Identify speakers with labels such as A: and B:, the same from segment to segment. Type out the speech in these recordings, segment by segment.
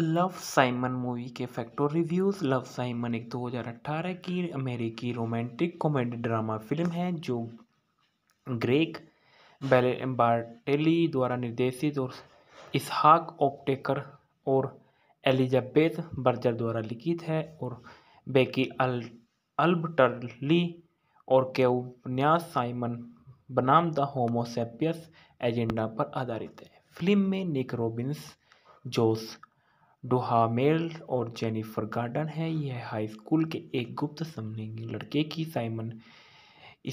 A: love Simon movie के facto reviews love Simon एक 2018 की अमेरिकी रोमांटिक कॉमेडी ड्रामा फिल्म है जो ग्रेक बार्टेली द्वारा निर्देशित और इसहाक ऑप्टेकर और एलिजाबेथ बर्जर द्वारा लिखित है और बेकी अल अल्बर्टली और केवन्यास साइमन बनाम द होमोसेपियस एजेंडा पर आधारित है फिल्म में निक रॉबिन्स जोस डोहामेल और जेनिफर गार्डन है यह हाई स्कूल के एक गुप्त समलिंगी लड़के की साइमन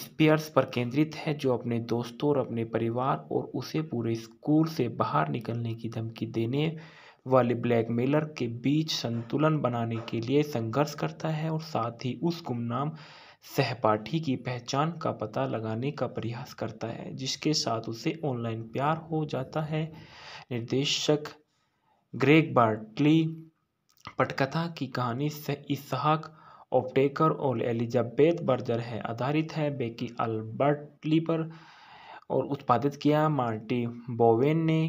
A: स्पियर्स पर केंद्रित है जो अपने दोस्तों और अपने परिवार और उसे पूरे स्कूल से बाहर निकलने की धमकी देने वाले ब्लैकमेलर के बीच संतुलन बनाने के लिए संघर्ष करता है और साथ ही उस गुमनाम सहपाठी की पहचान का पता लगाने का प्रयास करता है जिसके साथ उसे ऑनलाइन प्यार हो जाता है निर्देशक ग्रेग बार्टली पटकथा की कहानी से इसहाक ओपटेकर और एलिजाबेथ बर्जर है आधारित है बेकी अल्बर्टली पर और उत्पादित किया मार्टी बोवेन ने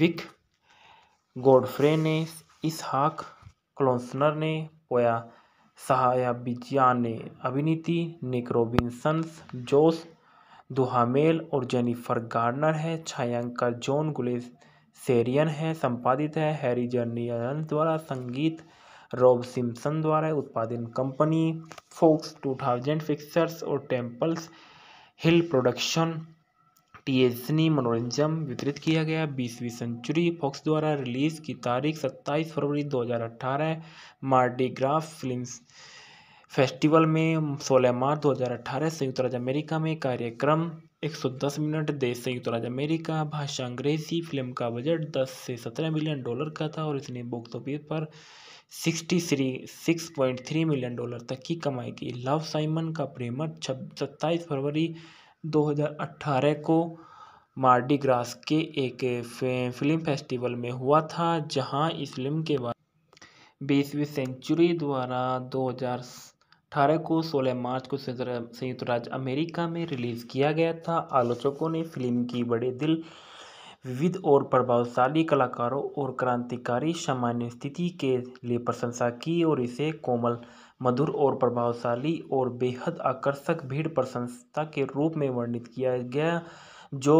A: विक गोडफ्रे ने इसहाक क्लोसनर ने पोया सहाया बिजिया ने अभिनीति निक रॉबिन्सन्स जोस दुहामेल और जेनिफर गार्डनर है छायांकर जॉन गुलेस सेरियन है संपादित है हैरी जर्नियन द्वारा संगीत रॉब सिम्सन द्वारा उत्पादन कंपनी फोक्स 2000 फिक्सर्स और टेम्पल्स हिल प्रोडक्शन टीएसनी मनोरंजन वितरित किया गया बीसवीं सेंचुरी फॉक्स द्वारा रिलीज की तारीख 27 फरवरी 2018 मार्डीग्राफ फिल्म फेस्टिवल में 16 मार्च 2018 संयुक्त राज्य अमेरिका में कार्यक्रम 110 मिनट देश संयुक्त राज्य अमेरिका भाषा अंग्रेजी फिल्म का बजट 10 से 17 मिलियन डॉलर का था और इसने बॉक्स ऑफिस पर थ्री मिलियन डॉलर तक की कमाई की लव साइमन का प्रेमर सत्ताईस फरवरी दो हज़ार अट्ठारह को मार्डी ग्रास के एक फिल्म फेस्टिवल में हुआ था जहां इस फिल्म के बाद बीसवीं सेंचुरी द्वारा हज़ार अठारह को 16 मार्च को संयुक्त राज्य अमेरिका में रिलीज़ किया गया था आलोचकों ने फिल्म की बड़े दिल विविध और प्रभावशाली कलाकारों और क्रांतिकारी सामान्य स्थिति के लिए प्रशंसा की और इसे कोमल मधुर और प्रभावशाली और बेहद आकर्षक भीड़ प्रशंसा के रूप में वर्णित किया गया जो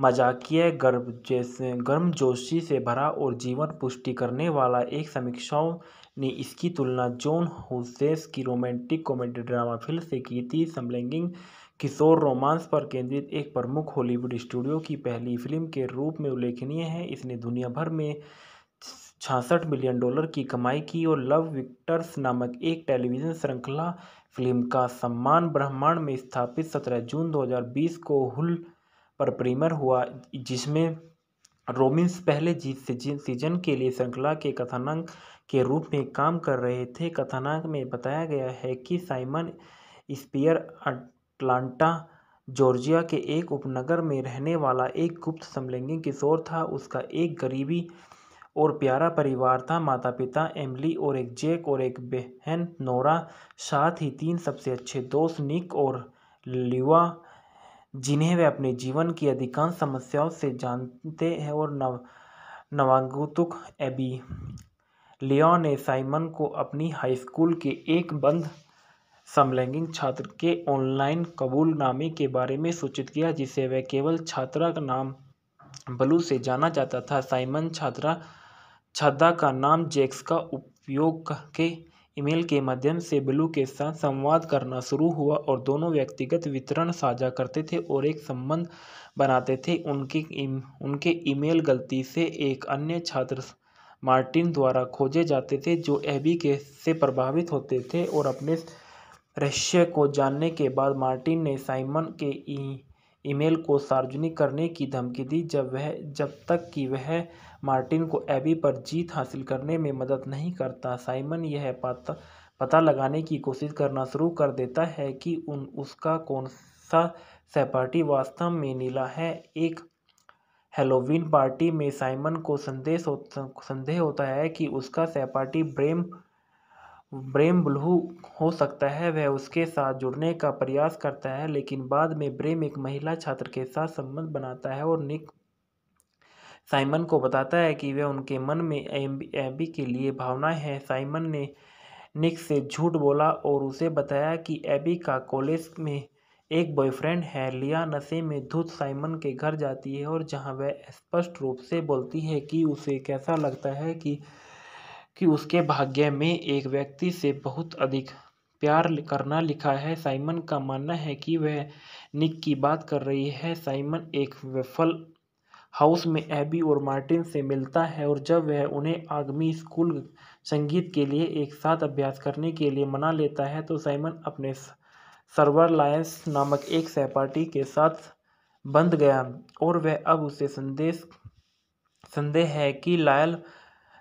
A: मजाकिया गर्भ जैसे गर्मजोशी से भरा और जीवन पुष्टि करने वाला एक समीक्षाओं ने इसकी तुलना जॉन हुसेस की रोमांटिक कॉमेडी ड्रामा फिल्म से की थी समलैंगिक किशोर रोमांस पर केंद्रित एक प्रमुख हॉलीवुड स्टूडियो की पहली फिल्म के रूप में उल्लेखनीय है इसने दुनिया भर में छासठ मिलियन डॉलर की कमाई की और लव विक्टर्स नामक एक टेलीविज़न श्रृंखला फिल्म का सम्मान ब्रह्मांड में स्थापित सत्रह जून 2020 को हुल पर प्रीमियर हुआ जिसमें रोमिंस पहले सीजन के लिए श्रृंखला के कथानक के रूप में काम कर रहे थे कथानक में बताया गया है कि साइमन स्पियर अटलांटा जॉर्जिया के एक उपनगर में रहने वाला एक गुप्त समलैंगिक किशोर था उसका एक गरीबी और प्यारा परिवार था माता पिता एमली और एक जैक और एक बहन नोरा साथ ही तीन सबसे अच्छे दोस्त निक और लिवा जिन्हें वे अपने जीवन की अधिकांश समस्याओं से जानते हैं और नव नवागतुक एबी लियो ने साइमन को अपनी हाई स्कूल के एक बंद समलैंगिक छात्र के ऑनलाइन कबूलनामे के बारे में सूचित किया जिसे वह केवल छात्रा का नाम बलू से जाना जाता था साइमन छात्रा छद्दा का नाम जैक्स का उपयोग के ईमेल के माध्यम से ब्लू के साथ संवाद करना शुरू हुआ और दोनों व्यक्तिगत वितरण साझा करते थे और एक संबंध बनाते थे उनके इम, उनके ईमेल गलती से एक अन्य छात्र मार्टिन द्वारा खोजे जाते थे जो एबी के से प्रभावित होते थे और अपने रहस्य को जानने के बाद मार्टिन ने साइमन के ईमेल को सार्वजनिक करने की धमकी दी जब वह जब तक कि वह मार्टिन को एबी पर जीत हासिल करने में मदद नहीं करता साइमन यह पता पता लगाने की कोशिश करना शुरू कर देता है कि उन उसका कौन सा सहपाठी वास्तव में नीला है एक हेलोवीन पार्टी में साइमन को संदेश हो, संदेह होता है कि उसका सहपाठी ब्रेम ब्रेम ब्लू हो सकता है वह उसके साथ जुड़ने का प्रयास करता है लेकिन बाद में ब्रेम एक महिला छात्र के साथ संबंध बनाता है और निक साइमन को बताता है कि वह उनके मन में एबी एबी के लिए भावनाएं हैं साइमन ने निक से झूठ बोला और उसे बताया कि एबी का कॉलेज में एक बॉयफ्रेंड है लिया नशे में धुत साइमन के घर जाती है और जहां वह स्पष्ट रूप से बोलती है कि उसे कैसा लगता है कि कि उसके भाग्य में एक व्यक्ति से बहुत अधिक प्यार करना लिखा है साइमन का मानना है कि वह निक की बात कर रही है साइमन एक विफल हाउस में एबी और मार्टिन से मिलता है और जब वह उन्हें आगमी स्कूल संगीत के लिए एक साथ अभ्यास करने के लिए मना लेता है तो साइमन अपने सर्वर लायंस नामक एक सहपाठी के साथ बंध गया और वह अब उसे संदेश संदेह है कि लायल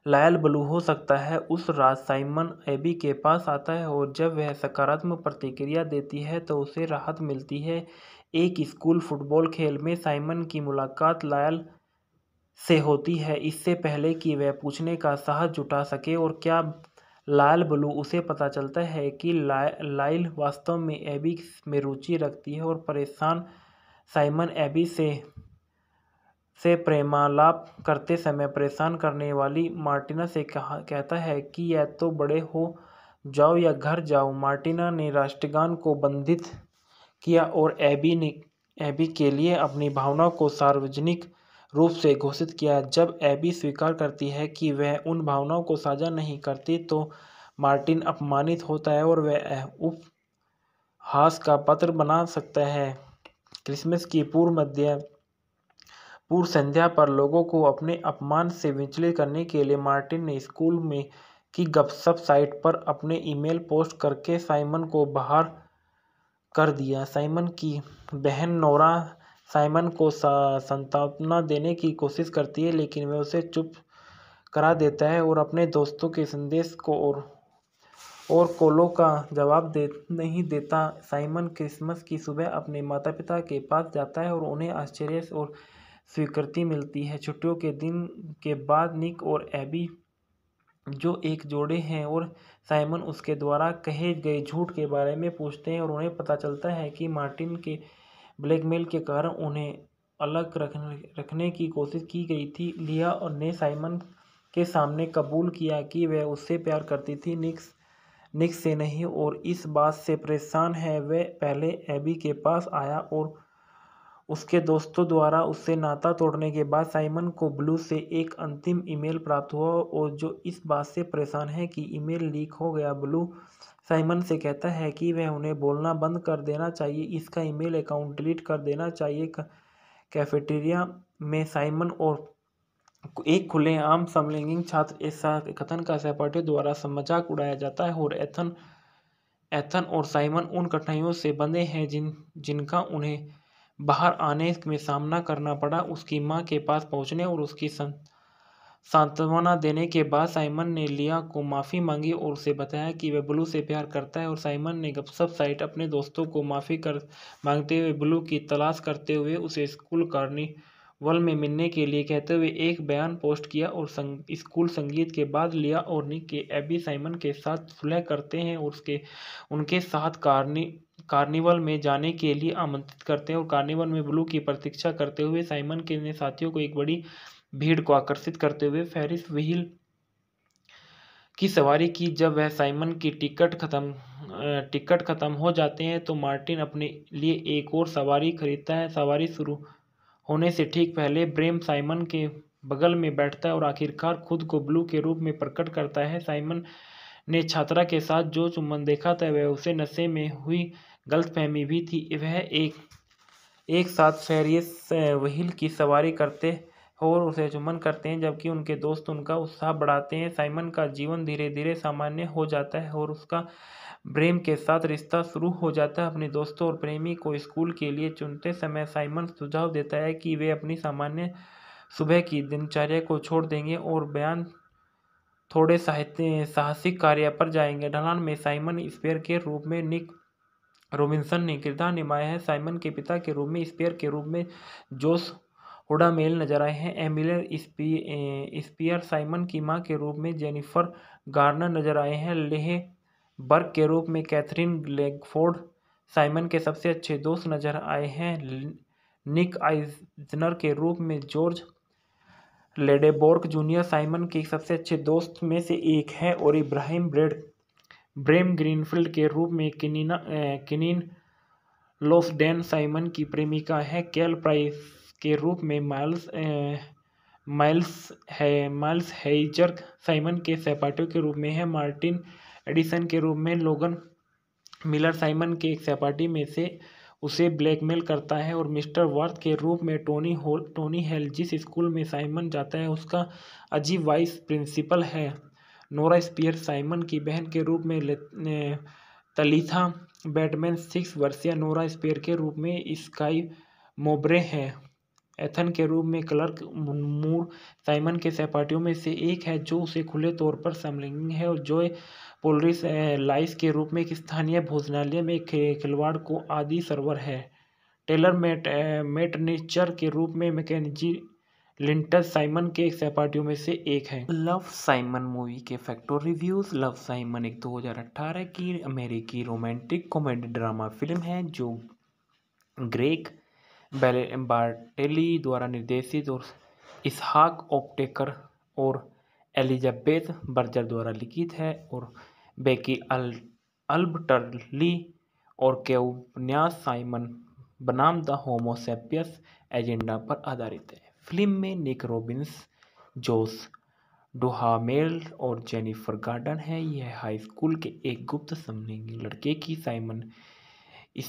A: लायल ब्लू हो सकता है उस रात साइमन एबी के पास आता है और जब वह सकारात्मक प्रतिक्रिया देती है तो उसे राहत मिलती है एक स्कूल फुटबॉल खेल में साइमन की मुलाकात लायल से होती है इससे पहले कि वह पूछने का साहस जुटा सके और क्या लायल ब्लू उसे पता चलता है कि ला, लाइल वास्तव में एबी में रुचि रखती है और परेशान साइमन एबी से से प्रेमालाप करते समय परेशान करने वाली मार्टिना से कहा कहता है कि यह तो बड़े हो जाओ या घर जाओ मार्टिना ने राष्ट्रगान को बंधित किया और एबी ने एबी के लिए अपनी भावनाओं को सार्वजनिक रूप से घोषित किया जब एबी स्वीकार करती है कि वह उन भावनाओं को साझा नहीं करती तो मार्टिन अपमानित होता है और वह उपहास का पत्र बना सकता है क्रिसमस की पूर्व मध्य पूर्व संध्या पर लोगों को अपने अपमान से विचलित करने के लिए मार्टिन ने स्कूल में की गपशप साइट पर अपने ईमेल पोस्ट करके साइमन को बाहर कर दिया साइमन की बहन नोरा साइमन को सांत्वना देने की कोशिश करती है लेकिन वह उसे चुप करा देता है और अपने दोस्तों के संदेश को और और कोलो का जवाब दे नहीं देता साइमन क्रिसमस की सुबह अपने माता पिता के पास जाता है और उन्हें आश्चर्य और स्वीकृति मिलती है छुट्टियों के दिन के बाद निक और एबी जो एक जोड़े हैं और साइमन उसके द्वारा कहे गए झूठ के बारे में पूछते हैं और उन्हें पता चलता है कि मार्टिन के ब्लैकमेल के कारण उन्हें अलग रखने रखने की कोशिश की गई थी लिया और ने साइमन के सामने कबूल किया कि वह उससे प्यार करती थी निक्स निक्स से नहीं और इस बात से परेशान है वह पहले एबी के पास आया और उसके दोस्तों द्वारा उससे नाता तोड़ने के बाद साइमन को ब्लू से एक अंतिम ईमेल प्राप्त हुआ और जो इस बात से परेशान है कि ईमेल लीक हो गया ब्लू साइमन से कहता है कि वह उन्हें बोलना बंद कर देना चाहिए इसका ईमेल अकाउंट डिलीट कर देना चाहिए कैफेटेरिया में साइमन और एक खुलेआम समलैंगिक छात्र ऐसा कथन का सहपाठी द्वारा मजाक उड़ाया जाता है और एथन एथन और साइमन उन कठिनाइयों से बंधे हैं जिन जिनका उन्हें बाहर आने में सामना करना पड़ा उसकी माँ के पास पहुँचने और उसकी सांत्वना देने के बाद साइमन ने लिया को माफ़ी मांगी और उसे बताया कि वह ब्लू से प्यार करता है और साइमन ने गपसप साइट अपने दोस्तों को माफ़ी कर मांगते हुए ब्लू की तलाश करते हुए उसे स्कूल कार्निवल में मिलने के लिए कहते हुए एक बयान पोस्ट किया और संग, स्कूल संगीत के बाद लिया और निक के एबी साइमन के साथ सुलह करते हैं और उसके उनके साथ कार्नी कार्निवल में जाने के लिए आमंत्रित करते हैं और कार्निवल में ब्लू की प्रतीक्षा करते हुए साइमन के ने साथियों को एक बड़ी भीड़ को आकर्षित करते हुए फेरिस व्हील की सवारी की जब वह साइमन की टिकट खत्म टिकट खत्म हो जाते हैं तो मार्टिन अपने लिए एक और सवारी खरीदता है सवारी शुरू होने से ठीक पहले ब्रेम साइमन के बगल में बैठता है और आखिरकार खुद को ब्लू के रूप में प्रकट करता है साइमन ने छात्रा के साथ जो चुम्बन देखा था वह उसे नशे में हुई गलतफहमी भी थी वह एक एक साथ फेरियस वहील की सवारी करते और उसे चुमन करते हैं जबकि उनके दोस्त उनका उत्साह बढ़ाते हैं साइमन का जीवन धीरे धीरे सामान्य हो जाता है और उसका ब्रेम के साथ रिश्ता शुरू हो जाता है अपने दोस्तों और प्रेमी को स्कूल के लिए चुनते समय साइमन सुझाव देता है कि वे अपनी सामान्य सुबह की दिनचर्या को छोड़ देंगे और बयान थोड़े साहित्य साहसिक कार्य पर जाएंगे ढलान में साइमन स्पेयर के रूप में निक रोबिन्सन ने किरदार निभाया है साइमन के पिता के रूप में स्पेयर के रूप में जोस हुडामेल मेल नजर आए हैं एमिलियर स्पियर साइमन की माँ के रूप में जेनिफर गार्नर नजर आए हैं लेह बर्ग के रूप में कैथरीन लेगफोर्ड साइमन के सबसे अच्छे दोस्त नजर आए हैं निक आइजनर के रूप में जॉर्ज लेडेबोर्क जूनियर साइमन के सबसे अच्छे दोस्त में से एक है और इब्राहिम ब्रेड ब्रेम ग्रीनफील्ड के रूप में किनिना किनिन लोफडेन साइमन की प्रेमिका है कैल प्राइस के रूप में माइल्स माइल्स है माइल्स हेजर साइमन के सहपाठियों के रूप में है मार्टिन एडिसन के रूप में लोगन मिलर साइमन के एक सहपाठी में से उसे ब्लैकमेल करता है और मिस्टर वर्थ के रूप में टोनी होल टोनी हेल जिस स्कूल में साइमन जाता है उसका अजीब वाइस प्रिंसिपल है नोरा स्पियर साइमन की बहन के रूप में तलीथा बैटमैन सिक्स वर्सिया नोरा स्पियर के रूप में स्काई मोबरे हैं एथन के रूप में क्लर्क मूर साइमन के सहपाठियों में से एक है जो उसे खुले तौर पर समलिंग है और जो पोलरिस लाइस के रूप में एक स्थानीय भोजनालय में खिलवाड़ को आदि सर्वर है टेलर मेट मेटनेचर के रूप में मैकेजी लिंटर साइमन के सहपाठियों में से एक है लव साइमन मूवी के फैक्टर रिव्यूज लव साइमन एक 2018 की अमेरिकी रोमांटिक कॉमेडी ड्रामा फिल्म है जो ग्रेक बेले बार्टेली द्वारा निर्देशित और इसहाक ओपटेकर और एलिजाबेथ बर्जर द्वारा लिखित है और बेकी अल अल्बर्टली और के उपन्यास साइमन बनाम द होमोसेपियस एजेंडा पर आधारित है फिल्म में निक रॉबिन्स जोस डोहामेल और जेनिफर गार्डन है यह हाई स्कूल के एक गुप्त समलिंगी लड़के की साइमन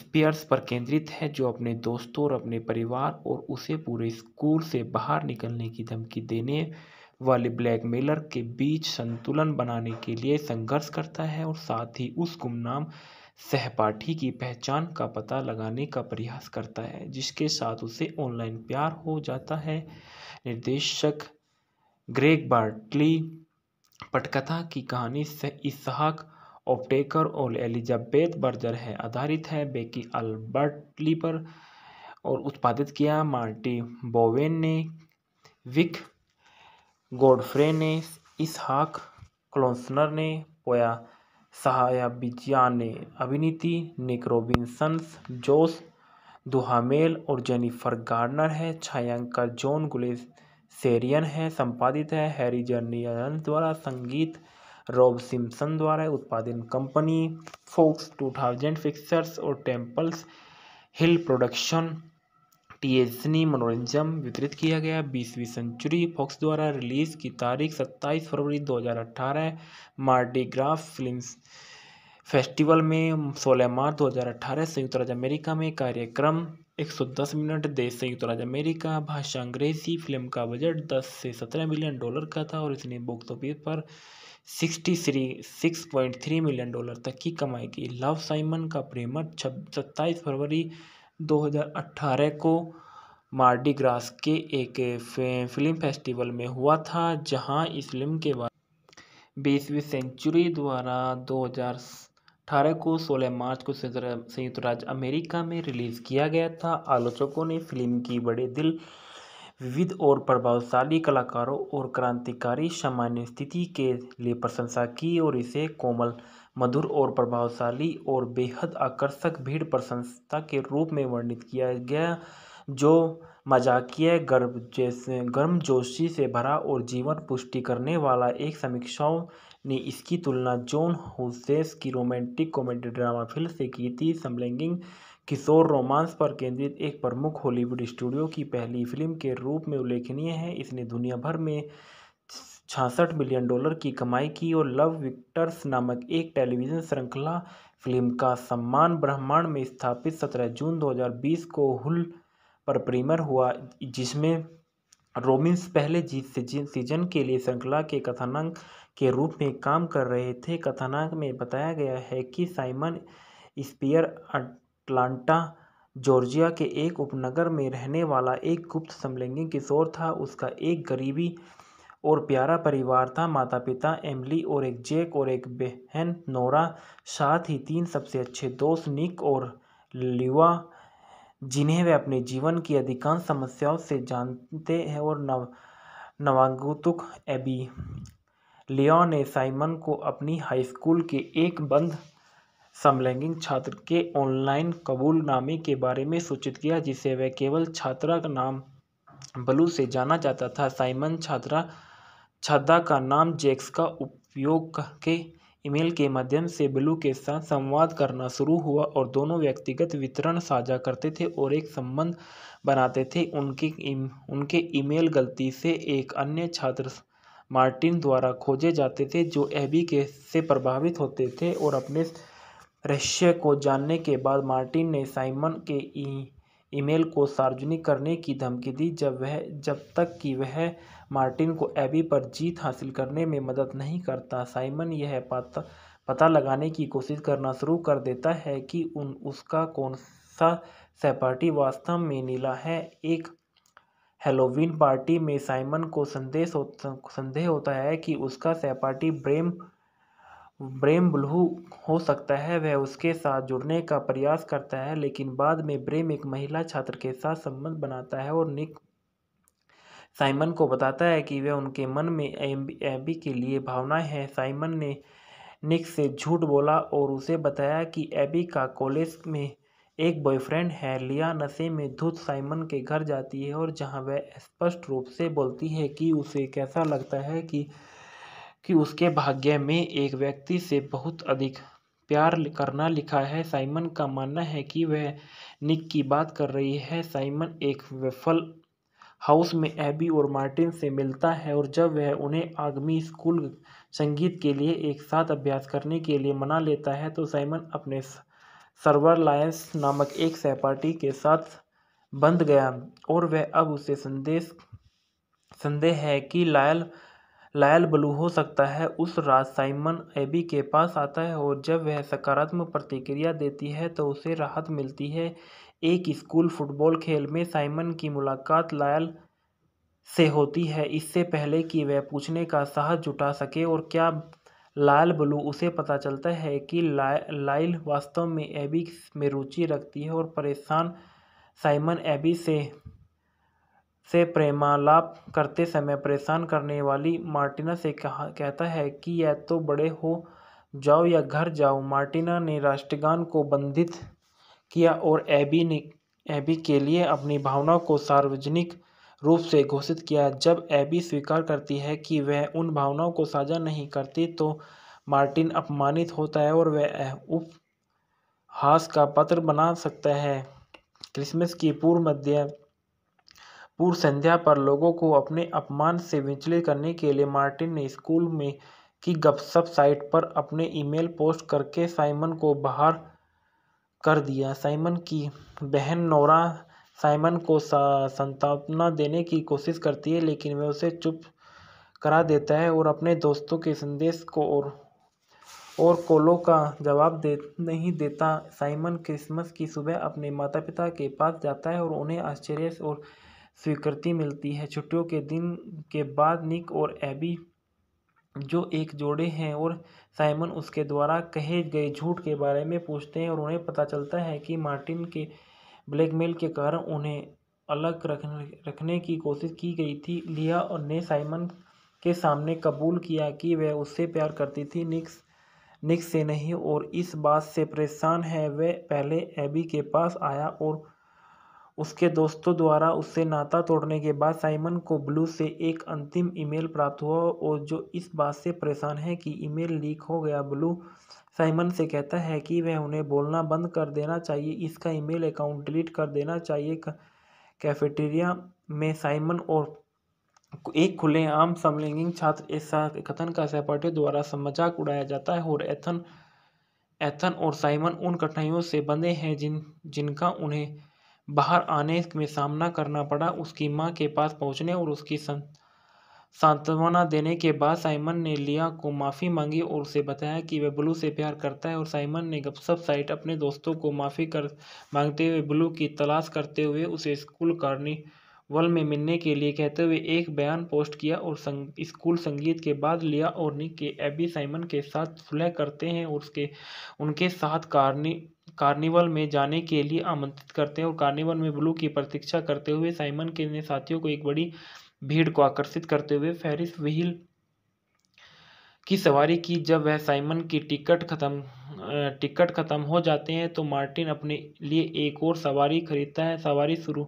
A: स्पियर्स पर केंद्रित है जो अपने दोस्तों और अपने परिवार और उसे पूरे स्कूल से बाहर निकलने की धमकी देने वाले ब्लैकमेलर के बीच संतुलन बनाने के लिए संघर्ष करता है और साथ ही उस गुमनाम सहपाठी की पहचान का पता लगाने का प्रयास करता है जिसके साथ उसे ऑनलाइन प्यार हो जाता है निर्देशक ग्रेग बार्टली पटकथा की कहानी से इसहाक ऑप्टेकर और एलिजाबेथ बर्जर है आधारित है बेकी अल्बर्टली पर और उत्पादित किया मार्टी बोवेन ने विक गोडफ्रे ने इसहाक क्लोसनर ने पोया सहाया बिज़ाने अभिनीति निक रॉबिन्सन्स जोश दुहामेल और जेनिफर गार्नर है छायांकर जॉन सेरियन है संपादित है हैरी जर्नियन द्वारा संगीत रॉब सिम्सन द्वारा उत्पादन कंपनी फोक्स 2000 फिक्सर्स और टेम्पल्स हिल प्रोडक्शन टीएसनी e मनोरंजन वितरित किया गया बीसवीं सेंचुरी फॉक्स द्वारा रिलीज की तारीख 27 फरवरी 2018 मार्डीग्राफ फिल्म फेस्टिवल में 16 मार्च 2018 संयुक्त राज्य अमेरिका में कार्यक्रम 110 मिनट देश संयुक्त राज्य अमेरिका भाषा अंग्रेजी फिल्म का बजट 10 से 17 मिलियन डॉलर का था और इसने बॉक्स ऑफिस पर sixty three six point three million dollar तक की कमाई की लव साइमन का प्रेमर छब सत्ताईस फरवरी 2018 को मार्डी ग्रास के एक फिल्म फेस्टिवल में हुआ था जहां इस फिल्म के बाद बीसवीं सेंचुरी द्वारा 2018 को 16 मार्च को संयुक्त राज्य अमेरिका में रिलीज़ किया गया था आलोचकों ने फिल्म की बड़े दिल विविध और प्रभावशाली कलाकारों और क्रांतिकारी सामान्य स्थिति के लिए प्रशंसा की और इसे कोमल मधुर और प्रभावशाली और बेहद आकर्षक भीड़ प्रशंसा के रूप में वर्णित किया गया जो मजाकिया गर्भ जैसे गर्मजोशी से भरा और जीवन पुष्टि करने वाला एक समीक्षाओं ने इसकी तुलना जॉन हुसेस की रोमांटिक कॉमेडी ड्रामा फिल्म से की थी समलैंगिंग किशोर रोमांस पर केंद्रित एक प्रमुख हॉलीवुड स्टूडियो की पहली फिल्म के रूप में उल्लेखनीय है इसने दुनिया भर में छियासठ मिलियन डॉलर की कमाई की और लव विक्टर्स नामक एक टेलीविज़न श्रृंखला फिल्म का सम्मान ब्रह्मांड में स्थापित 17 जून 2020 को हुल पर प्रीमियर हुआ जिसमें रोमिंस पहले जीत सीजन के लिए श्रृंखला के कथानक के रूप में काम कर रहे थे कथानक में बताया गया है कि साइमन स्पियर अटलांटा जॉर्जिया के एक उपनगर में रहने वाला एक गुप्त समलैंगिक किशोर था उसका एक गरीबी और प्यारा परिवार था माता पिता एमली और एक जेक और एक बहन नोरा साथ ही तीन सबसे अच्छे दोस्त निक और लिवा जिन्हें वे अपने जीवन की अधिकांश समस्याओं से जानते हैं और नव नवांगुतुक एबी लियो ने साइमन को अपनी हाई स्कूल के एक बंद समलैंगिक छात्र के ऑनलाइन कबूलनामे के बारे में सूचित किया जिसे वह केवल छात्रा का नाम बलू से जाना जाता था साइमन छात्रा छद्दा का नाम जैक्स का उपयोग करके ईमेल के माध्यम से ब्लू के साथ संवाद करना शुरू हुआ और दोनों व्यक्तिगत वितरण साझा करते थे और एक संबंध बनाते थे उनके इम, उनके ईमेल गलती से एक अन्य छात्र मार्टिन द्वारा खोजे जाते थे जो एबी के से प्रभावित होते थे और अपने रहस्य को जानने के बाद मार्टिन ने साइमन के ईमेल को सार्वजनिक करने की धमकी दी जब वह जब तक कि वह मार्टिन को एबी पर जीत हासिल करने में मदद नहीं करता साइमन यह पता पता लगाने की कोशिश करना शुरू कर देता है कि उन उसका कौन सा सहपाठी वास्तव में नीला है एक हेलोवीन पार्टी में साइमन को संदेश हो, संदेह होता है कि उसका सहपाठी ब्रेम ब्रेम ब्लू हो सकता है वह उसके साथ जुड़ने का प्रयास करता है लेकिन बाद में ब्रेम एक महिला छात्र के साथ संबंध बनाता है और निक साइमन को बताता है कि वह उनके मन में एबी एबी के लिए भावनाएं हैं साइमन ने निक से झूठ बोला और उसे बताया कि एबी का कॉलेज में एक बॉयफ्रेंड है लिया नशे में धुत साइमन के घर जाती है और जहां वह स्पष्ट रूप से बोलती है कि उसे कैसा लगता है कि कि उसके भाग्य में एक व्यक्ति से बहुत अधिक प्यार करना लिखा है साइमन का मानना है कि वह निक की बात कर रही है साइमन एक विफल हाउस में एबी और मार्टिन से मिलता है और जब वह उन्हें आगमी स्कूल संगीत के लिए एक साथ अभ्यास करने के लिए मना लेता है तो साइमन अपने सर्वर लायंस नामक एक सहपाठी के साथ बंध गया और वह अब उसे संदेश संदेह है कि लायल लायल ब्लू हो सकता है उस रात साइमन एबी के पास आता है और जब वह सकारात्मक प्रतिक्रिया देती है तो उसे राहत मिलती है एक स्कूल फुटबॉल खेल में साइमन की मुलाकात लायल से होती है इससे पहले कि वह पूछने का साहस जुटा सके और क्या लायल ब्लू उसे पता चलता है कि ला, लाइल वास्तव में एबी में रुचि रखती है और परेशान साइमन एबी से से प्रेमालाप करते समय परेशान करने वाली मार्टिना से कहा कहता है कि यह तो बड़े हो जाओ या घर जाओ मार्टिना ने राष्ट्रगान को बंधित किया और एबी ने एबी के लिए अपनी भावनाओं को सार्वजनिक रूप से घोषित किया जब एबी स्वीकार करती है कि वह उन भावनाओं को साझा नहीं करती तो मार्टिन अपमानित होता है और वह उपहास का पत्र बना सकता है क्रिसमस की पूर्व मध्य पूर्व संध्या पर लोगों को अपने अपमान से विचलित करने के लिए मार्टिन ने स्कूल में की गपशप साइट पर अपने ईमेल पोस्ट करके साइमन को बाहर कर दिया साइमन की बहन नोरा साइमन को सांत्वना देने की कोशिश करती है लेकिन वह उसे चुप करा देता है और अपने दोस्तों के संदेश को और और कोलो का जवाब दे नहीं देता साइमन क्रिसमस की सुबह अपने माता पिता के पास जाता है और उन्हें आश्चर्य और स्वीकृति मिलती है छुट्टियों के दिन के बाद निक और एबी जो एक जोड़े हैं और साइमन उसके द्वारा कहे गए झूठ के बारे में पूछते हैं और उन्हें पता चलता है कि मार्टिन के ब्लैकमेल के कारण उन्हें अलग रखने रखने की कोशिश की गई थी लिया और ने साइमन के सामने कबूल किया कि वह उससे प्यार करती थी निक्स निक्स से नहीं और इस बात से परेशान है वह पहले एबी के पास आया और उसके दोस्तों द्वारा उससे नाता तोड़ने के बाद साइमन को ब्लू से एक अंतिम ईमेल प्राप्त हुआ और जो इस बात से परेशान है कि ईमेल लीक हो गया ब्लू साइमन से कहता है कि वह उन्हें बोलना बंद कर देना चाहिए इसका ईमेल अकाउंट डिलीट कर देना चाहिए कैफेटेरिया में साइमन और एक खुलेआम समलैंगिक छात्र ऐसा कथन का सहपाठियों द्वारा मजाक उड़ाया जाता है और एथन एथन और साइमन उन कठिनाइयों से बंधे हैं जिन जिनका उन्हें बाहर आने में सामना करना पड़ा उसकी माँ के पास पहुँचने और उसकी सांत्वना देने के बाद साइमन ने लिया को माफ़ी मांगी और उसे बताया कि वह ब्लू से प्यार करता है और साइमन ने गपसप साइट अपने दोस्तों को माफ़ी कर मांगते हुए ब्लू की तलाश करते हुए उसे स्कूल कार्निवल में मिलने के लिए कहते हुए एक बयान पोस्ट किया और संग, स्कूल संगीत के बाद लिया और निक के एबी साइमन के साथ सुलह करते हैं और उसके उनके साथ कार्नी कार्निवल में जाने के लिए आमंत्रित करते हैं और कार्निवल में ब्लू की प्रतीक्षा करते हुए साइमन के ने साथियों को एक बड़ी भीड़ को आकर्षित करते हुए फेरिस व्हील की सवारी की जब वह साइमन की टिकट खत्म टिकट खत्म हो जाते हैं तो मार्टिन अपने लिए एक और सवारी खरीदता है सवारी शुरू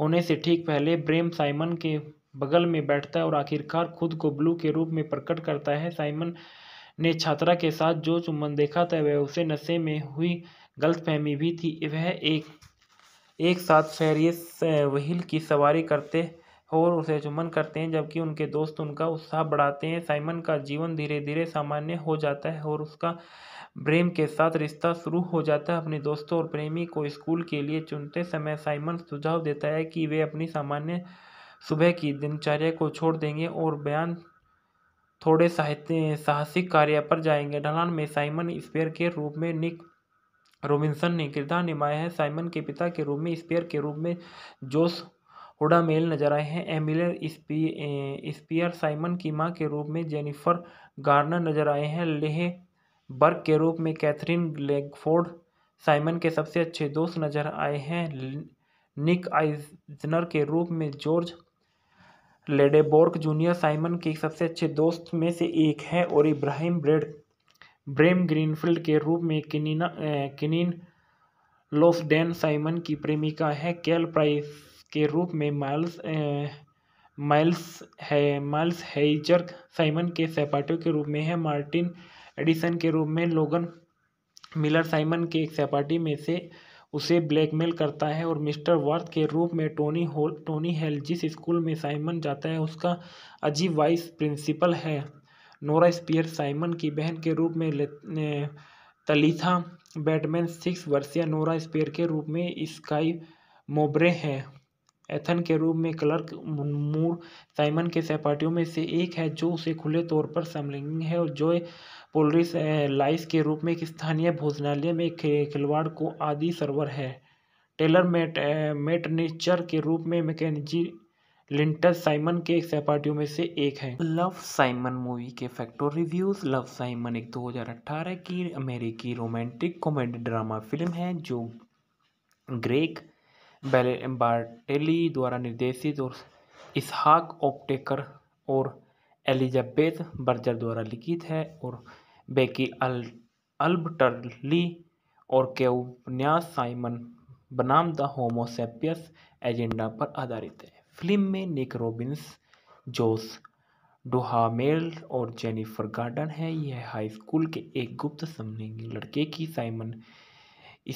A: होने से ठीक पहले ब्रेम साइमन के बगल में बैठता है और आखिरकार खुद को ब्लू के रूप में प्रकट करता है साइमन ने छात्रा के साथ जो चुम्बन देखा था वह उसे नशे में हुई गलतफहमी भी थी वह एक एक साथ फेरियस वहील की सवारी करते और उसे चुमन करते हैं जबकि उनके दोस्त उनका उत्साह बढ़ाते हैं साइमन का जीवन धीरे धीरे सामान्य हो जाता है और उसका प्रेम के साथ रिश्ता शुरू हो जाता है अपने दोस्तों और प्रेमी को स्कूल के लिए चुनते समय साइमन सुझाव देता है कि वे अपनी सामान्य सुबह की दिनचर्या को छोड़ देंगे और बयान थोड़े साहित्य साहसिक कार्य पर जाएंगे ढलान में साइमन स्पेयर के रूप में निक रोबिन्सन ने किरदार निभाया है साइमन के पिता के रूप में स्पेयर के रूप में जोस हुडामेल नजर आए हैं एमिलियर स्पियर साइमन की मां के रूप में जेनिफर गार्नर नजर आए हैं लेह बर्ग के रूप में कैथरीन लेगफोर्ड साइमन के सबसे अच्छे दोस्त नजर आए हैं निक आइजनर के रूप में जॉर्ज लेडेबोर्क जूनियर साइमन के सबसे अच्छे दोस्त में से एक है और इब्राहिम ब्रेड ब्रेम ग्रीनफील्ड के रूप में किनिना किनिन लोफडेन साइमन की प्रेमिका है कैल प्राइस के रूप में माइल्स माइल्स है माइल्स हेजर साइमन के सहपाठियों के रूप में है मार्टिन एडिसन के रूप में लोगन मिलर साइमन के एक सहपाठी में से उसे ब्लैकमेल करता है और मिस्टर वर्थ के रूप में टोनी होल टोनी हेल जिस स्कूल में साइमन जाता है उसका अजीब वाइस प्रिंसिपल है नोरा स्पियर साइमन की बहन के रूप में तलीथा बैटमैन सिक्स वर्षीय नोरा स्पियर के रूप में स्काई मोबरे हैं एथन के रूप में क्लर्क मुनमूर साइमन के सहपाठियों में से एक है जो उसे खुले तौर पर समलिंग है और जो पोलरिस लाइस के रूप में एक स्थानीय भोजनालय में खिलवाड़ को आदि सर्वर है टेलर मेट मेटनेचर के रूप में मैकेजी लिंटर साइमन के सहपाठियों में से एक है लव साइमन मूवी के फैक्टर रिव्यूज लव साइमन एक 2018 की अमेरिकी रोमांटिक कॉमेडी ड्रामा फिल्म है जो बेले बार्टेली द्वारा निर्देशित और इसहाक ऑप्टेकर और एलिजाबेथ बर्जर द्वारा लिखित है और बेकी अल अल्बटरली और केवन्यास साइमन बनाम द होमोसेपियस एजेंडा पर आधारित है फिल्म में निक रॉबिन्स जोस डोहामेल और जेनिफर गार्डन है यह हाई स्कूल के एक गुप्त समलिंगी लड़के की साइमन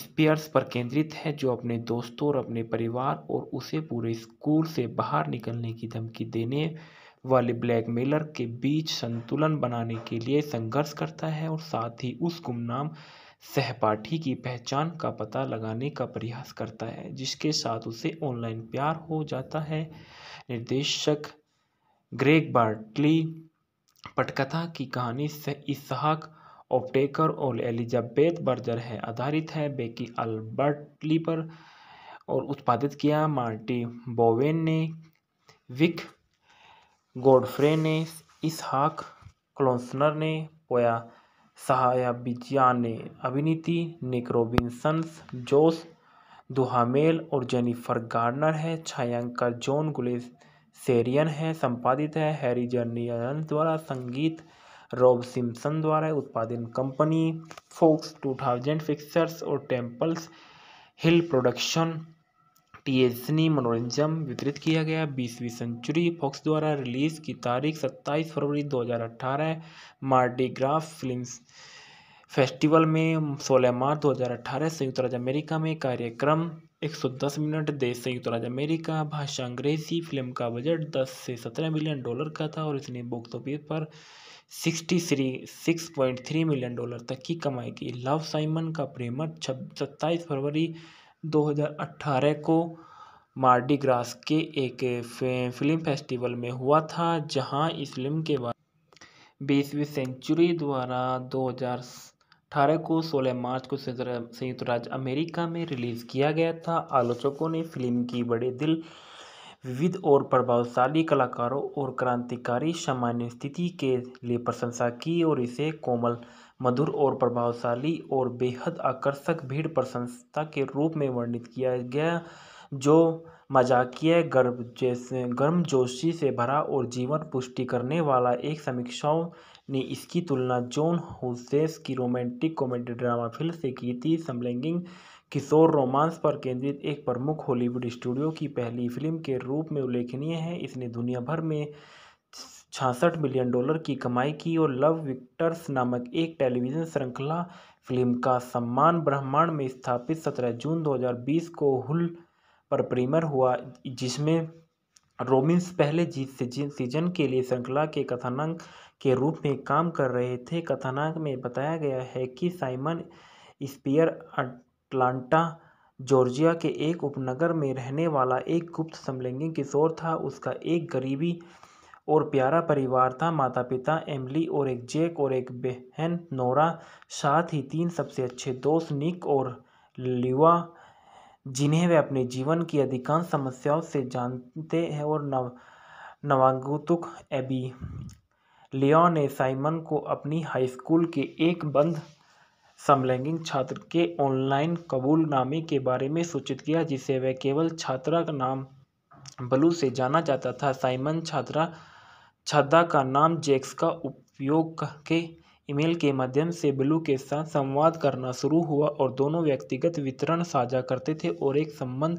A: स्पियर्स पर केंद्रित है जो अपने दोस्तों और अपने परिवार और उसे पूरे स्कूल से बाहर निकलने की धमकी देने वाले ब्लैकमेलर के बीच संतुलन बनाने के लिए संघर्ष करता है और साथ ही उस गुमनाम सहपाठी की पहचान का पता लगाने का प्रयास करता है जिसके साथ उसे ऑनलाइन प्यार हो जाता है निर्देशक ग्रेग बार्टली पटकथा की कहानी से इसहाक ओपटेकर और एलिजाबेथ बर्जर है आधारित है बेकी अल्बर्टली पर और उत्पादित किया मार्टी बोवेन ने विक गोडफ्रे ने इसहाक क्लोसनर ने पोया सहाया बिज़िया ने अभिनीति निक रोबिन्सन्स जोश दुहामेल और जेनिफर गार्नर है छायांकर जॉन सेरियन है संपादित है हैरी जर्नियन द्वारा संगीत रॉब सिम्सन द्वारा उत्पादन कंपनी फोक्स 2000 फिक्सर्स और टेम्पल्स हिल प्रोडक्शन टीएसनी मनोरंजन वितरित किया गया बीसवीं सेंचुरी फॉक्स द्वारा रिलीज की तारीख 27 फरवरी 2018 मार्डीग्राफ फिल्म फेस्टिवल में 16 मार्च 2018 संयुक्त राज्य अमेरिका में कार्यक्रम 110 मिनट देश संयुक्त राज्य अमेरिका भाषा अंग्रेजी फिल्म का बजट 10 से 17 मिलियन डॉलर का था और इसने बॉक्स ऑफिस पर sixty three six point three million dollar तक की कमाई की लव साइमन का प्रेमर छब सत्ताईस फरवरी दो हज़ार अट्ठारह को मार्डी ग्रास के एक फिल्म फेस्टिवल में हुआ था जहां इस फिल्म के बाद बीसवीं सेंचुरी द्वारा 2018 को 16 मार्च को संयुक्त राज्य अमेरिका में रिलीज़ किया गया था आलोचकों ने फिल्म की बड़े दिल विविध और प्रभावशाली कलाकारों और क्रांतिकारी सामान्य स्थिति के लिए प्रशंसा की और इसे कोमल मधुर और प्रभावशाली और बेहद आकर्षक भीड़ प्रशंसा के रूप में वर्णित किया गया जो मजाकिया गर्भ जैसे गर्मजोशी से भरा और जीवन पुष्टि करने वाला एक समीक्षाओं ने इसकी तुलना जॉन हुसेस की रोमांटिक कॉमेडी ड्रामा फिल्म से की थी समलैंगिक किशोर रोमांस पर केंद्रित एक प्रमुख हॉलीवुड स्टूडियो की पहली फिल्म के रूप में उल्लेखनीय है इसने दुनिया भर में छासठ मिलियन डॉलर की कमाई की और लव विक्टर्स नामक एक टेलीविज़न श्रृंखला फिल्म का सम्मान ब्रह्मांड में स्थापित 17 जून 2020 को हुल पर प्रीमियर हुआ जिसमें रोमिंस पहले जीत सीजन के लिए श्रृंखला के कथानक के रूप में काम कर रहे थे कथानक में बताया गया है कि साइमन स्पियर अटलांटा जॉर्जिया के एक उपनगर में रहने वाला एक गुप्त समलैंगिक किशोर था उसका एक गरीबी और प्यारा परिवार था माता पिता एमली और एक जेक और एक बहन नोरा साथ ही तीन सबसे अच्छे दोस्त निक और लिवा जिन्हें वे अपने जीवन की अधिकांश समस्याओं से जानते हैं और नव नवागुतुक एबी लियो ने साइमन को अपनी हाई स्कूल के एक बंद समलैंगिक छात्र के ऑनलाइन कबूलनामे के बारे में सूचित किया जिसे वह केवल छात्रा का नाम बलू से जाना जाता था साइमन छात्रा छद्दा का नाम जैक्स का उपयोग करके ईमेल के माध्यम से ब्लू के साथ संवाद करना शुरू हुआ और दोनों व्यक्तिगत वितरण साझा करते थे और एक संबंध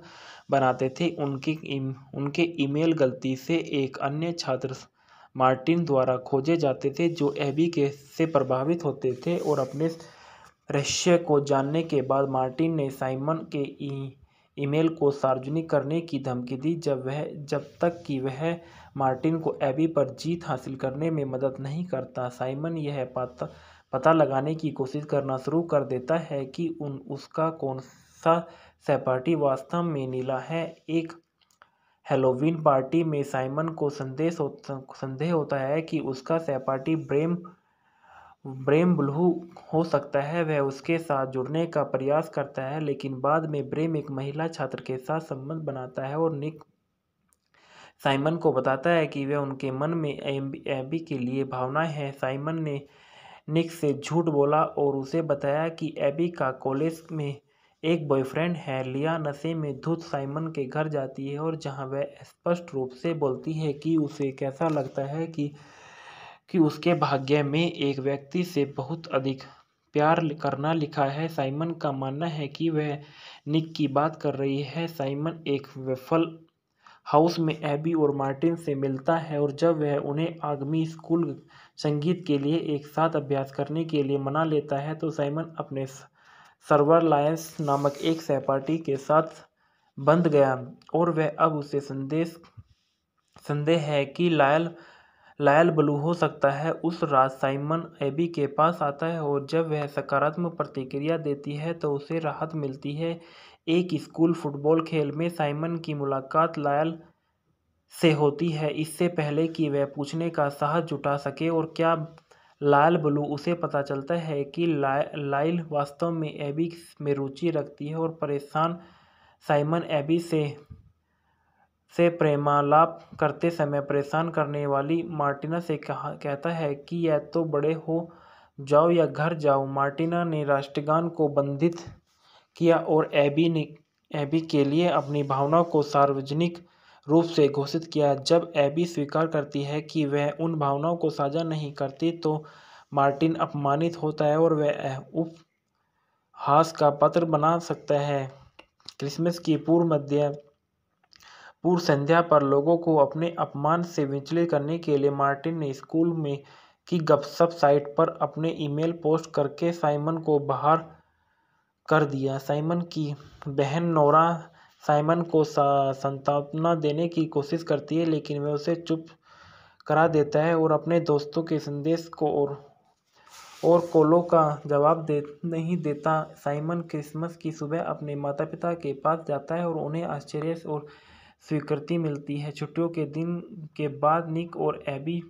A: बनाते थे उनके इम, उनके ईमेल गलती से एक अन्य छात्र मार्टिन द्वारा खोजे जाते थे जो एबी के से प्रभावित होते थे और अपने रहस्य को जानने के बाद मार्टिन ने साइमन के ईमेल को सार्वजनिक करने की धमकी दी जब वह जब तक कि वह मार्टिन को एबी पर जीत हासिल करने में मदद नहीं करता साइमन यह पता पता लगाने की कोशिश करना शुरू कर देता है कि उन उसका कौन सा सहपाठी वास्तव में नीला है एक हेलोवीन पार्टी में साइमन को संदेश हो, संदेह होता है कि उसका सहपाठी ब्रेम ब्रेम ब्लू हो सकता है वह उसके साथ जुड़ने का प्रयास करता है लेकिन बाद में ब्रेम एक महिला छात्र के साथ संबंध बनाता है और निक साइमन को बताता है कि वह उनके मन में एबी के लिए भावनाएं हैं साइमन ने निक से झूठ बोला और उसे बताया कि एबी का कॉलेज में एक बॉयफ्रेंड है लिया नशे में धुत साइमन के घर जाती है और जहां वह स्पष्ट रूप से बोलती है कि उसे कैसा लगता है कि कि उसके भाग्य में एक व्यक्ति से बहुत अधिक प्यार करना लिखा है साइमन का मानना है कि वह निक की बात कर रही है साइमन एक विफल हाउस में एबी और मार्टिन से मिलता है और जब वह उन्हें आगमी स्कूल संगीत के लिए एक साथ अभ्यास करने के लिए मना लेता है तो साइमन अपने सर्वर लायंस नामक एक सहपाठी के साथ बंध गया और वह अब उसे संदेश संदेह है कि लायल लायल ब्लू हो सकता है उस रात साइमन एबी के पास आता है और जब वह सकारात्मक प्रतिक्रिया देती है तो उसे राहत मिलती है एक स्कूल फुटबॉल खेल में साइमन की मुलाकात लायल से होती है इससे पहले कि वह पूछने का साहस जुटा सके और क्या लायल ब्लू उसे पता चलता है कि ला, लाइल वास्तव में एबी में रुचि रखती है और परेशान साइमन एबी से से प्रेमालाप करते समय परेशान करने वाली मार्टिना से कहा कहता है कि यह तो बड़े हो जाओ या घर जाओ मार्टिना ने राष्ट्रगान को बंधित किया और एबी ने एबी के लिए अपनी भावनाओं को सार्वजनिक रूप से घोषित किया जब एबी स्वीकार करती है कि वह उन भावनाओं को साझा नहीं करती तो मार्टिन अपमानित होता है और वह उपहास का पत्र बना सकता है क्रिसमस की पूर्व मध्य पूर्व संध्या पर लोगों को अपने अपमान से विचलित करने के लिए मार्टिन ने स्कूल में की गपशप साइट पर अपने ईमेल पोस्ट करके साइमन को बाहर कर दिया साइमन की बहन नोरा साइमन को सांत्वना देने की कोशिश करती है लेकिन वह उसे चुप करा देता है और अपने दोस्तों के संदेश को और और कोलो का जवाब दे नहीं देता साइमन क्रिसमस की सुबह अपने माता पिता के पास जाता है और उन्हें आश्चर्य और स्वीकृति मिलती है छुट्टियों के दिन के बाद निक और एबी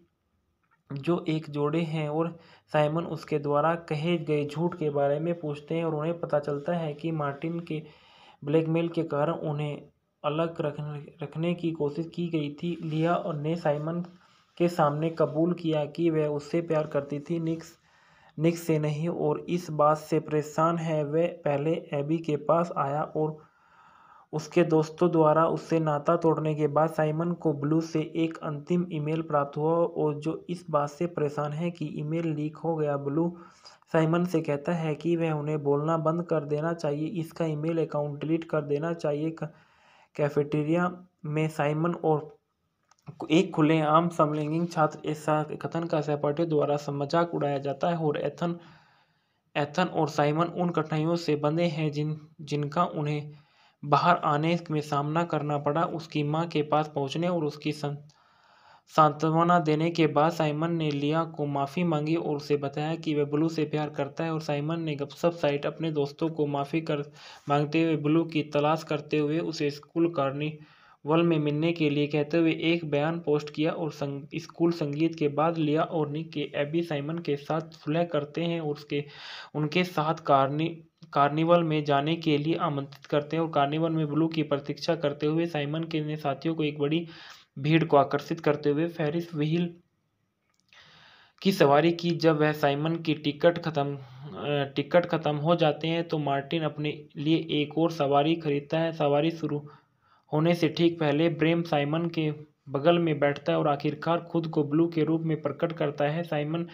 A: जो एक जोड़े हैं और साइमन उसके द्वारा कहे गए झूठ के बारे में पूछते हैं और उन्हें पता चलता है कि मार्टिन के ब्लैकमेल के कारण उन्हें अलग रखने रखने की कोशिश की गई थी लिया और ने साइमन के सामने कबूल किया कि वह उससे प्यार करती थी निक्स निक्स से नहीं और इस बात से परेशान है वह पहले एबी के पास आया और उसके दोस्तों द्वारा उससे नाता तोड़ने के बाद साइमन को ब्लू से एक अंतिम ईमेल प्राप्त हुआ और जो इस बात से परेशान है कि ईमेल लीक हो गया ब्लू साइमन से कहता है कि वह उन्हें बोलना बंद कर देना चाहिए इसका ईमेल अकाउंट डिलीट कर देना चाहिए कैफेटेरिया में साइमन और एक खुलेआम समलैंगिक छात्र ऐसा कथन का सहपाठियों द्वारा मजाक उड़ाया जाता है और एथन एथन और साइमन उन कठिनाइयों से बंधे हैं जिन जिनका उन्हें बाहर आने में सामना करना पड़ा उसकी माँ के पास पहुँचने और उसकी सांत्वना देने के बाद साइमन ने लिया को माफ़ी मांगी और उसे बताया कि वह ब्लू से प्यार करता है और साइमन ने गपशप साइट अपने दोस्तों को माफ़ी कर मांगते हुए ब्लू की तलाश करते हुए उसे स्कूल वल में मिलने के लिए कहते हुए एक बयान पोस्ट किया और संग, स्कूल संगीत के बाद लिया और निक के एबी साइमन के साथ सुलह करते हैं और उसके उनके साथ कार्नी कार्निवल में जाने के लिए आमंत्रित करते हैं और कार्निवल में ब्लू की प्रतीक्षा करते हुए साइमन के ने साथियों को एक बड़ी भीड़ को आकर्षित करते हुए फेरिस व्हील की सवारी की जब वह साइमन की टिकट खत्म टिकट खत्म हो जाते हैं तो मार्टिन अपने लिए एक और सवारी खरीदता है सवारी शुरू होने से ठीक पहले ब्रेम साइमन के बगल में बैठता है और आखिरकार खुद को ब्लू के रूप में प्रकट करता है साइमन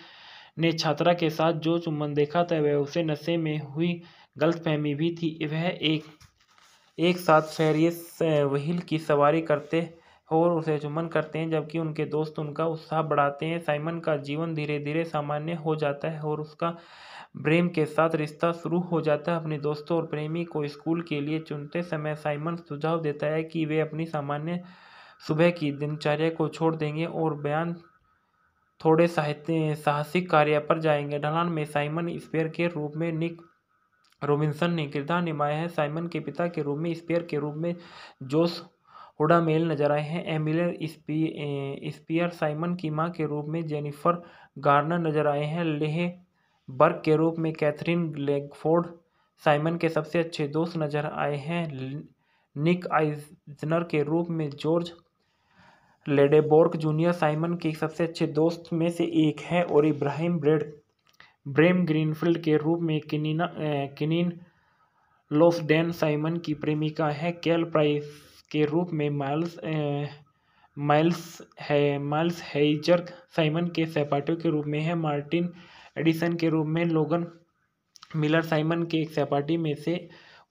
A: ने छात्रा के साथ जो चुम्बन देखा था वह उसे नशे में हुई गलतफहमी भी थी वह एक एक साथ फेरियस वहील की सवारी करते और उसे चुमन करते हैं जबकि उनके दोस्त उनका उत्साह बढ़ाते हैं साइमन का जीवन धीरे धीरे सामान्य हो जाता है और उसका ब्रेम के साथ रिश्ता शुरू हो जाता है अपने दोस्तों और प्रेमी को स्कूल के लिए चुनते समय साइमन सुझाव देता है कि वे अपनी सामान्य सुबह की दिनचर्या को छोड़ देंगे और बयान थोड़े साहित्य साहसिक कार्य पर जाएंगे ढलान में साइमन स्पेयर के रूप में निक रोबिन्सन ने किरदार निभाया है साइमन के पिता के रूप में स्पेयर के रूप में जोस हुडामेल नजर आए हैं एमिलियन स्पियर स्पीयर साइमन की मां के रूप में जेनिफर गार्नर नजर आए हैं लेह बर्ग के रूप में कैथरीन लेगफोर्ड साइमन के सबसे अच्छे दोस्त नजर आए हैं निक आइजनर के रूप में जॉर्ज लेडेबोर्क जूनियर साइमन के सबसे अच्छे दोस्त में से एक है और इब्राहिम ब्रेड ब्रेम ग्रीनफील्ड के रूप में किनिना किनिन लोसडेन साइमन की प्रेमिका है कैल प्राइस के रूप में माइल्स माइल्स है माइल्स हेजर साइमन के सहपाठियों के रूप में है मार्टिन एडिसन के रूप में लोगन मिलर साइमन के एक सहपाठी में से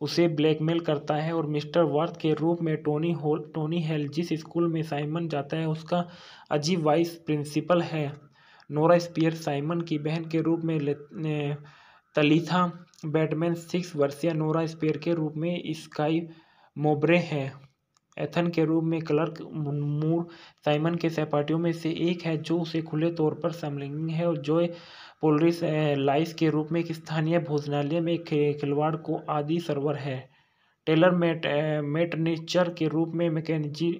A: उसे ब्लैकमेल करता है और मिस्टर वर्थ के रूप में टोनी होल टोनी हेल जिस स्कूल में साइमन जाता है उसका अजीब वाइस प्रिंसिपल है नोरा स्पियर साइमन की बहन के रूप में तलीथा बैटमैन सिक्स वर्षीय नोरा स्पियर के रूप में स्काई मोबरे हैं एथन के रूप में क्लर्क मूर साइमन के सहपाठियों में से एक है जो उसे खुले तौर पर समलिंग है और जो पोलरिस लाइस के रूप में एक स्थानीय भोजनालय में खिलवाड़ को आदि सर्वर है टेलर मेट मेटनेचर के रूप में मैकेजी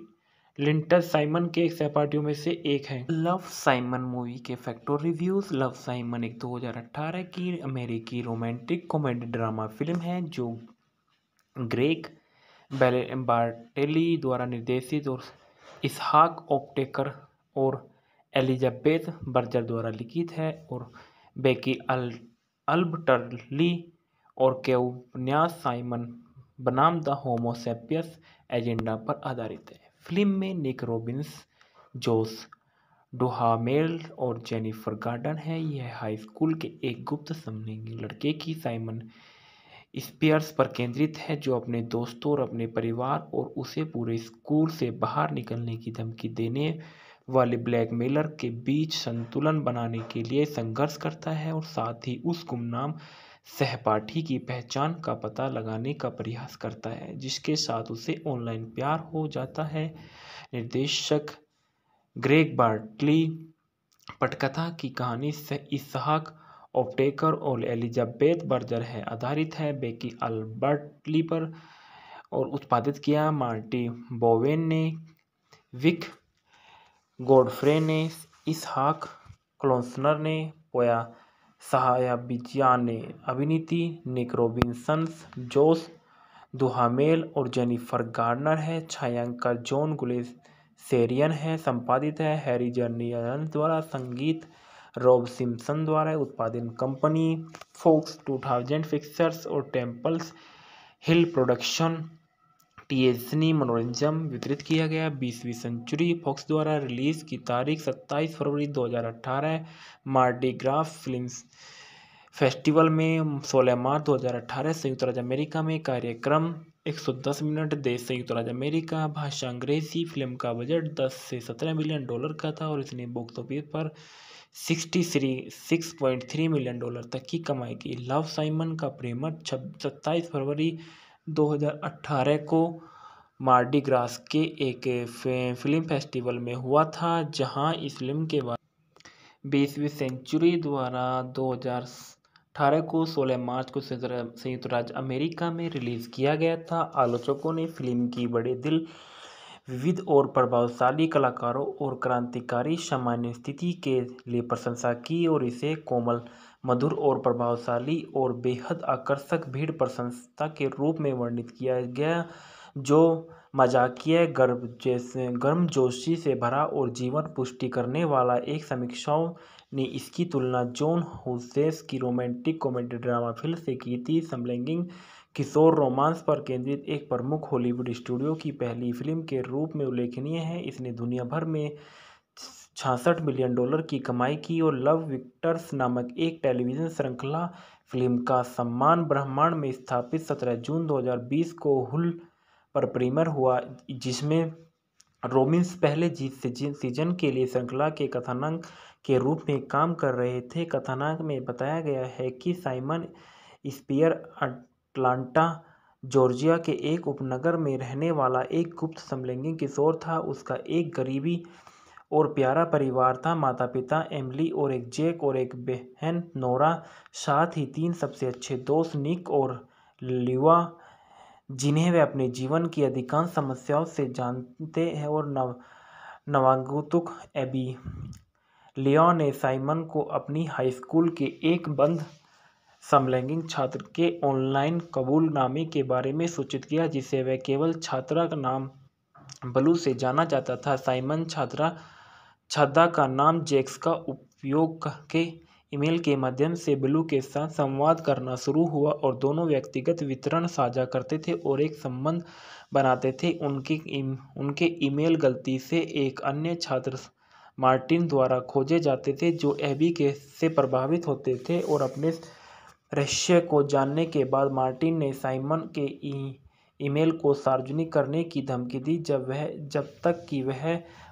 A: लिंटर साइमन के सहपाठियों में से एक है लव साइमन मूवी के फैक्टर रिव्यूज लव साइमन एक 2018 की अमेरिकी रोमांटिक कॉमेडी ड्रामा फिल्म है जो ग्रेक बार्टेली द्वारा निर्देशित और इसहाक ऑप्टेकर और एलिजाबेथ बर्जर द्वारा लिखित है और बेकी अल अल्बटरली और केव साइमन बनाम द होमोसेपियस एजेंडा पर आधारित है फिल्म में निक रॉबिन्स जोस डोहामेल और जेनिफर गार्डन है यह हाई स्कूल के एक गुप्त समलिंगी लड़के की साइमन स्पियर्स पर केंद्रित है जो अपने दोस्तों और अपने परिवार और उसे पूरे स्कूल से बाहर निकलने की धमकी देने वाले ब्लैकमेलर के बीच संतुलन बनाने के लिए संघर्ष करता है और साथ ही उस गुमनाम सहपाठी की पहचान का पता लगाने का प्रयास करता है जिसके साथ उसे ऑनलाइन प्यार हो जाता है निर्देशक ग्रेग बार्टली पटकथा की कहानी से इसहाक ओपटेकर और एलिजाबेथ बर्जर है आधारित है बेकी अल्बर्टली पर और उत्पादित किया मार्टी बोवेन ने विक गोडफ्रे ने इसहाक क्लोसनर ने पोया सहाया बिज़िया ने अभिनीति निक रोबिन्सन्स जोस दुहामेल और जेनिफर गार्डनर है छायांकर जॉन गुलेसेरियन है संपादित है हैरी जर्नियन द्वारा संगीत रॉब सिम्सन द्वारा उत्पादन कंपनी फोक्स 2000 फिक्सर्स और टेम्पल्स हिल प्रोडक्शन टीएसनी मनोरंजन वितरित किया गया बीसवीं सेंचुरी फॉक्स द्वारा रिलीज की तारीख 27 फरवरी 2018 मार्डीग्राफ फिल्म फेस्टिवल में 16 मार्च 2018 संयुक्त राज्य अमेरिका में कार्यक्रम 110 मिनट देश संयुक्त राज्य अमेरिका भाषा अंग्रेजी फिल्म का बजट 10 से 17 मिलियन डॉलर का था और इसने बॉक्स ऑफिस पर sixty three six point three million dollar तक की कमाई की लव साइमन का प्रेमर छब सत्ताईस फरवरी दो हज़ार को मार्डी ग्रास के एक फिल्म फेस्टिवल में हुआ था जहां इस फिल्म के बाद बीसवीं सेंचुरी द्वारा दो हज़ार अठारह को 16 मार्च को संयुक्त राज्य अमेरिका में रिलीज़ किया गया था आलोचकों ने फिल्म की बड़े दिल विविध और प्रभावशाली कलाकारों और क्रांतिकारी सामान्य स्थिति के लिए प्रशंसा की और इसे कोमल मधुर और प्रभावशाली और बेहद आकर्षक भीड़ प्रशंसता के रूप में वर्णित किया गया जो मजाकिया गर्भ जैसे गर्मजोशी से भरा और जीवन पुष्टि करने वाला एक समीक्षाओं ने इसकी तुलना जॉन हुसेस की रोमांटिक कॉमेडी ड्रामा फिल्म से की थी समलैंगिक किशोर रोमांस पर केंद्रित एक प्रमुख हॉलीवुड स्टूडियो की पहली फिल्म के रूप में उल्लेखनीय है इसने दुनिया भर में छासठ मिलियन डॉलर की कमाई की और लव विक्टर्स नामक एक टेलीविज़न श्रृंखला फिल्म का सम्मान ब्रह्मांड में स्थापित 17 जून 2020 को हुल पर प्रीमियर हुआ जिसमें रोमिंस पहले जीत सीजन के लिए श्रृंखला के कथानक के रूप में काम कर रहे थे कथानक में बताया गया है कि साइमन स्पियर अटलांटा जॉर्जिया के एक उपनगर में रहने वाला एक गुप्त समलैंगिक किशोर था उसका एक गरीबी और प्यारा परिवार था माता पिता एमली और एक जेक और एक बहन नोरा साथ ही तीन सबसे अच्छे दोस्त निक और लिवा जिन्हें वे अपने जीवन की अधिकांश समस्याओं से जानते हैं और नव नवागुतुक एबी लियो ने साइमन को अपनी हाई स्कूल के एक बंद समलैंगिक छात्र के ऑनलाइन कबूलनामे के बारे में सूचित किया जिसे वह केवल छात्रा का नाम बलू से जाना जाता था साइमन छात्रा छद्दा का नाम जैक्स का उपयोग के ईमेल के माध्यम से ब्लू के साथ संवाद करना शुरू हुआ और दोनों व्यक्तिगत वितरण साझा करते थे और एक संबंध बनाते थे उनके उनके ईमेल गलती से एक अन्य छात्र मार्टिन द्वारा खोजे जाते थे जो एबी के से प्रभावित होते थे और अपने रहस्य को जानने के बाद मार्टिन ने साइमन के ईमेल को सार्वजनिक करने की धमकी दी जब वह जब तक कि वह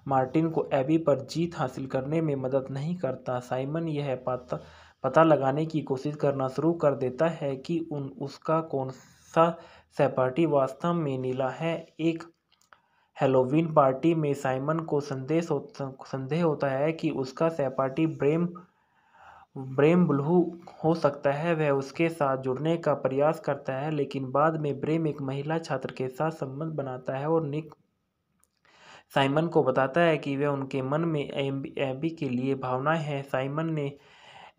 A: मार्टिन को एबी पर जीत हासिल करने में मदद नहीं करता साइमन यह पता पता लगाने की कोशिश करना शुरू कर देता है कि उन उसका कौन सा सहपाठी वास्तव में नीला है एक हेलोवीन पार्टी में साइमन को संदेश हो, संदेह होता है कि उसका सहपाठी ब्रेम ब्रेम ब्लू हो सकता है वह उसके साथ जुड़ने का प्रयास करता है लेकिन बाद में ब्रेम एक महिला छात्र के साथ संबंध बनाता है और निक साइमन को बताता है कि वह उनके मन में एबी के लिए भावनाएं हैं साइमन ने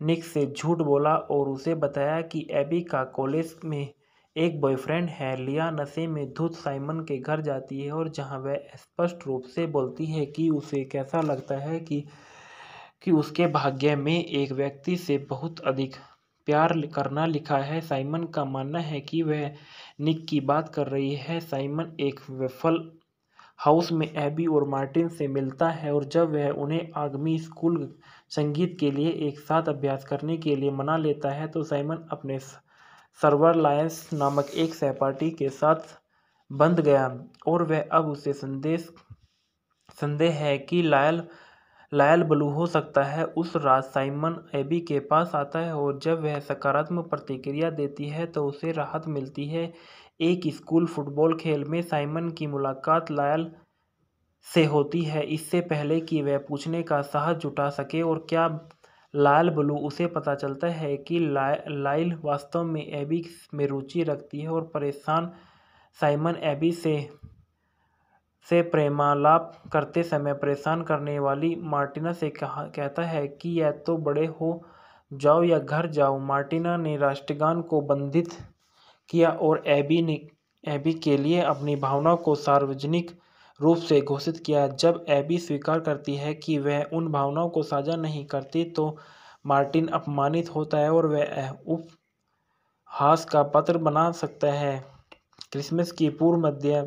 A: निक से झूठ बोला और उसे बताया कि एबी का कॉलेज में एक बॉयफ्रेंड है लिया नशे में धुत साइमन के घर जाती है और जहां वह स्पष्ट रूप से बोलती है कि उसे कैसा लगता है कि कि उसके भाग्य में एक व्यक्ति से बहुत अधिक प्यार करना लिखा है साइमन का मानना है कि वह निक की बात कर रही है साइमन एक विफल हाउस में एबी और मार्टिन से मिलता है और जब वह उन्हें आगमी स्कूल संगीत के लिए एक साथ अभ्यास करने के लिए मना लेता है तो साइमन अपने सर्वर लायंस नामक एक सहपाठी के साथ बंध गया और वह अब उसे संदेश संदेह है कि लायल लायल ब्लू हो सकता है उस रात साइमन एबी के पास आता है और जब वह सकारात्मक प्रतिक्रिया देती है तो उसे राहत मिलती है एक स्कूल फुटबॉल खेल में साइमन की मुलाकात लायल से होती है इससे पहले कि वह पूछने का साहस जुटा सके और क्या लायल ब्लू उसे पता चलता है कि ला, लाइल वास्तव में एबी में रुचि रखती है और परेशान साइमन एबी से से प्रेमालाप करते समय परेशान करने वाली मार्टिना से कहा कहता है कि यह तो बड़े हो जाओ या घर जाओ मार्टिना ने राष्ट्रगान को बंधित किया और एबी ने एबी के लिए अपनी भावनाओं को सार्वजनिक रूप से घोषित किया जब एबी स्वीकार करती है कि वह उन भावनाओं को साझा नहीं करती तो मार्टिन अपमानित होता है और वह उपहास का पत्र बना सकता है क्रिसमस की पूर्व मध्य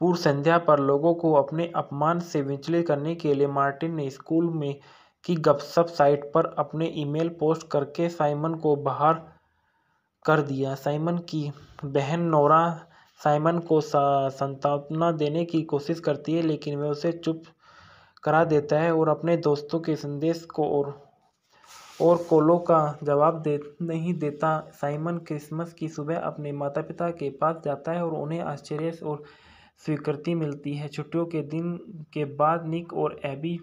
A: पूर्व संध्या पर लोगों को अपने अपमान से विचलित करने के लिए मार्टिन ने स्कूल में की गपशप साइट पर अपने ईमेल पोस्ट करके साइमन को बाहर कर दिया साइमन की बहन नोरा साइमन को सांत्वना देने की कोशिश करती है लेकिन वह उसे चुप करा देता है और अपने दोस्तों के संदेश को और और कोलो का जवाब दे नहीं देता साइमन क्रिसमस की सुबह अपने माता पिता के पास जाता है और उन्हें आश्चर्य और स्वीकृति मिलती है छुट्टियों के दिन के बाद निक और एबी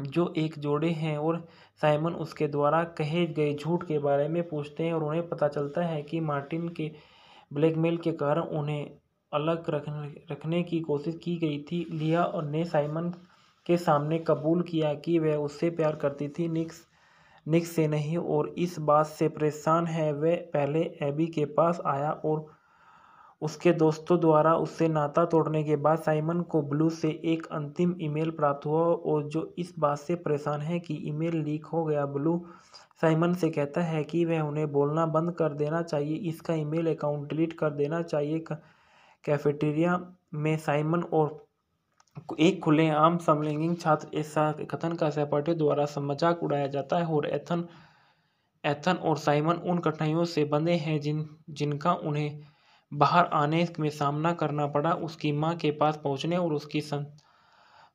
A: जो एक जोड़े हैं और साइमन उसके द्वारा कहे गए झूठ के बारे में पूछते हैं और उन्हें पता चलता है कि मार्टिन के ब्लैकमेल के कारण उन्हें अलग रखने रखने की कोशिश की गई थी लिया और ने साइमन के सामने कबूल किया कि वह उससे प्यार करती थी निक्स निक्स से नहीं और इस बात से परेशान है वह पहले एबी के पास आया और उसके दोस्तों द्वारा उससे नाता तोड़ने के बाद साइमन को ब्लू से एक अंतिम ईमेल प्राप्त हुआ और जो इस बात से परेशान है कि ईमेल लीक हो गया ब्लू साइमन से कहता है कि वह उन्हें बोलना बंद कर देना चाहिए इसका ईमेल अकाउंट डिलीट कर देना चाहिए कैफेटेरिया में साइमन और एक खुलेआम समलैंगिक छात्र ऐसा कथन का सहपाठियों द्वारा मजाक उड़ाया जाता है और एथन एथन और साइमन उन कठिनाइयों से बंधे हैं जिन जिनका उन्हें बाहर आने में सामना करना पड़ा उसकी माँ के पास पहुँचने और उसकी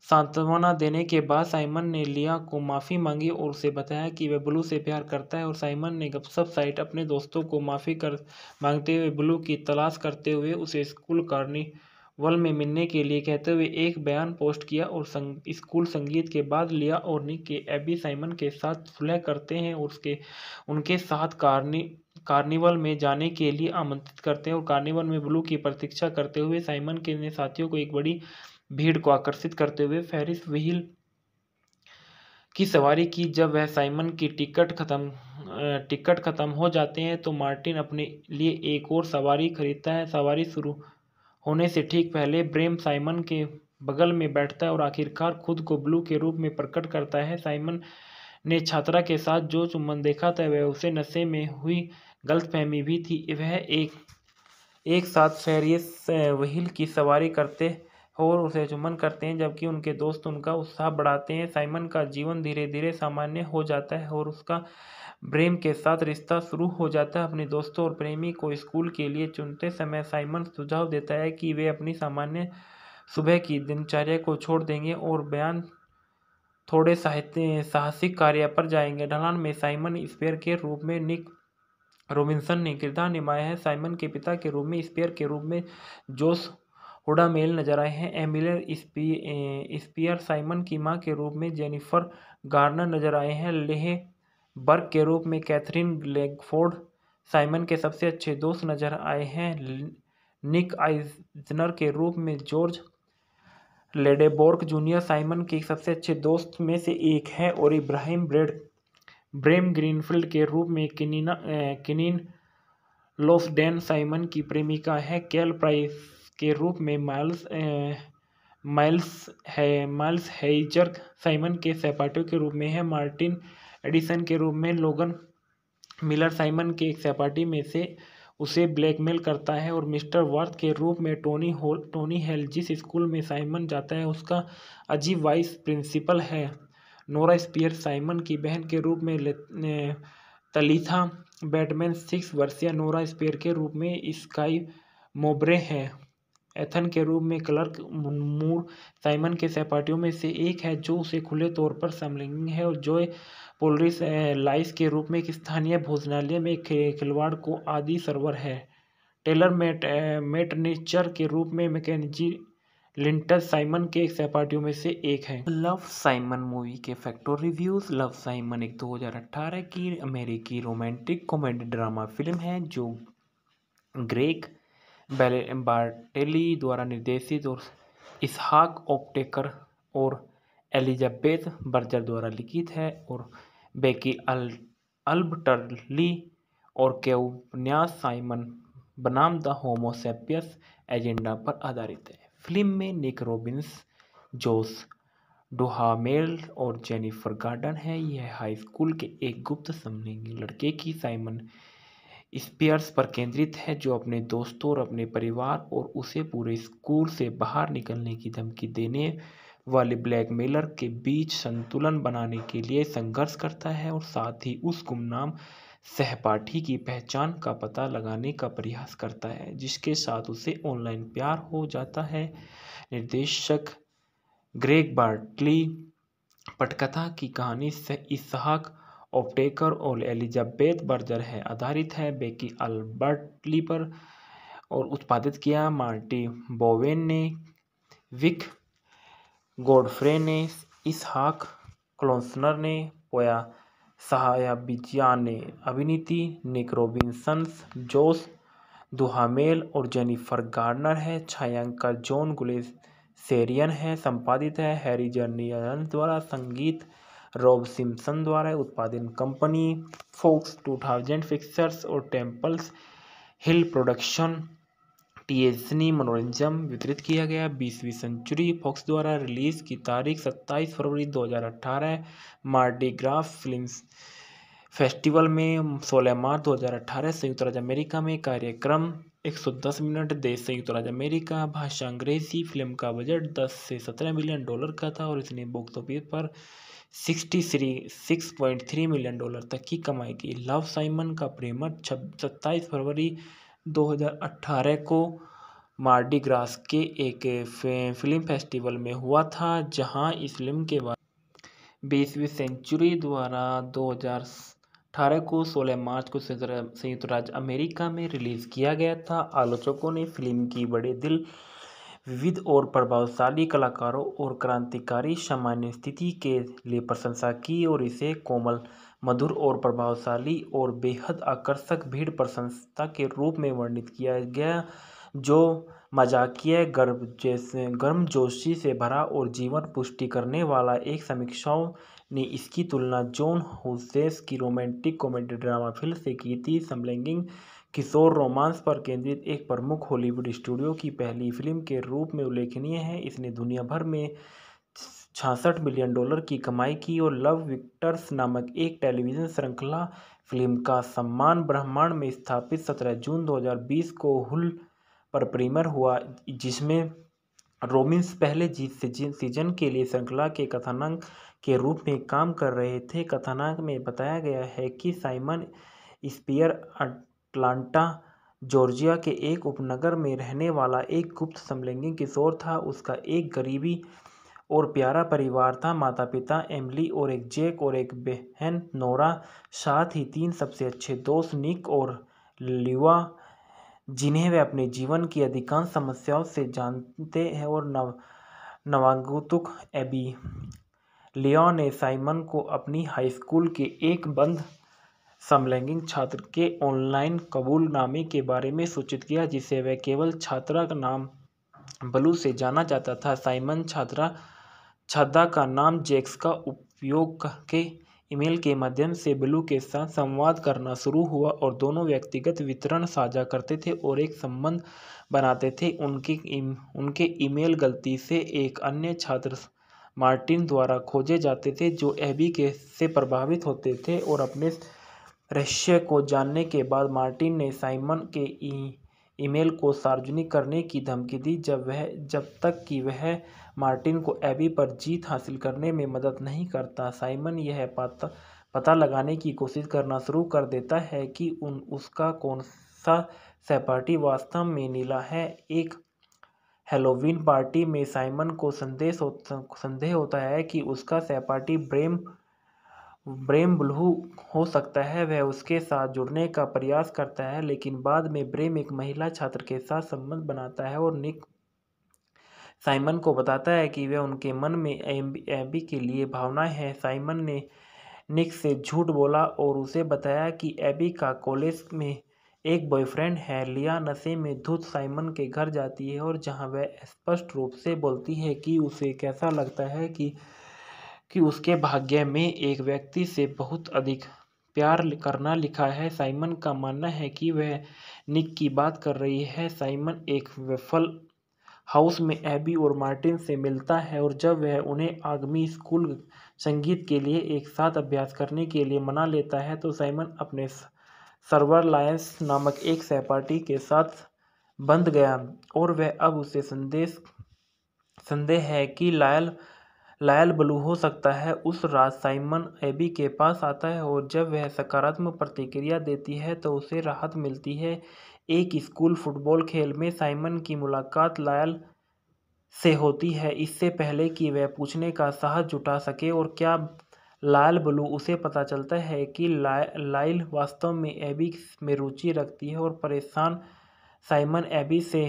A: सांत्वना देने के बाद साइमन ने लिया को माफ़ी मांगी और उसे बताया कि वह ब्लू से प्यार करता है और साइमन ने गपशप साइट अपने दोस्तों को माफ़ी कर मांगते हुए ब्लू की तलाश करते हुए उसे स्कूल कार्निवल में मिलने के लिए कहते हुए एक बयान पोस्ट किया और संग, स्कूल संगीत के बाद लिया और निक के एबी साइमन के साथ सुलह करते हैं और उसके उनके साथ कार्नी कार्निवल में जाने के लिए आमंत्रित करते हैं और कार्निवल में ब्लू की प्रतीक्षा करते हुए साइमन के ने साथियों को एक बड़ी भीड़ को आकर्षित करते हुए फेरिस व्हील की सवारी की जब वह साइमन की टिकट खत्म टिकट खत्म हो जाते हैं तो मार्टिन अपने लिए एक और सवारी खरीदता है सवारी शुरू होने से ठीक पहले ब्रेम साइमन के बगल में बैठता है और आखिरकार खुद को ब्लू के रूप में प्रकट करता है साइमन ने छात्रा के साथ जो चुम्बन देखा था वह उसे नशे में हुई गलतफहमी भी थी वह एक एक साथ फेरियस वहील की सवारी करते और उसे चुमन करते हैं जबकि उनके दोस्त उनका उत्साह बढ़ाते हैं साइमन का जीवन धीरे धीरे सामान्य हो जाता है और उसका प्रेम के साथ रिश्ता शुरू हो जाता है अपने दोस्तों और प्रेमी को स्कूल के लिए चुनते समय साइमन सुझाव देता है कि वे अपनी सामान्य सुबह की दिनचर्या को छोड़ देंगे और बयान थोड़े साहित्य साहसिक कार्य पर जाएंगे ढलान में साइमन स्पेयर के रूप में निक रोबिन्सन ने किरदार निभाया है साइमन के पिता के रूप में स्पेयर के रूप में जोस हुडामेल नजर आए हैं एमिलर स्पियर साइमन की मां के रूप में जेनिफर गार्नर नजर आए हैं लेह बर्ग के रूप में कैथरीन लेगफोर्ड साइमन के सबसे अच्छे दोस्त नजर आए हैं निक आइजनर के रूप में जॉर्ज लेडेबोर्क जूनियर साइमन के सबसे अच्छे दोस्त में से एक है और इब्राहिम ब्रेड ब्रेम ग्रीनफील्ड के रूप में किनिना किनिन लोफडेन साइमन की प्रेमिका है कैल प्राइस के रूप में माइल्स माइल्स है माइल्स हेजर साइमन के सहपाठियों के रूप में है मार्टिन एडिसन के रूप में लोगन मिलर साइमन के एक सहपाठी में से उसे ब्लैकमेल करता है और मिस्टर वर्थ के रूप में टोनी होल टोनी हेल जिस स्कूल में साइमन जाता है उसका अजीब वाइस प्रिंसिपल है नोरा स्पियर साइमन की बहन के रूप में तलीथा बैटमैन सिक्स वर्षीय नोरा स्पियर के रूप में स्काई मोबरे हैं एथन के रूप में क्लर्क मूर साइमन के सहपाठियों में से एक है जो उसे खुले तौर पर समलिंग है और जो पोलरिस लाइस के रूप में एक स्थानीय भोजनालय में खिलवाड़ को आदि सर्वर है टेलर मेट मेटनेचर के रूप में मैकेजी लिंटर साइमन के सहपाठियों में से एक है लव साइमन मूवी के फैक्टर रिव्यूज लव साइमन एक 2018 की अमेरिकी रोमांटिक कॉमेडी ड्रामा फिल्म है जो ग्रेक बेले बार्टेली द्वारा निर्देशित और इसहाक ऑप्टेकर और एलिजाबेथ बर्जर द्वारा लिखित है और बेकी अल और के उपन्यास साइमन बनाम द होमोसेपियस एजेंडा पर आधारित है फिल्म में निक रॉबिन्स जोस डोहामेल और जेनिफर गार्डन है यह हाई स्कूल के एक गुप्त समलिंग लड़के की साइमन स्पियर्स पर केंद्रित है जो अपने दोस्तों और अपने परिवार और उसे पूरे स्कूल से बाहर निकलने की धमकी देने वाले ब्लैकमेलर के बीच संतुलन बनाने के लिए संघर्ष करता है और साथ ही उस गुमनाम सहपाठी की पहचान का पता लगाने का प्रयास करता है जिसके साथ उसे ऑनलाइन प्यार हो जाता है निर्देशक ग्रेग बार्टली पटकथा की कहानी से इसहाक ओपटेकर और एलिजाबेथ बर्जर है आधारित है बेकी अल्बर्टली पर और उत्पादित किया मार्टी बोवेन ने विक गोडफ्रे ने इसहाक क्लोसनर ने पोया सहाया बिजिया ने अभिनीति निक रोबिनसन्स जोस दुहामेल और जेनिफर गार्नर है छायांकर जॉन गुलेस सेरियन है संपादित है हैरी जर्नियन द्वारा संगीत रॉब सिम्सन द्वारा उत्पादन कंपनी फोक्स 2000 फिक्सर्स और टेम्पल्स हिल प्रोडक्शन टीएसनी मनोरंजन वितरित किया गया बीसवीं सेंचुरी फॉक्स द्वारा रिलीज की तारीख 27 फरवरी 2018 मार्डीग्राफ फिल्म फेस्टिवल में 16 मार्च 2018 संयुक्त राज्य अमेरिका में कार्यक्रम 110 मिनट देश संयुक्त राज्य अमेरिका भाषा अंग्रेजी फिल्म का बजट 10 से 17 मिलियन डॉलर का था और इसने बॉक्स ऑफिस पर sixty three six point three million dollar तक की कमाई की लव साइमन का प्रेमर सत्ताईस फरवरी दो हज़ार को मार्डी ग्रास के एक फिल्म फेस्टिवल में हुआ था जहां इस फिल्म के बाद बीसवीं सेंचुरी द्वारा दो हज़ार अठारह को 16 मार्च को संयुक्त राज्य अमेरिका में रिलीज़ किया गया था आलोचकों ने फिल्म की बड़े दिल विविध और प्रभावशाली कलाकारों और क्रांतिकारी सामान्य स्थिति के लिए प्रशंसा की और इसे कोमल मधुर और प्रभावशाली और बेहद आकर्षक भीड़ प्रशंसता के रूप में वर्णित किया गया जो मजाकिया गर्भ जैसे गर्मजोशी से भरा और जीवन पुष्टि करने वाला एक समीक्षाओं ने इसकी तुलना जॉन हुसेस की रोमांटिक कॉमेडी ड्रामा फिल्म से की थी समलैंगिंग किशोर रोमांस पर केंद्रित एक प्रमुख हॉलीवुड स्टूडियो की पहली फिल्म के रूप में उल्लेखनीय है इसने दुनिया भर में 66 मिलियन डॉलर की कमाई की और लव विक्टर्स नामक एक टेलीविज़न श्रृंखला फिल्म का सम्मान ब्रह्मांड में स्थापित 17 जून 2020 को हुल पर प्रीमियर हुआ जिसमें रोमिंस पहले जीत से सीजन के लिए श्रृंखला के कथानक के रूप में काम कर रहे थे कथानक में बताया गया है कि साइमन स्पियर अटलांटा जॉर्जिया के एक उपनगर में रहने वाला एक गुप्त समलैंगिक किशोर था उसका एक गरीबी और प्यारा परिवार था माता पिता एमली और एक जैक और एक बहन नोरा साथ ही तीन सबसे अच्छे दोस्त निक और लिवा जिन्हें वे अपने जीवन की अधिकांश समस्याओं से जानते हैं और नव नवागुतुक एबी लियो ने साइमन को अपनी हाई स्कूल के एक बंद समलैंगिक छात्र के ऑनलाइन कबूलनामे के बारे में सूचित किया जिसे वह केवल छात्रा का नाम बलू से जाना जाता था साइमन छात्रा छदा का नाम जैक्स का उपयोग के ईमेल के माध्यम से ब्लू के साथ संवाद करना शुरू हुआ और दोनों व्यक्तिगत वितरण साझा करते थे और एक संबंध बनाते थे उनके इम, उनके ईमेल गलती से एक अन्य छात्र मार्टिन द्वारा खोजे जाते थे जो एबी के से प्रभावित होते थे और अपने रहस्य को जानने के बाद मार्टिन ने साइमन के ईमेल e, को सार्वजनिक करने की धमकी दी जब वह जब तक कि वह मार्टिन को एबी पर जीत हासिल करने में मदद नहीं करता साइमन यह पता पता लगाने की कोशिश करना शुरू कर देता है कि उन उसका कौन सा सहपाठी वास्तव में नीला है एक हेलोवीन पार्टी में साइमन को संदेश संदेह होता है कि उसका सहपाठी ब्रेम ब्रेम ब्लू हो सकता है वह उसके साथ जुड़ने का प्रयास करता है लेकिन बाद में ब्रेम एक महिला छात्र के साथ संबंध बनाता है और निक साइमन को बताता है कि वह उनके मन में एबी एबी के लिए भावनाएं हैं साइमन ने निक से झूठ बोला और उसे बताया कि एबी का कॉलेज में एक बॉयफ्रेंड है लिया नशे में धुत साइमन के घर जाती है और जहां वह स्पष्ट रूप से बोलती है कि उसे कैसा लगता है कि कि उसके भाग्य में एक व्यक्ति से बहुत अधिक प्यार करना लिखा है साइमन का मानना है कि वह निक की बात कर रही है साइमन एक विफल हाउस में एबी और मार्टिन से मिलता है और जब वह उन्हें आगमी स्कूल संगीत के लिए एक साथ अभ्यास करने के लिए मना लेता है तो साइमन अपने सर्वर लायंस नामक एक सहपाठी के साथ बंध गया और वह अब उसे संदेश संदेह है कि लायल लायल ब्लू हो सकता है उस रात साइमन एबी के पास आता है और जब वह सकारात्मक प्रतिक्रिया देती है तो उसे राहत मिलती है एक स्कूल फुटबॉल खेल में साइमन की मुलाकात लायल से होती है इससे पहले कि वह पूछने का साहस जुटा सके और क्या लायल ब्लू उसे पता चलता है कि ला, लाइल वास्तव में एबी में रुचि रखती है और परेशान साइमन एबी से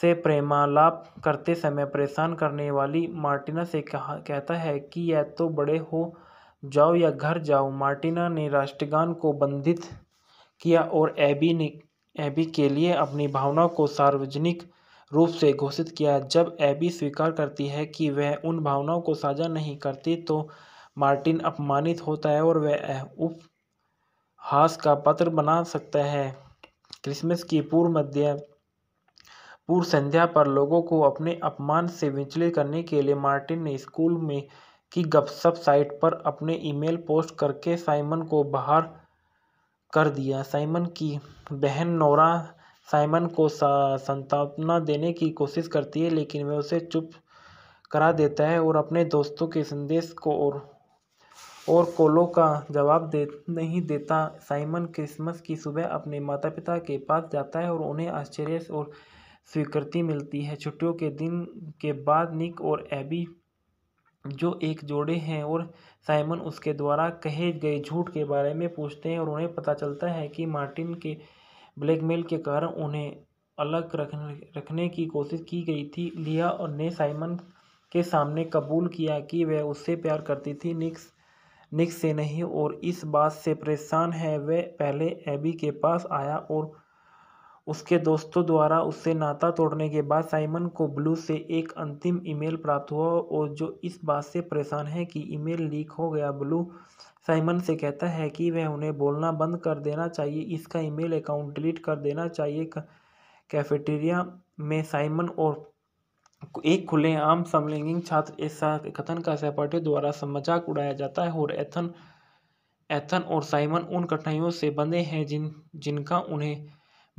A: से प्रेमालाप करते समय परेशान करने वाली मार्टिना से कहा कहता है कि यह तो बड़े हो जाओ या घर जाओ मार्टिना ने राष्ट्रगान को बंधित किया और एबी ने एबी के लिए अपनी भावनाओं को सार्वजनिक रूप से घोषित किया जब एबी स्वीकार करती है कि वह उन भावनाओं को साझा नहीं करती तो मार्टिन अपमानित होता है और वह उपहास का पत्र बना सकता है क्रिसमस की पूर्व मध्य पूर्व संध्या पर लोगों को अपने अपमान से विचलित करने के लिए मार्टिन ने स्कूल में की गपशप साइट पर अपने ईमेल पोस्ट करके साइमन को बाहर कर दिया साइमन की बहन नोरा साइमन को सांत्वना देने की कोशिश करती है लेकिन वह उसे चुप करा देता है और अपने दोस्तों के संदेश को और और कोलो का जवाब दे नहीं देता साइमन क्रिसमस की सुबह अपने माता पिता के पास जाता है और उन्हें आश्चर्य और स्वीकृति मिलती है छुट्टियों के दिन के बाद निक और एबी जो एक जोड़े हैं और साइमन उसके द्वारा कहे गए झूठ के बारे में पूछते हैं और उन्हें पता चलता है कि मार्टिन के ब्लैकमेल के कारण उन्हें अलग रखने रखने की कोशिश की गई थी लिया और ने साइमन के सामने कबूल किया कि वह उससे प्यार करती थी निक्स निक्स से नहीं और इस बात से परेशान है वह पहले एबी के पास आया और उसके दोस्तों द्वारा उससे नाता तोड़ने के बाद साइमन को ब्लू से एक अंतिम ईमेल प्राप्त हुआ और जो इस बात से परेशान है कि ईमेल लीक हो गया ब्लू साइमन से कहता है कि वह उन्हें बोलना बंद कर देना चाहिए इसका ईमेल अकाउंट डिलीट कर देना चाहिए कैफेटेरिया में साइमन और एक खुलेआम समलैंगिक छात्र ऐसा कथन का सहपाठी द्वारा मजाक उड़ाया जाता है और एथन एथन और साइमन उन कठिनाइयों से बंधे हैं जिन जिनका उन्हें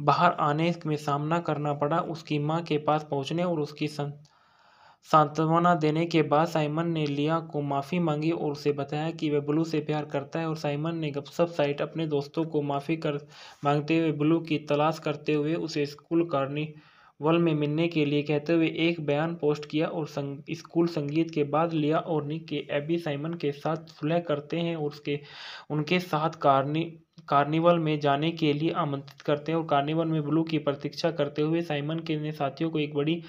A: बाहर आने में सामना करना पड़ा उसकी माँ के पास पहुँचने और उसकी सांत्वना देने के बाद साइमन ने लिया को माफ़ी मांगी और उसे बताया कि वह ब्लू से प्यार करता है और साइमन ने गपसप साइट अपने दोस्तों को माफ़ी कर मांगते हुए ब्लू की तलाश करते हुए उसे स्कूल कार्निवल में मिलने के लिए कहते हुए एक बयान पोस्ट किया और संग, स्कूल संगीत के बाद लिया और निक के एबी साइमन के साथ सुलह करते हैं और उसके उनके साथ कार्नी कार्निवल में जाने के लिए आमंत्रित करते हैं और कार्निवल में ब्लू की प्रतीक्षा करते हुए साइमन के ने साथियों को एक बड़ी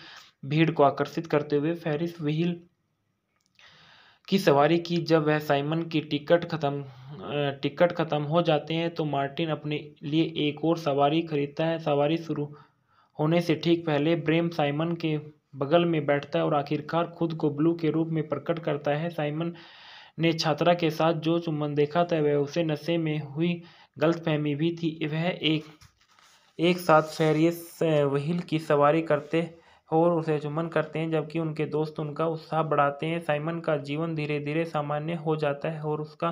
A: भीड़ को आकर्षित करते हुए फेरिस व्हील की सवारी की जब वह साइमन की टिकट खत्म टिकट खत्म हो जाते हैं तो मार्टिन अपने लिए एक और सवारी खरीदता है सवारी शुरू होने से ठीक पहले ब्रेम साइमन के बगल में बैठता है और आखिरकार खुद को ब्लू के रूप में प्रकट करता है साइमन ने छात्रा के साथ जो चुम्बन देखा था वह उसे नशे में हुई गलतफहमी भी थी वह एक एक साथ फेरिस वहील की सवारी करते और उसे चुमन करते हैं जबकि उनके दोस्त उनका उत्साह बढ़ाते हैं साइमन का जीवन धीरे धीरे सामान्य हो जाता है और उसका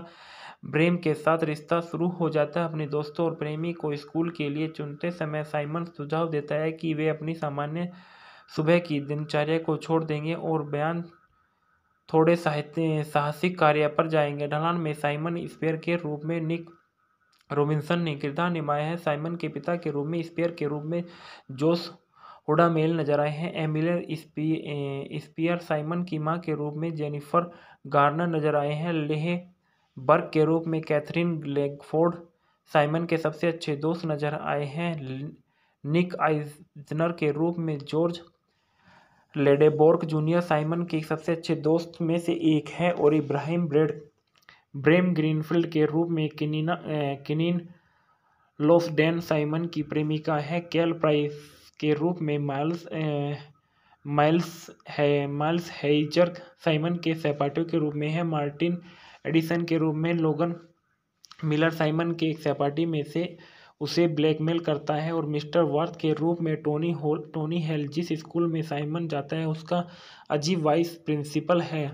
A: ब्रेम के साथ रिश्ता शुरू हो जाता है अपने दोस्तों और प्रेमी को स्कूल के लिए चुनते समय साइमन सुझाव देता है कि वे अपनी सामान्य सुबह की दिनचर्या को छोड़ देंगे और बयान थोड़े साहित्य साहसिक कार्य पर जाएंगे ढलान में साइमन स्पेयर के रूप में निक रोबिन्सन ने किरदार निभाया है साइमन के पिता के रूप में स्पेयर के रूप में जोस हुडामेल नजर आए हैं एमिलर स्पियर साइमन की मां के रूप में जेनिफर गार्नर नजर आए हैं लेह बर्ग के रूप में कैथरीन लेगफोर्ड साइमन के सबसे अच्छे दोस्त नजर आए हैं निक आइजनर के रूप में जॉर्ज लेडेबोर्क जूनियर साइमन के सबसे अच्छे दोस्त में से एक है और इब्राहिम ब्रेड ब्रेम ग्रीनफील्ड के रूप में किनिन लोफडेन साइमन की प्रेमिका है कैल प्राइस के रूप में माइल्स माइल्स है माइल्स हेजर साइमन के सहपाठियों के रूप में है मार्टिन एडिसन के रूप में लोगन मिलर साइमन के एक सहपाठी में से उसे ब्लैकमेल करता है और मिस्टर वर्थ के रूप में टोनी होल टोनी हेल जिस स्कूल में साइमन जाता है उसका अजीब वाइस प्रिंसिपल है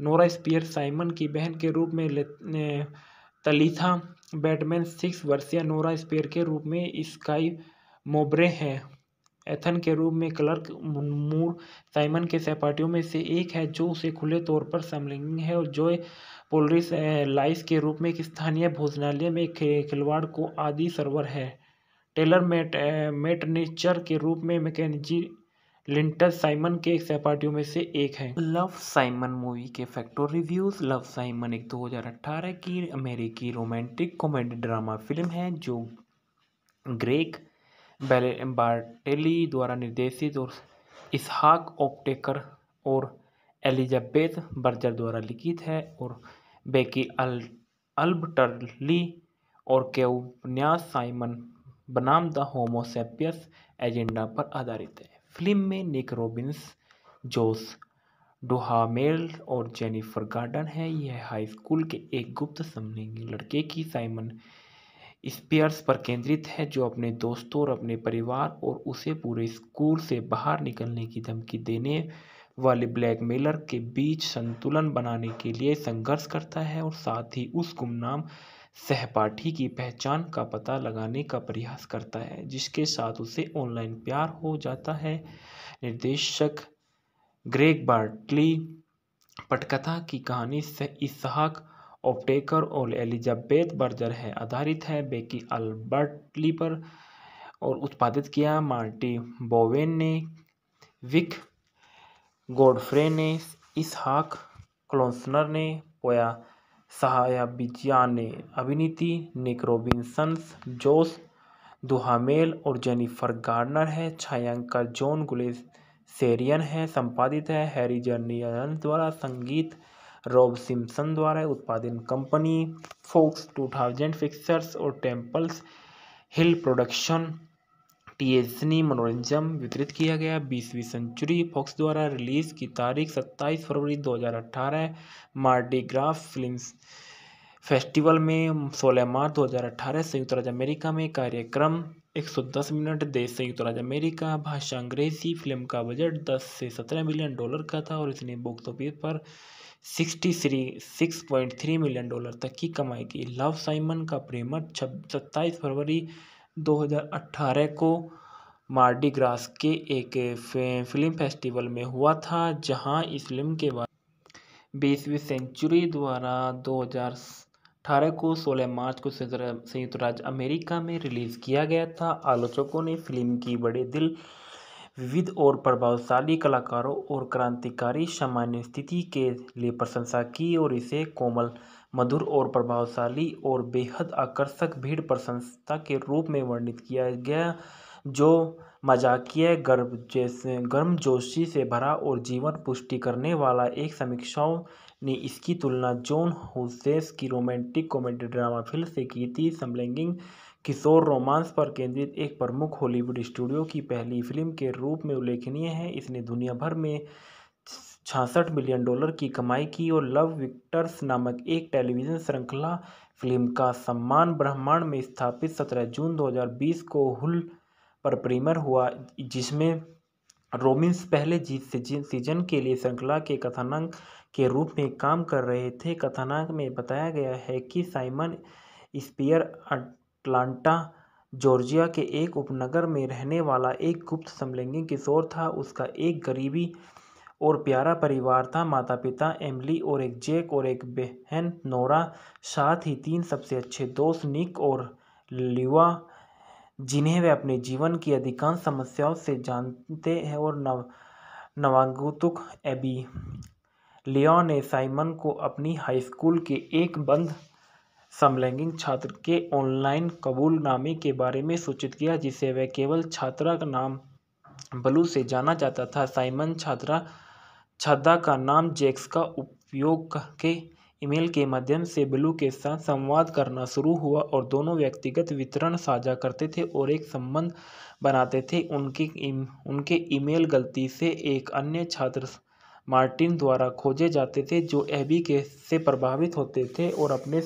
A: नोरा स्पियर साइमन की बहन के रूप में तलीथा बैटमैन सिक्स वर्सिया नोरा स्पियर के रूप में स्काई मोबरे हैं एथन के रूप में क्लर्क मूर साइमन के सहपाठियों में से एक है जो उसे खुले तौर पर समलिंग है और जो पोलरिस लाइस के रूप में एक स्थानीय भोजनालय में खिलवाड़ को आदि सर्वर है टेलर मेट मेटनेचर के रूप में मैकेजी लिंटर साइमन के सहपाठियों में से एक है लव साइमन मूवी के फैक्टर रिव्यूज लव साइमन एक 2018 की अमेरिकी रोमांटिक कॉमेडी ड्रामा फिल्म है जो ग्रेक बेले बार्टेली द्वारा निर्देशित और इसहाक ऑप्टेकर और एलिजाबेथ बर्जर द्वारा लिखित है और बेकी अल अल्बटर्ली और के उपन्यास साइमन बनाम द होमोसेपियस एजेंडा पर आधारित है फिल्म में निक रॉबिन्स जोस डोहामेल और जेनिफर गार्डन है यह हाई स्कूल के एक गुप्त समलिंग लड़के की साइमन स्पियर्स पर केंद्रित है जो अपने दोस्तों और अपने परिवार और उसे पूरे स्कूल से बाहर निकलने की धमकी देने वाले ब्लैकमेलर के बीच संतुलन बनाने के लिए संघर्ष करता है और साथ ही उस गुमनाम सहपाठी की पहचान का पता लगाने का प्रयास करता है जिसके साथ उसे ऑनलाइन प्यार हो जाता है निर्देशक ग्रेग बार्टली पटकथा की कहानी से इसहाक ओपटेकर और एलिजाबेथ बर्जर है आधारित है बेकी अल्बर्टली पर और उत्पादित किया मार्टी बोवेन ने विक गोडफ्रे ने इसहाक क्लोसनर ने पोया सहाया बिज़िया ने अभिनीति निक रॉबिन्सन्स जोश दुहामेल और जेनिफर गार्डनर है छायांकर जॉन गुलेस सेरियन है संपादित है हैरी जर्नियन द्वारा संगीत रॉब सिम्सन द्वारा उत्पादन कंपनी फोक्स 2000 फिक्सर्स और टेम्पल्स हिल प्रोडक्शन टीएसनी मनोरंजन वितरित किया गया बीसवीं सेंचुरी फॉक्स द्वारा रिलीज की तारीख 27 फरवरी 2018 मार्डीग्राफ फिल्म फेस्टिवल में 16 मार्च 2018 संयुक्त राज्य अमेरिका में कार्यक्रम 110 मिनट देश संयुक्त राज्य अमेरिका भाषा अंग्रेजी फिल्म का बजट 10 से 17 मिलियन डॉलर का था और इसने बॉक्स ऑफिस पर sixty three six point three million dollar तक की कमाई की लव साइमन का प्रेमर छब सत्ताईस फरवरी 2018 को मार्डी ग्रास के एक फिल्म फेस्टिवल में हुआ था जहां इस फिल्म के बाद बीसवीं सेंचुरी द्वारा 2018 को 16 मार्च को संयुक्त राज्य अमेरिका में रिलीज़ किया गया था आलोचकों ने फिल्म की बड़े दिल विविध और प्रभावशाली कलाकारों और क्रांतिकारी सामान्य स्थिति के लिए प्रशंसा की और इसे कोमल मधुर और प्रभावशाली और बेहद आकर्षक भीड़ प्रशंसता के रूप में वर्णित किया गया जो मजाकिया गर्भ जैसे गर्मजोशी से भरा और जीवन पुष्टि करने वाला एक समीक्षाओं ने इसकी तुलना जॉन हुसेस की रोमांटिक कॉमेडी ड्रामा फिल्म से की थी समलैंगिंग किशोर रोमांस पर केंद्रित एक प्रमुख हॉलीवुड स्टूडियो की पहली फिल्म के रूप में उल्लेखनीय है इसने दुनिया भर में छियासठ मिलियन डॉलर की कमाई की और लव विक्टर्स नामक एक टेलीविज़न श्रृंखला फिल्म का सम्मान ब्रह्मांड में स्थापित सत्रह जून 2020 को हुल पर प्रीमियर हुआ जिसमें रोमिंस पहले जीत से सीजन के लिए श्रृंखला के कथानक के रूप में काम कर रहे थे कथानक में बताया गया है कि साइमन स्पियर अटलांटा जॉर्जिया के एक उपनगर में रहने वाला एक गुप्त समलैंगिक किशोर था उसका एक गरीबी और प्यारा परिवार था माता पिता एमली और एक जेक और एक बहन नोरा साथ ही तीन सबसे अच्छे दोस्त निक और लिवा जिन्हें वे अपने जीवन की अधिकांश समस्याओं से जानते हैं और नव नवागतुक एबी लिया ने साइमन को अपनी हाई स्कूल के एक बंद समलैंगिक छात्र के ऑनलाइन कबूलनामे के बारे में सूचित किया जिसे वह केवल छात्रा का नाम बलू से जाना जाता था साइमन छात्रा छद्दा का नाम जैक्स का उपयोग करके ईमेल के माध्यम से ब्लू के साथ संवाद करना शुरू हुआ और दोनों व्यक्तिगत वितरण साझा करते थे और एक संबंध बनाते थे उनके इम, उनके ईमेल गलती से एक अन्य छात्र मार्टिन द्वारा खोजे जाते थे जो एबी के से प्रभावित होते थे और अपने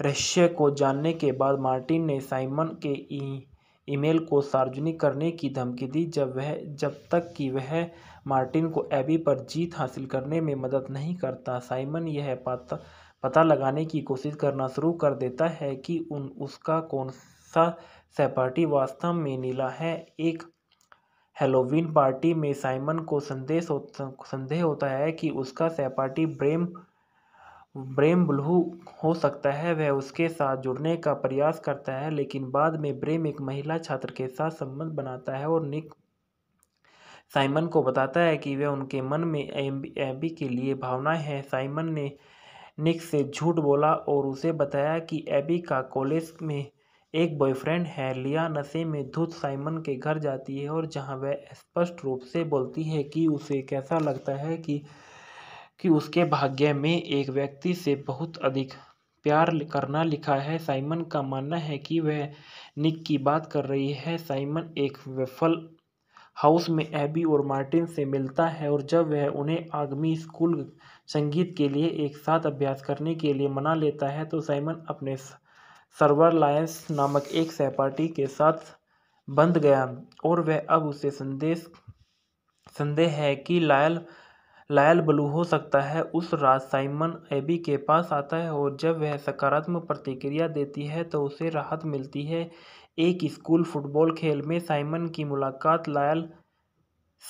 A: रहस्य को जानने के बाद मार्टिन ने साइमन के ईमेल को सार्वजनिक करने की धमकी दी जब वह जब तक कि वह मार्टिन को एबी पर जीत हासिल करने में मदद नहीं करता साइमन यह पता पता लगाने की कोशिश करना शुरू कर देता है कि उन उसका कौन सा सहपाठी वास्तव में नीला है एक हेलोवीन पार्टी में साइमन को संदेश होता संदेह होता है कि उसका सहपाठी ब्रेम ब्रेम ब्लू हो सकता है वह उसके साथ जुड़ने का प्रयास करता है लेकिन बाद में ब्रेम एक महिला छात्र के साथ संबंध बनाता है और निक साइमन को बताता है कि वह उनके मन में एबी एबी के लिए भावनाएं हैं साइमन ने निक से झूठ बोला और उसे बताया कि एबी का कॉलेज में एक बॉयफ्रेंड है लिया नशे में धुत साइमन के घर जाती है और जहां वह स्पष्ट रूप से बोलती है कि उसे कैसा लगता है कि कि उसके भाग्य में एक व्यक्ति से बहुत अधिक प्यार करना लिखा है साइमन का मानना है कि वह निक की बात कर रही है साइमन एक विफल हाउस में एबी और मार्टिन से मिलता है और जब वह उन्हें आगमी स्कूल संगीत के लिए एक साथ अभ्यास करने के लिए मना लेता है तो साइमन अपने सर्वर लायंस नामक एक सहपाठी के साथ बंध गया और वह अब उसे संदेश संदेह है कि लायल लायल ब्लू हो सकता है उस रात साइमन एबी के पास आता है और जब वह सकारात्मक प्रतिक्रिया देती है तो उसे राहत मिलती है एक स्कूल फुटबॉल खेल में साइमन की मुलाकात लायल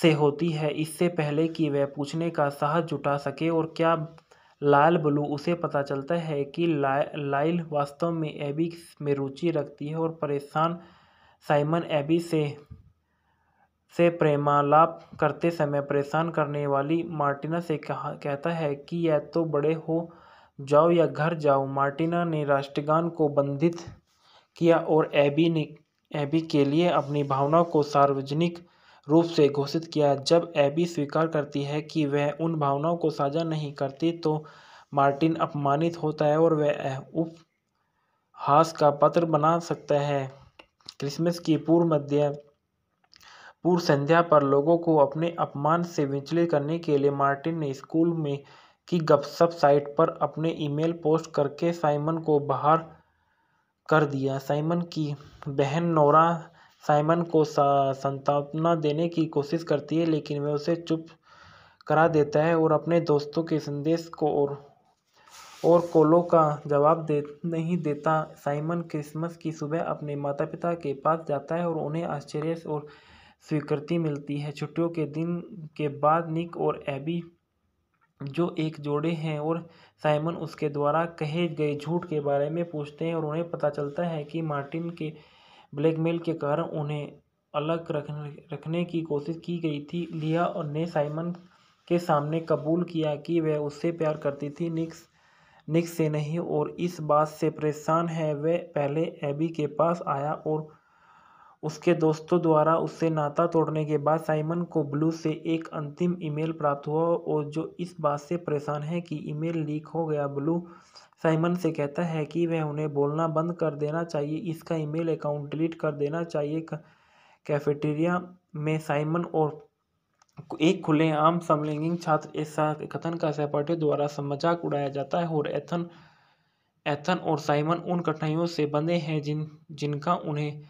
A: से होती है इससे पहले कि वह पूछने का साहस जुटा सके और क्या लायल ब्लू उसे पता चलता है कि ला, लाइल वास्तव में एबी में रुचि रखती है और परेशान साइमन एबी से से प्रेमालाप करते समय परेशान करने वाली मार्टिना से कहा कहता है कि यह तो बड़े हो जाओ या घर जाओ मार्टिना ने राष्ट्रगान को बंधित किया और एबी ने एबी के लिए अपनी भावनाओं को सार्वजनिक रूप से घोषित किया जब एबी स्वीकार करती है कि वह उन भावनाओं को साझा नहीं करती तो मार्टिन अपमानित होता है और वह उपहास का पत्र बना सकता है क्रिसमस की पूर्व मध्य पूर्व संध्या पर लोगों को अपने अपमान से विचलित करने के लिए मार्टिन ने स्कूल में की गपशप साइट पर अपने ईमेल पोस्ट करके साइमन को बाहर कर दिया साइमन की बहन नोरा साइमन को सांत्वना देने की कोशिश करती है लेकिन वह उसे चुप करा देता है और अपने दोस्तों के संदेश को और और कोलो का जवाब दे नहीं देता साइमन क्रिसमस की सुबह अपने माता पिता के पास जाता है और उन्हें आश्चर्य और स्वीकृति मिलती है छुट्टियों के दिन के बाद निक और एबी जो एक जोड़े हैं और साइमन उसके द्वारा कहे गए झूठ के बारे में पूछते हैं और उन्हें पता चलता है कि मार्टिन के ब्लैकमेल के कारण उन्हें अलग रखने रखने की कोशिश की गई थी लिया और ने साइमन के सामने कबूल किया कि वह उससे प्यार करती थी निक्स निक्स से नहीं और इस बात से परेशान है वह पहले एबी के पास आया और उसके दोस्तों द्वारा उससे नाता तोड़ने के बाद साइमन को ब्लू से एक अंतिम ईमेल प्राप्त हुआ और जो इस बात से परेशान है कि ईमेल लीक हो गया ब्लू साइमन से कहता है कि वह उन्हें बोलना बंद कर देना चाहिए इसका ईमेल अकाउंट डिलीट कर देना चाहिए कैफेटेरिया में साइमन और एक खुलेआम समलैंगिक छात्र ऐसा कथन का सहपाठियों द्वारा मजाक उड़ाया जाता है और एथन एथन और साइमन उन कठिनाइयों से बंधे हैं जिन जिनका उन्हें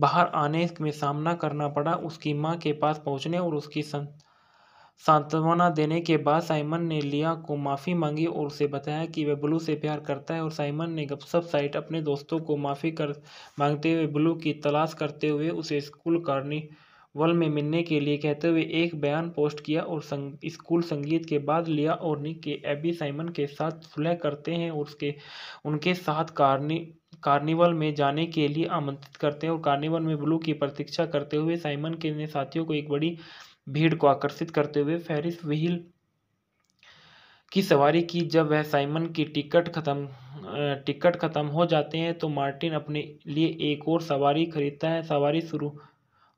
A: बाहर आने में सामना करना पड़ा उसकी माँ के पास पहुँचने और उसकी सांत्वना देने के बाद साइमन ने लिया को माफ़ी मांगी और उसे बताया कि वह ब्लू से प्यार करता है और साइमन ने गपशप साइट अपने दोस्तों को माफ़ी कर मांगते हुए ब्लू की तलाश करते हुए उसे स्कूल कार्निवल में मिलने के लिए कहते हुए एक बयान पोस्ट किया और संग, स्कूल संगीत के बाद लिया और निक के एबी साइमन के साथ सुलह करते हैं और उसके उनके साथ कार्नी कार्निवल में जाने के लिए आमंत्रित करते हैं और कार्निवल में ब्लू की प्रतीक्षा करते हुए साइमन के ने साथियों को एक बड़ी भीड़ को आकर्षित करते हुए फेरिस व्हील की सवारी की जब वह साइमन की टिकट खत्म टिकट खत्म हो जाते हैं तो मार्टिन अपने लिए एक और सवारी खरीदता है सवारी शुरू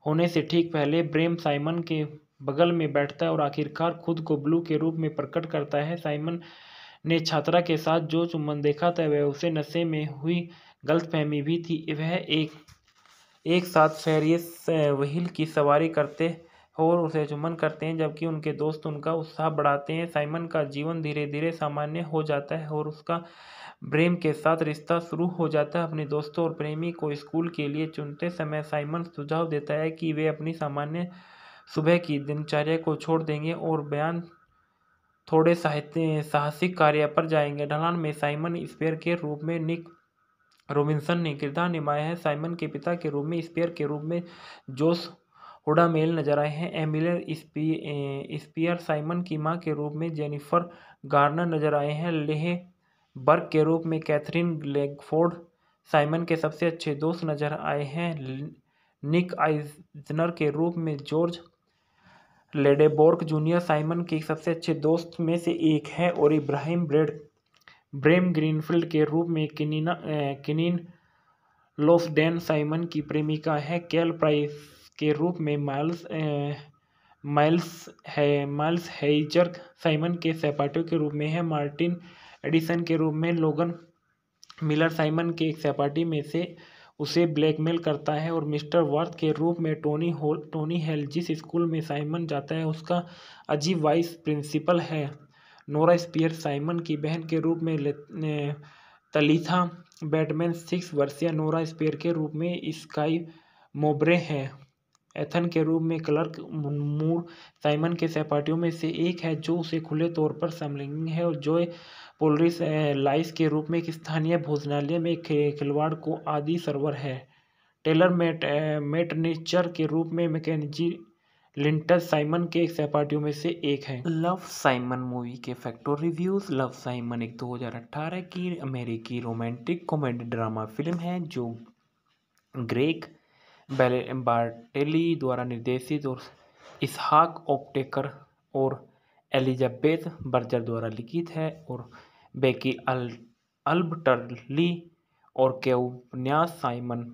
A: होने से ठीक पहले ब्रेम साइमन के बगल में बैठता है और आखिरकार खुद को ब्लू के रूप में प्रकट करता है साइमन ने छात्रा के साथ जो चुम्बन देखा था वह उसे नशे में हुई गलतफहमी भी थी वह एक एक साथ फेरियस व्हील की सवारी करते और उसे चुमन करते हैं जबकि उनके दोस्त उनका उत्साह बढ़ाते हैं साइमन का जीवन धीरे धीरे सामान्य हो जाता है और उसका प्रेम के साथ रिश्ता शुरू हो जाता है अपने दोस्तों और प्रेमी को स्कूल के लिए चुनते समय साइमन सुझाव देता है कि वे अपनी सामान्य सुबह की दिनचर्या को छोड़ देंगे और बयान थोड़े साहित्य साहसिक कार्य पर जाएंगे ढलान में साइमन स्पेयर के रूप में निक रोबिन्सन ने किरदार निभाया है साइमन के पिता के रूप में स्पेयर के रूप में जोस हुडा मेल नजर आए हैं एमिलियन स्पियर साइमन की माँ के रूप में जेनिफर गार्नर नजर आए हैं लेह बर्ग के रूप में कैथरीन लेगफोर्ड साइमन के सबसे अच्छे दोस्त नजर आए हैं निक आइजनर के रूप में जॉर्ज लेडेबोर्क जूनियर साइमन के सबसे अच्छे दोस्त में से एक है और इब्राहिम ब्रेड ब्रेम ग्रीनफील्ड के रूप में किनिना किनिन लोफडेन साइमन की प्रेमिका है कैल प्राइस के रूप में माइल्स माइल्स है माइल्स हैजर्क साइमन के सहपाठियों के रूप में है मार्टिन एडिसन के रूप में लोगन मिलर साइमन के एक सहपाठी में से उसे ब्लैकमेल करता है और मिस्टर वर्थ के रूप में टोनी होल टोनी हेल जिस स्कूल में साइमन जाता है उसका अजीब वाइस प्रिंसिपल है नोरा स्पियर साइमन की बहन के रूप में तलीथा बैटमैन सिक्स वर्षीय नोरा स्पियर के रूप में स्काई मोबरे हैं एथन के रूप में क्लर्क मूर साइमन के सहपाठियों में से एक है जो उसे खुले तौर पर समलिंग है और जो पोलरिस लाइस के रूप में एक स्थानीय भोजनालय में खिलवाड़ को आदि सर्वर है टेलर मेट मेटनेचर के रूप में मैकेजी लिंटर साइमन के सहपाठियों में से एक है लव साइमन मूवी के फैक्टर रिव्यूज लव साइमन एक 2018 की अमेरिकी रोमांटिक कॉमेडी ड्रामा फिल्म है जो ग्रेग बार्टेली द्वारा निर्देशित और इसहाक ओपटेकर और एलिजाबेथ बर्जर द्वारा लिखित है और बेकी अल अल्बर्टली और केवन्यास साइमन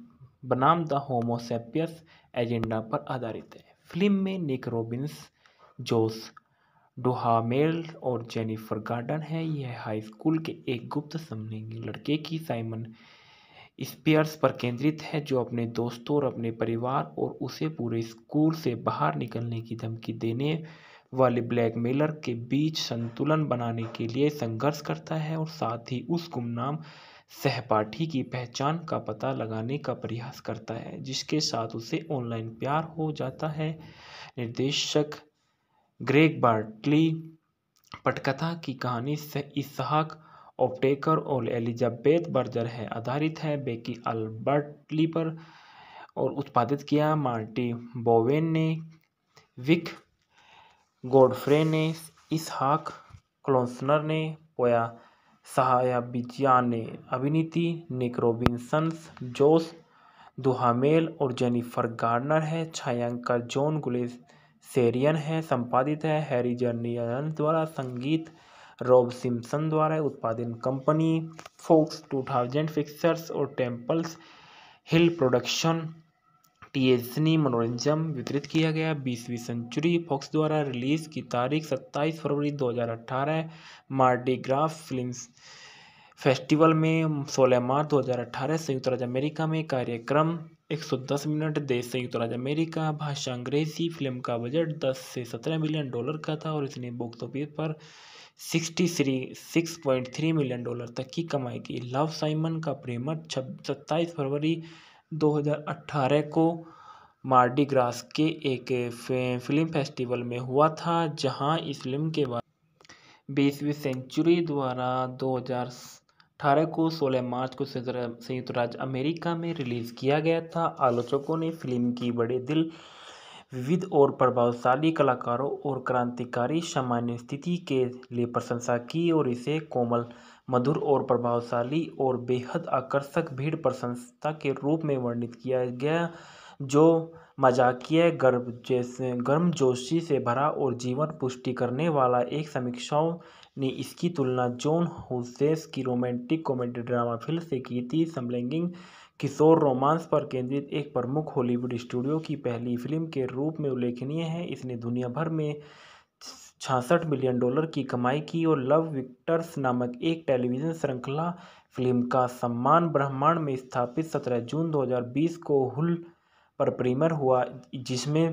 A: बनाम द होमोसेपियस एजेंडा पर आधारित है फिल्म में निक रॉबिन्स जोस डोहामेल और जेनिफर गार्डन है यह हाई स्कूल के एक गुप्त समलिंगी लड़के की साइमन स्पियर्स पर केंद्रित है जो अपने दोस्तों और अपने परिवार और उसे पूरे स्कूल से बाहर निकलने की धमकी देने वाले ब्लैकमेलर के बीच संतुलन बनाने के लिए संघर्ष करता है और साथ ही उस गुमनाम सहपाठी की पहचान का पता लगाने का प्रयास करता है जिसके साथ उसे ऑनलाइन प्यार हो जाता है निर्देशक ग्रेग बार्टली पटकथा की कहानी से इसहाक ऑप्टेकर और एलिजाबेथ बर्जर है आधारित है बेकी अल्बर्टली पर और उत्पादित किया मार्टी बोवेन ने विक गोडफ्रे ने इसहाक क्लोसनर ने पोया सहाया बिजिया ने अभिनीति निक रोबिन्सन्स जोश दुहामेल और जेनिफर गार्नर है छायांकर जॉन सेरियन है संपादित है हैरी जर्नियन द्वारा संगीत रॉब सिम्सन द्वारा उत्पादन कंपनी फोक्स 2000 फिक्सर्स और टेम्पल्स हिल प्रोडक्शन टीएसनी मनोरंजन वितरित किया गया बीसवीं सेंचुरी फॉक्स द्वारा रिलीज की तारीख 27 फरवरी 2018 मार्डीग्राफ फिल्म फेस्टिवल में 16 मार्च 2018 संयुक्त राज्य अमेरिका में कार्यक्रम 110 मिनट देश संयुक्त राज्य अमेरिका भाषा अंग्रेजी फिल्म का बजट 10 से 17 मिलियन डॉलर का था और इसने बॉक्स ऑफिस पर sixty three six point three million dollar तक की कमाई की लव साइमन का प्रेमर छब सत्ताईस फरवरी 2018 को मार्डी ग्रास के एक फिल्म फेस्टिवल में हुआ था जहां इस फिल्म के बाद बीसवीं सेंचुरी द्वारा 2018 को 16 मार्च को संयुक्त राज्य अमेरिका में रिलीज़ किया गया था आलोचकों ने फिल्म की बड़े दिल विविध और प्रभावशाली कलाकारों और क्रांतिकारी सामान्य स्थिति के लिए प्रशंसा की और इसे कोमल मधुर और प्रभावशाली और बेहद आकर्षक भीड़ प्रशंसता के रूप में वर्णित किया गया जो मजाकिया गर्भ जैसे गर्मजोशी से भरा और जीवन पुष्टि करने वाला एक समीक्षाओं ने इसकी तुलना जॉन हुसेस की रोमांटिक कॉमेडी ड्रामा फिल्म से की थी समलैंगिंग किशोर रोमांस पर केंद्रित एक प्रमुख हॉलीवुड स्टूडियो की पहली फिल्म के रूप में उल्लेखनीय है इसने दुनिया भर में छियासठ मिलियन डॉलर की कमाई की और लव विक्टर्स नामक एक टेलीविज़न श्रृंखला फिल्म का सम्मान ब्रह्मांड में स्थापित 17 जून 2020 को हुल पर प्रीमियर हुआ जिसमें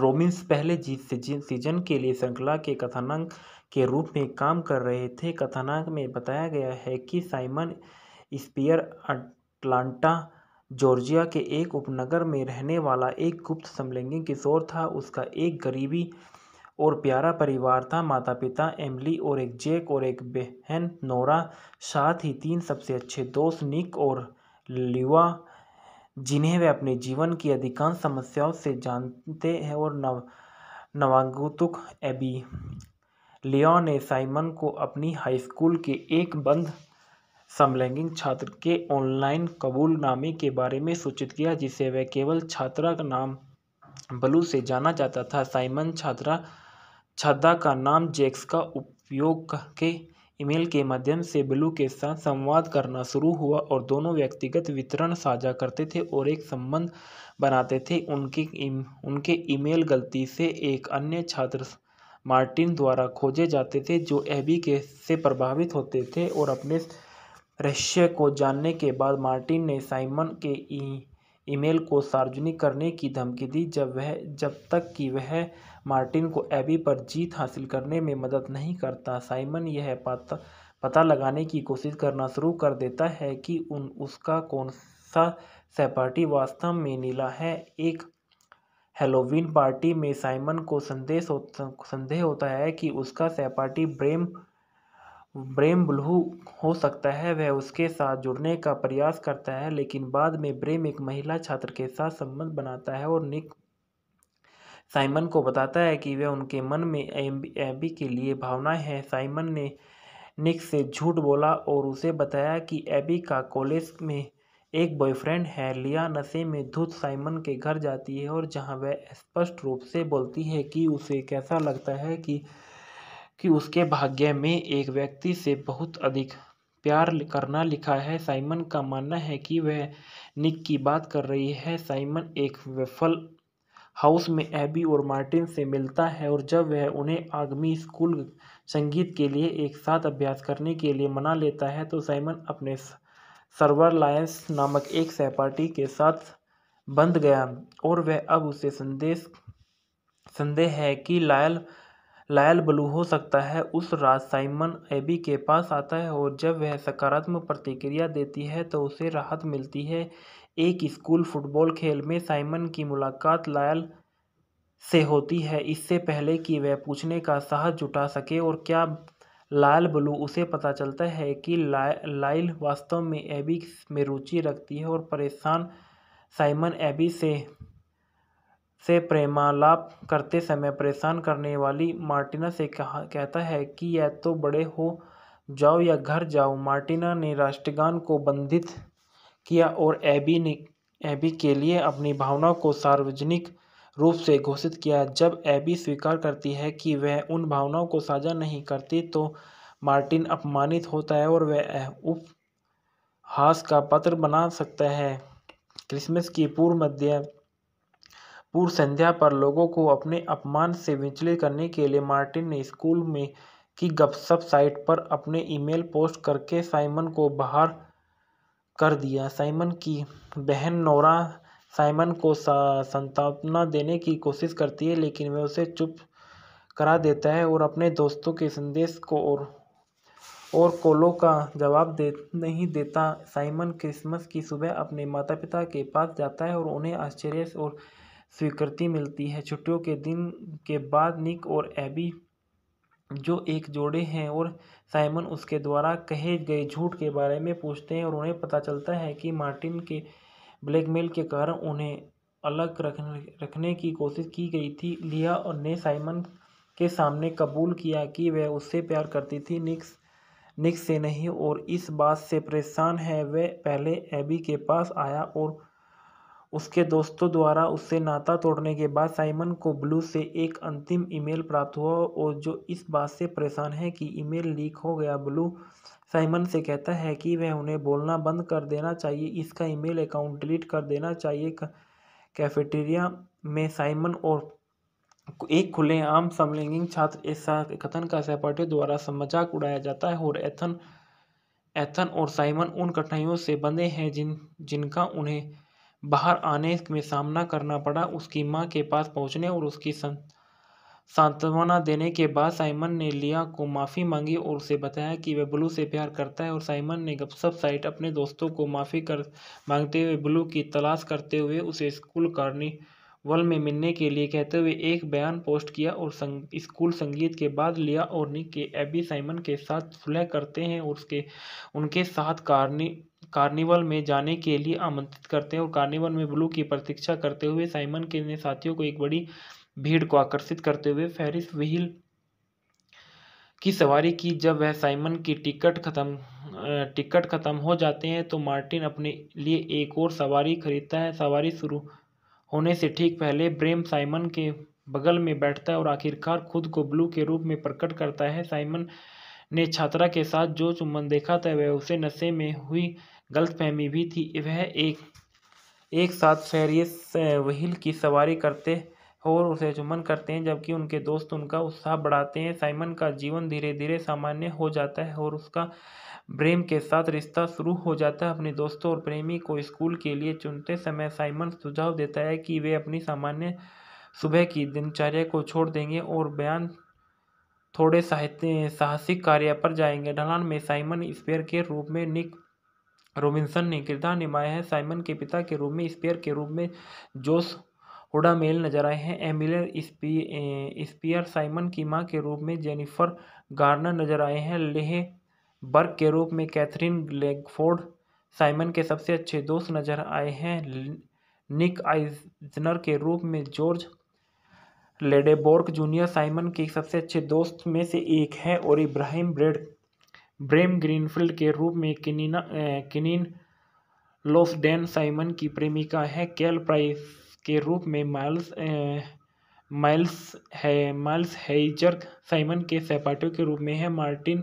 A: रोमिंस पहले जीत सीजन के लिए श्रृंखला के कथानक के रूप में काम कर रहे थे कथानक में बताया गया है कि साइमन स्पियर अटलांटा जॉर्जिया के एक उपनगर में रहने वाला एक गुप्त समलैंगिक किशोर था उसका एक गरीबी और प्यारा परिवार था माता पिता एमली और एक जेक और एक बहन नोरा साथ ही तीन सबसे अच्छे दोस्त निक और लिवा जिन्हें वे अपने जीवन की अधिकांश समस्याओं से जानते हैं और नव नवागुतुक एबी लियो ने साइमन को अपनी हाई स्कूल के एक बंद समलैंगिक छात्र के ऑनलाइन कबूलनामे के बारे में सूचित किया जिसे वह केवल छात्रा का नाम बलू से जाना जाता था साइमन छात्रा छद्दा का नाम जैक्स का उपयोग करके ईमेल के माध्यम से ब्लू के साथ संवाद करना शुरू हुआ और दोनों व्यक्तिगत वितरण साझा करते थे और एक संबंध बनाते थे उनके इम, उनके ईमेल गलती से एक अन्य छात्र मार्टिन द्वारा खोजे जाते थे जो एबी के से प्रभावित होते थे और अपने रहस्य को जानने के बाद मार्टिन ने साइमन के ईमेल को सार्वजनिक करने की धमकी दी जब वह जब तक कि वह मार्टिन को एबी पर जीत हासिल करने में मदद नहीं करता साइमन यह पता पता लगाने की कोशिश करना शुरू कर देता है कि उन उसका कौन सा सहपाठी वास्तव में नीला है एक हेलोवीन पार्टी में साइमन को संदेश हो, संदेह होता है कि उसका सहपाठी ब्रेम ब्रेम ब्लू हो सकता है वह उसके साथ जुड़ने का प्रयास करता है लेकिन बाद में ब्रेम एक महिला छात्र के साथ संबंध बनाता है और निक साइमन को बताता है कि वह उनके मन में एबी के लिए भावनाएं हैं साइमन ने निक से झूठ बोला और उसे बताया कि एबी का कॉलेज में एक बॉयफ्रेंड है लिया नशे में धुत साइमन के घर जाती है और जहां वह स्पष्ट रूप से बोलती है कि उसे कैसा लगता है कि कि उसके भाग्य में एक व्यक्ति से बहुत अधिक प्यार करना लिखा है साइमन का मानना है कि वह निक की बात कर रही है साइमन एक विफल हाउस में एबी और मार्टिन से मिलता है और जब वह उन्हें आगमी स्कूल संगीत के लिए एक साथ अभ्यास करने के लिए मना लेता है तो साइमन अपने सर्वर लायंस नामक एक सहपाठी के साथ बंध गया और वह अब उसे संदेश संदेह है कि लायल लायल ब्लू हो सकता है उस रात साइमन एबी के पास आता है और जब वह सकारात्मक प्रतिक्रिया देती है तो उसे राहत मिलती है एक स्कूल फुटबॉल खेल में साइमन की मुलाकात लायल से होती है इससे पहले कि वह पूछने का साहस जुटा सके और क्या लायल ब्लू उसे पता चलता है कि ला, लाइल वास्तव में एबी में रुचि रखती है और परेशान साइमन एबी से से प्रेमालाप करते समय परेशान करने वाली मार्टिना से कहा कहता है कि यह तो बड़े हो जाओ या घर जाओ मार्टिना ने राष्ट्रगान को बंधित किया और एबी ने एबी के लिए अपनी भावनाओं को सार्वजनिक रूप से घोषित किया जब एबी स्वीकार करती है कि वह उन भावनाओं को साझा नहीं करती तो मार्टिन अपमानित होता है और वह उपहास का पत्र बना सकता है क्रिसमस की पूर्व मध्य पूर्व संध्या पर लोगों को अपने अपमान से विचलित करने के लिए मार्टिन ने स्कूल में की गपशप साइट पर अपने ईमेल पोस्ट करके साइमन को बाहर कर दिया साइमन की बहन नोरा साइमन को सांत्वना देने की कोशिश करती है लेकिन वह उसे चुप करा देता है और अपने दोस्तों के संदेश को और और कोलो का जवाब दे नहीं देता साइमन क्रिसमस की सुबह अपने माता पिता के पास जाता है और उन्हें आश्चर्य और स्वीकृति मिलती है छुट्टियों के दिन के बाद निक और एबी जो एक जोड़े हैं और साइमन उसके द्वारा कहे गए झूठ के बारे में पूछते हैं और उन्हें पता चलता है कि मार्टिन के ब्लैकमेल के कारण उन्हें अलग रखने रखने की कोशिश की गई थी लिया और ने साइमन के सामने कबूल किया कि वह उससे प्यार करती थी निक्स निक्स से नहीं और इस बात से परेशान है वह पहले एबी के पास आया और उसके दोस्तों द्वारा उससे नाता तोड़ने के बाद साइमन को ब्लू से एक अंतिम ईमेल प्राप्त हुआ और जो इस बात से परेशान है कि ईमेल लीक हो गया ब्लू साइमन से कहता है कि वह उन्हें बोलना बंद कर देना चाहिए इसका ईमेल अकाउंट डिलीट कर देना चाहिए कैफेटेरिया में साइमन और एक खुलेआम समलैंगिक छात्र ऐसा कथन का सहपाठियों द्वारा मजाक उड़ाया जाता है और एथन एथन और साइमन उन कठिनाइयों से बंधे हैं जिन जिनका उन्हें बाहर आने में सामना करना पड़ा उसकी माँ के पास पहुँचने और उसकी सांत्वना देने के बाद साइमन ने लिया को माफ़ी मांगी और उसे बताया कि वह ब्लू से प्यार करता है और साइमन ने गपसप साइट अपने दोस्तों को माफ़ी कर मांगते हुए ब्लू की तलाश करते हुए उसे स्कूल कार्निवल में मिलने के लिए कहते हुए एक बयान पोस्ट किया और संग, स्कूल संगीत के बाद लिया और निक के एबी साइमन के साथ सुलह करते हैं और उसके उनके साथ कार्नी कार्निवल में जाने के लिए आमंत्रित करते हैं और कार्निवल में ब्लू की प्रतीक्षा करते हुए साइमन के ने साथियों को एक बड़ी भीड़ को आकर्षित करते हुए फेरिस व्हील की सवारी की जब वह साइमन की टिकट खत्म टिकट खत्म हो जाते हैं तो मार्टिन अपने लिए एक और सवारी खरीदता है सवारी शुरू होने से ठीक पहले ब्रेम साइमन के बगल में बैठता है और आखिरकार खुद को ब्लू के रूप में प्रकट करता है साइमन ने छात्रा के साथ जो चुम्बन देखा था वह उसे नशे में हुई गलतफहमी भी थी वह एक एक साथ फेरियस वहील की सवारी करते और उसे चुमन करते हैं जबकि उनके दोस्त उनका उत्साह बढ़ाते हैं साइमन का जीवन धीरे धीरे सामान्य हो जाता है और उसका प्रेम के साथ रिश्ता शुरू हो जाता है अपने दोस्तों और प्रेमी को स्कूल के लिए चुनते समय साइमन सुझाव देता है कि वे अपनी सामान्य सुबह की दिनचर्या को छोड़ देंगे और बयान थोड़े साहित्य साहसिक कार्य पर जाएंगे ढलान में साइमन स्पेयर के रूप में निक रोबिन्सन ने किरदार निभाया है साइमन के पिता के रूप में स्पेयर के रूप में जोस हुडामेल नजर आए हैं एमिलियन स्पियर साइमन की मां के रूप में जेनिफर गार्नर नजर आए हैं लेह बर्ग के रूप में कैथरीन लेगफोर्ड साइमन के सबसे अच्छे दोस्त नजर आए हैं निक आइजनर के रूप में जॉर्ज लेडेबोर्क जूनियर साइमन के सबसे अच्छे दोस्त में से एक है और इब्राहिम ब्रेड ब्रेम ग्रीनफील्ड के रूप में किनिना किनिन लोसडेन साइमन की प्रेमिका है कैल प्राइस के रूप में माइल्स माइल्स है माइल्स हेजर साइमन के सहपाठियों के रूप में है मार्टिन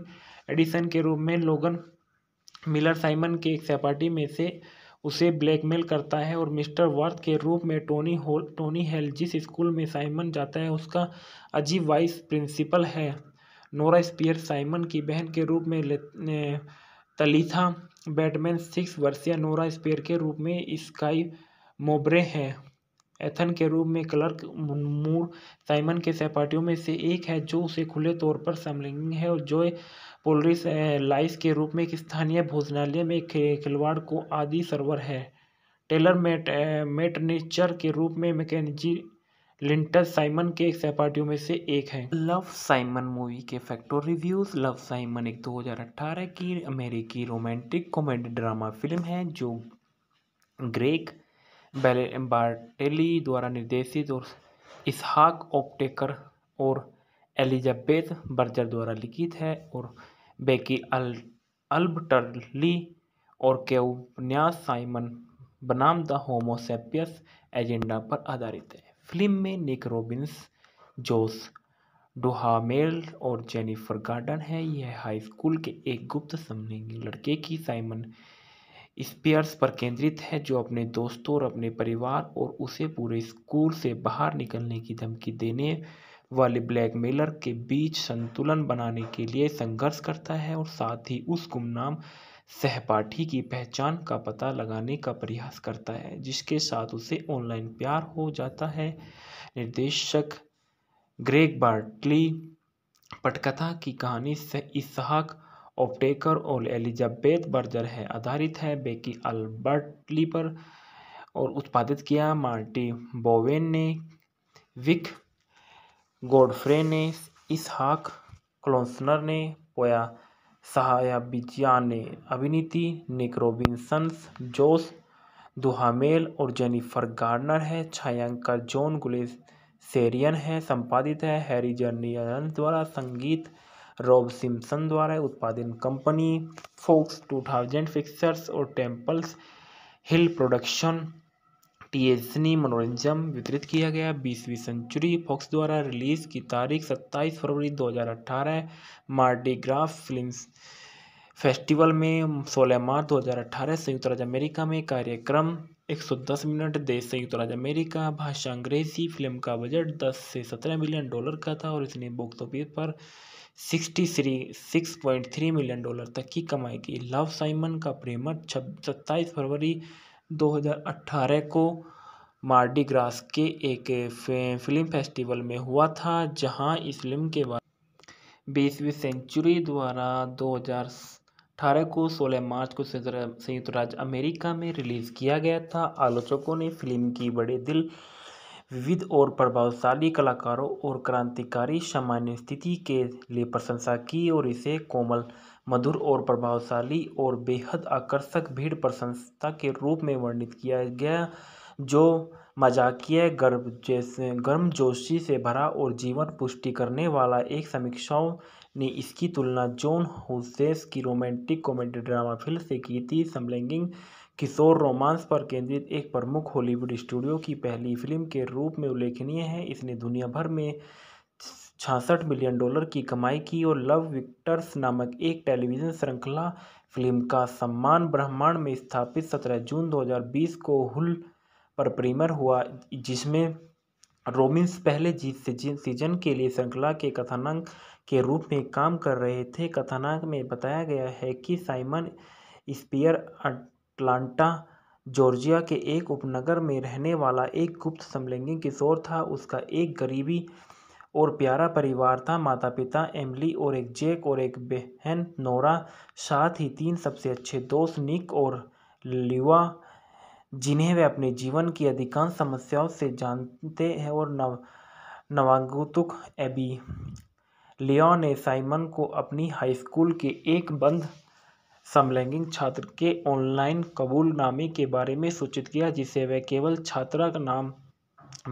A: एडिसन के रूप में लोगन मिलर साइमन के एक सहपाठी में से उसे ब्लैकमेल करता है और मिस्टर वर्थ के रूप में टोनी होल टोनी हेल जिस स्कूल में साइमन जाता है उसका अजीब वाइस प्रिंसिपल है नोरा स्पियर साइमन की बहन के रूप में तलीथा बैटमैन सिक्स वर्षीय नोरा स्पियर के रूप में स्काई मोबरे हैं एथन के रूप में क्लर्क मूर साइमन के सहपाठियों में से एक है जो उसे खुले तौर पर समलिंग है और जो पोलिस लाइस के रूप में एक स्थानीय भोजनालय में खिलवाड़ को आदि सर्वर है टेलर मेट मेटनेचर के रूप में मैकेजी लिंटर साइमन के सहपाठियों में से एक है लव साइमन मूवी के फैक्टर रिव्यूज लव साइमन एक 2018 की अमेरिकी रोमांटिक कॉमेडी ड्रामा फिल्म है जो ग्रेक बार्टेली द्वारा निर्देशित और इसहाक ऑप्टेकर और एलिजाबेथ बर्जर द्वारा लिखित है और बेकी अल अल्बटरली और केव साइमन बनाम द होमोसेपियस एजेंडा पर आधारित है फिल्म में निक रॉबिन्स जोस डोहामेल और जेनिफर गार्डन है यह हाई स्कूल के एक गुप्त समलिंगी लड़के की साइमन स्पियर्स पर केंद्रित है जो अपने दोस्तों और अपने परिवार और उसे पूरे स्कूल से बाहर निकलने की धमकी देने वाले ब्लैकमेलर के बीच संतुलन बनाने के लिए संघर्ष करता है और साथ ही उस गुमनाम सहपाठी की पहचान का पता लगाने का प्रयास करता है जिसके साथ उसे ऑनलाइन प्यार हो जाता है निर्देशक ग्रेग बार्टली पटकथा की कहानी से इसहाक ओपटेकर और एलिजाबेथ बर्जर है आधारित है बेकी अल्बर्टली पर और उत्पादित किया मार्टी बोवेन ने विक गोडफ्रे ने इसहाक क्लोसनर ने पोया सहाया बिजिया ने अभिनीति निक जोस जोश दुहामेल और जेनिफर गार्डनर है छायांकर जॉन गुलेस सेरियन है संपादित है हैरी जर्नी द्वारा संगीत रॉब सिम्सन द्वारा उत्पादन कंपनी फोक्स 2000 फिक्सर्स और टेम्पल्स हिल प्रोडक्शन टीएसनी मनोरंजन वितरित किया गया बीसवीं सेंचुरी फॉक्स द्वारा रिलीज की तारीख 27 फरवरी 2018 मार्डीग्राफ फिल्म फेस्टिवल में 16 मार्च 2018 संयुक्त राज्य अमेरिका में कार्यक्रम 110 मिनट देश संयुक्त राज्य अमेरिका भाषा अंग्रेजी फिल्म का बजट 10 से 17 मिलियन डॉलर का था और इसने बॉक्स ऑफिस पर sixty three six point three million dollar तक की कमाई की लव साइमन का प्रेमर छब सत्ताईस फरवरी 2018 को मार्डी ग्रास के एक फिल्म फेस्टिवल में हुआ था जहां इस फिल्म के बाद बीसवीं सेंचुरी द्वारा 2018 को 16 मार्च को संयुक्त राज्य अमेरिका में रिलीज़ किया गया था आलोचकों ने फिल्म की बड़े दिल विविध और प्रभावशाली कलाकारों और क्रांतिकारी सामान्य स्थिति के लिए प्रशंसा की और इसे कोमल मधुर और प्रभावशाली और बेहद आकर्षक भीड़ प्रशंसा के रूप में वर्णित किया गया जो मजाकिया गर्भ जैसे गर्मजोशी से भरा और जीवन पुष्टि करने वाला एक समीक्षाओं ने इसकी तुलना जॉन हुसेस की रोमांटिक कॉमेडी ड्रामा फिल्म से की थी समलैंगिंग किशोर रोमांस पर केंद्रित एक प्रमुख हॉलीवुड स्टूडियो की पहली फिल्म के रूप में उल्लेखनीय है इसने दुनिया भर में छासठ मिलियन डॉलर की कमाई की और लव विक्टर्स नामक एक टेलीविज़न श्रृंखला फिल्म का सम्मान ब्रह्मांड में स्थापित 17 जून 2020 को हुल पर प्रीमियर हुआ जिसमें रोमिंस पहले जीत सीजन के लिए श्रृंखला के कथानक के रूप में काम कर रहे थे कथानक में बताया गया है कि साइमन स्पियर अटलांटा जॉर्जिया के एक उपनगर में रहने वाला एक गुप्त समलैंगिक किशोर था उसका एक गरीबी और प्यारा परिवार था माता पिता एमली और एक जेक और एक बहन नोरा साथ ही तीन सबसे अच्छे दोस्त निक और लिवा जिन्हें वे अपने जीवन की अधिकांश समस्याओं से जानते हैं और नव नवागुतुक एबी लियो ने साइमन को अपनी हाई स्कूल के एक बंद समलैंगिक छात्र के ऑनलाइन कबूलनामे के बारे में सूचित किया जिसे वह केवल छात्रा का नाम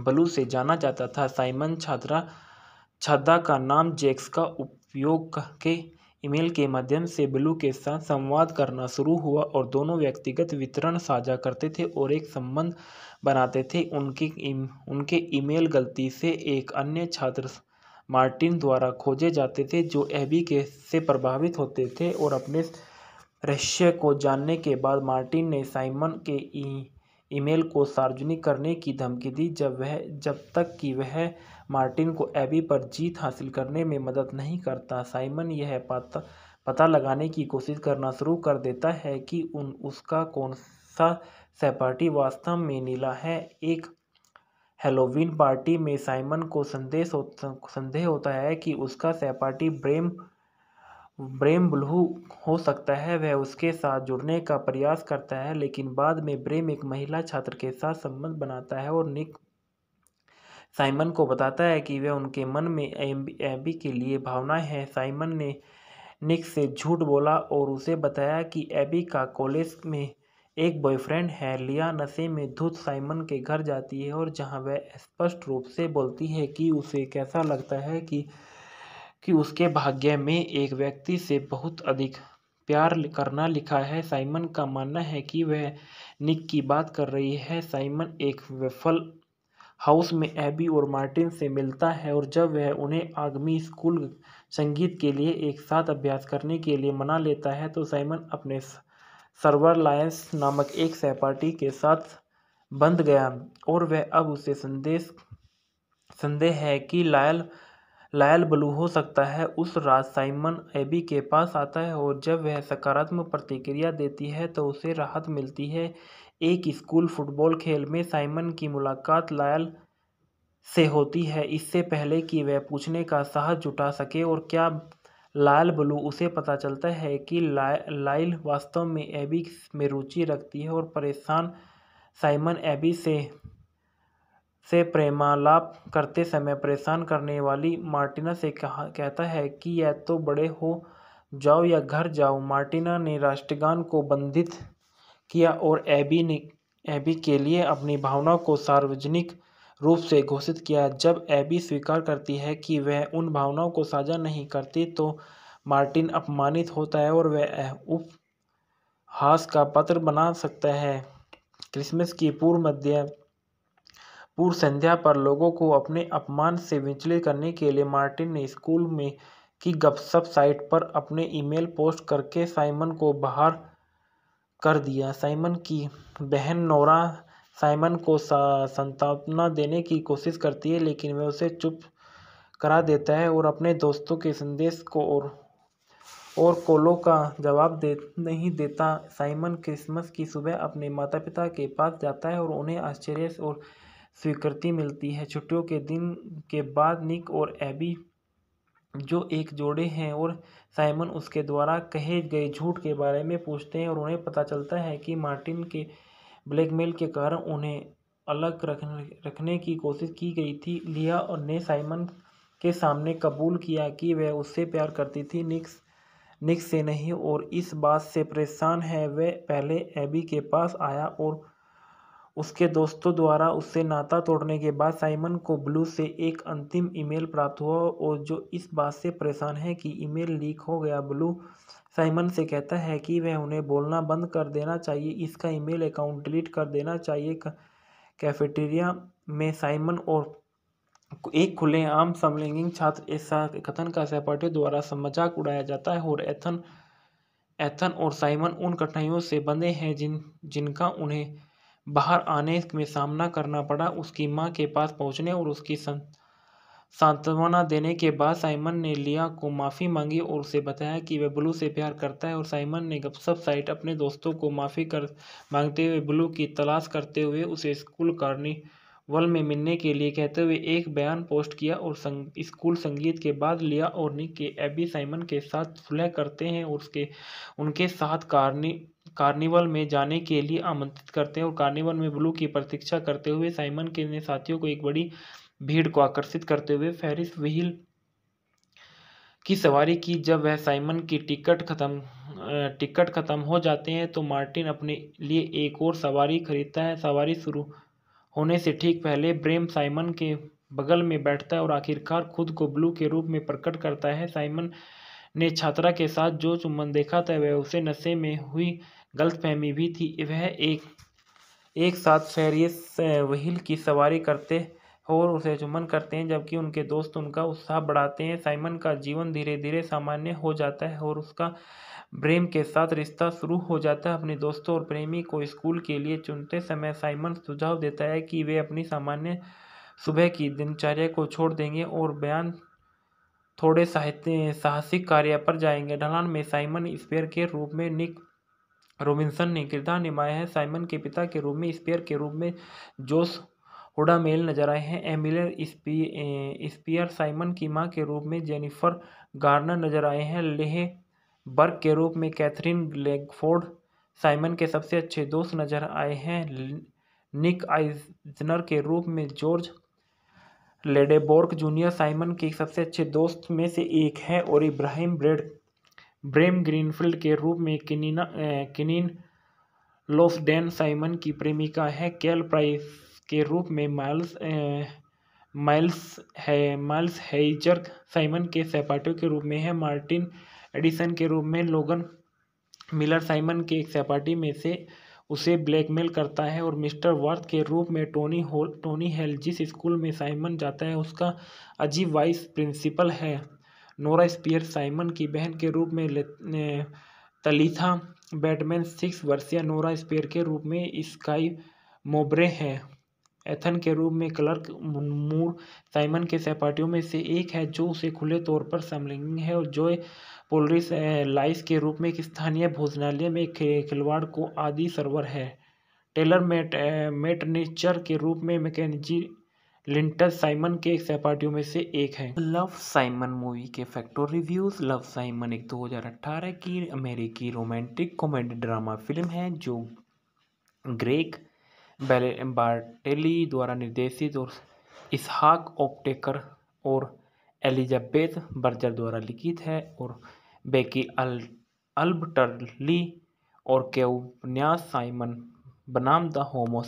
A: बलू से जाना जाता था साइमन छात्रा छद्दा का नाम जैक्स का उपयोग करके ईमेल के माध्यम से ब्लू के साथ संवाद करना शुरू हुआ और दोनों व्यक्तिगत वितरण साझा करते थे और एक संबंध बनाते थे उनके इम, उनके ईमेल गलती से एक अन्य छात्र मार्टिन द्वारा खोजे जाते थे जो एबी के से प्रभावित होते थे और अपने रहस्य को जानने के बाद मार्टिन ने साइमन के ईमेल को सार्वजनिक करने की धमकी दी जब वह जब तक कि वह मार्टिन को एबी पर जीत हासिल करने में मदद नहीं करता साइमन यह पता पता लगाने की कोशिश करना शुरू कर देता है कि उन उसका कौन सा सहपाठी वास्तव में नीला है एक हेलोवीन पार्टी में साइमन को संदेश हो, संदेह होता है कि उसका सहपाठी ब्रेम ब्रेम ब्लू हो सकता है वह उसके साथ जुड़ने का प्रयास करता है लेकिन बाद में ब्रेम एक महिला छात्र के साथ संबंध बनाता है और निक साइमन को बताता है कि वह उनके मन में एबी के लिए भावनाएं हैं साइमन ने निक से झूठ बोला और उसे बताया कि एबी का कॉलेज में एक बॉयफ्रेंड है लिया नशे में धुत साइमन के घर जाती है और जहां वह स्पष्ट रूप से बोलती है कि उसे कैसा लगता है कि कि उसके भाग्य में एक व्यक्ति से बहुत अधिक प्यार करना लिखा है साइमन का मानना है कि वह निक की बात कर रही है साइमन एक विफल हाउस में एबी और मार्टिन से मिलता है और जब वह उन्हें आगमी स्कूल संगीत के लिए एक साथ अभ्यास करने के लिए मना लेता है तो साइमन अपने सर्वर लायंस नामक एक सहपाठी के साथ बंध गया और वह अब उसे संदेश संदेह है कि लायल लायल ब्लू हो सकता है उस रात साइमन एबी के पास आता है और जब वह सकारात्मक प्रतिक्रिया देती है तो उसे राहत मिलती है एक स्कूल फुटबॉल खेल में साइमन की मुलाकात लायल से होती है इससे पहले कि वह पूछने का साहस जुटा सके और क्या लायल ब्लू उसे पता चलता है कि ला, लाइल वास्तव में एबी में रुचि रखती है और परेशान साइमन एबी से से प्रेमालाप करते समय परेशान करने वाली मार्टिना से कहा कहता है कि यह तो बड़े हो जाओ या घर जाओ मार्टिना ने राष्ट्रगान को बंधित किया और एबी ने एबी के लिए अपनी भावनाओं को सार्वजनिक रूप से घोषित किया जब एबी स्वीकार करती है कि वह उन भावनाओं को साझा नहीं करती तो मार्टिन अपमानित होता है और वह उपहास का पत्र बना सकता है क्रिसमस की पूर्व मध्य पूर्व संध्या पर लोगों को अपने अपमान से विचलित करने के लिए मार्टिन ने स्कूल में की गपशप साइट पर अपने ईमेल पोस्ट करके साइमन को बाहर कर दिया साइमन की बहन नोरा साइमन को सांत्वना देने की कोशिश करती है लेकिन वह उसे चुप करा देता है और अपने दोस्तों के संदेश को और और कोलो का जवाब दे नहीं देता साइमन क्रिसमस की सुबह अपने माता पिता के पास जाता है और उन्हें आश्चर्य और स्वीकृति मिलती है छुट्टियों के दिन के बाद निक और एबी जो एक जोड़े हैं और साइमन उसके द्वारा कहे गए झूठ के बारे में पूछते हैं और उन्हें पता चलता है कि मार्टिन के ब्लैकमेल के कारण उन्हें अलग रखने रखने की कोशिश की गई थी लिया और ने साइमन के सामने कबूल किया कि वह उससे प्यार करती थी निक्स निक्स से नहीं और इस बात से परेशान है वह पहले एबी के पास आया और उसके दोस्तों द्वारा उससे नाता तोड़ने के बाद साइमन को ब्लू से एक अंतिम ईमेल प्राप्त हुआ और जो इस बात से परेशान है कि ईमेल लीक हो गया ब्लू साइमन से कहता है कि वह उन्हें बोलना बंद कर देना चाहिए इसका ईमेल अकाउंट डिलीट कर देना चाहिए कैफेटेरिया में साइमन और एक खुलेआम समलैंगिक छात्र ऐसा कथन का सहपाठियों द्वारा मजाक उड़ाया जाता है और एथन एथन और साइमन उन कठिनाइयों से बंधे हैं जिन जिनका उन्हें बाहर आने में सामना करना पड़ा उसकी मां के पास पहुंचने और उसकी सांत्वना देने के बाद साइमन ने लिया को माफ़ी मांगी और उसे बताया कि वह ब्लू से प्यार करता है और साइमन ने गपशप साइट अपने दोस्तों को माफ़ी कर मांगते हुए ब्लू की तलाश करते हुए उसे स्कूल कार्निवल में मिलने के लिए कहते हुए एक बयान पोस्ट किया और संग, स्कूल संगीत के बाद लिया और निक के एबी साइमन के साथ सुलह करते हैं और उसके उनके साथ कार्नी कार्निवल में जाने के लिए आमंत्रित करते हैं और कार्निवल में ब्लू की प्रतीक्षा करते हुए साइमन के ने साथियों को एक बड़ी भीड़ को आकर्षित करते हुए फेरिस व्हील की सवारी की जब वह साइमन की टिकट खत्म टिकट खत्म हो जाते हैं तो मार्टिन अपने लिए एक और सवारी खरीदता है सवारी शुरू होने से ठीक पहले ब्रेम साइमन के बगल में बैठता है और आखिरकार खुद को ब्लू के रूप में प्रकट करता है साइमन ने छात्रा के साथ जो चुम्बन देखा था वह उसे नशे में हुई गलतफहमी भी थी वह एक एक साथ फेरियस वहील की सवारी करते और उसे चुम्बन करते हैं जबकि उनके दोस्त उनका उत्साह बढ़ाते हैं साइमन का जीवन धीरे धीरे सामान्य हो जाता है और उसका प्रेम के साथ रिश्ता शुरू हो जाता है अपने दोस्तों और प्रेमी को स्कूल के लिए चुनते समय साइमन सुझाव देता है कि वे अपनी सामान्य सुबह की दिनचर्या को छोड़ देंगे और बयान थोड़े साहित्य साहसिक कार्य पर जाएंगे ढलान में साइमन स्पेयर के रूप में निक रोबिन्सन ने किरदार निभाया है साइमन के पिता के रूप में स्पेयर के रूप में जोस हुडामेल नजर आए हैं एमिलर स्पियर साइमन की मां के रूप में जेनिफर गार्नर नजर आए हैं लेह बर्ग के रूप में कैथरीन लेगफोर्ड साइमन के सबसे अच्छे दोस्त नजर आए हैं निक आइजनर के रूप में जॉर्ज लेडेबोर्क जूनियर साइमन के सबसे अच्छे दोस्त में से एक है और इब्राहिम ब्रेड ब्रेम ग्रीनफील्ड के रूप में किनिना किनिन लोसडेन साइमन की प्रेमिका है कैल प्राइस के रूप में माइल्स माइल्स है माइल्स हेजर साइमन के सहपाठियों के रूप में है मार्टिन एडिसन के रूप में लोगन मिलर साइमन के एक सहपाठी में से उसे ब्लैकमेल करता है और मिस्टर वर्थ के रूप में टोनी होल टोनी हेल जिस स्कूल में साइमन जाता है उसका अजीब वाइस प्रिंसिपल है नोरा स्पियर साइमन की बहन के रूप में तलीथा बैटमैन सिक्स वर्षीय नोरा स्पियर के रूप में स्काई मोबरे है एथन के रूप में क्लर्क मूर साइमन के सहपाठियों में से एक है जो उसे खुले तौर पर समलिंग है और जो पोलरिस लाइस के रूप में एक स्थानीय भोजनालय में खिलवाड़ को आदि सर्वर है टेलर मेट मेटनेचर के रूप में मैकेजी लिंटस साइमन के सहपाठियों में से एक है लव साइमन मूवी के फैक्टर रिव्यूज लव साइमन एक 2018 की अमेरिकी रोमांटिक कॉमेडी ड्रामा फिल्म है जो ग्रेक बार्टेली द्वारा निर्देशित और इसहाक ऑप्टेकर और एलिजाबेथ बर्जर द्वारा लिखित है और बेकी अल अल्बर्टल्ली और केवन्यास साइमन बनाम द होमो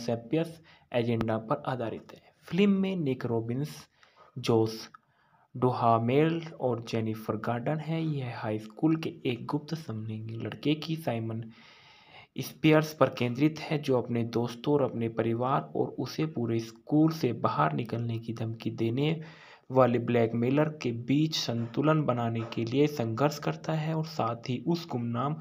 A: एजेंडा पर आधारित है फिल्म में निक रॉबिन्स जोस डोहामेल और जेनिफर गार्डन है यह हाई स्कूल के एक गुप्त समलिंगी लड़के की साइमन स्पियर्स पर केंद्रित है जो अपने दोस्तों और अपने परिवार और उसे पूरे स्कूल से बाहर निकलने की धमकी देने वाले ब्लैकमेलर के बीच संतुलन बनाने के लिए संघर्ष करता है और साथ ही उस गुमनाम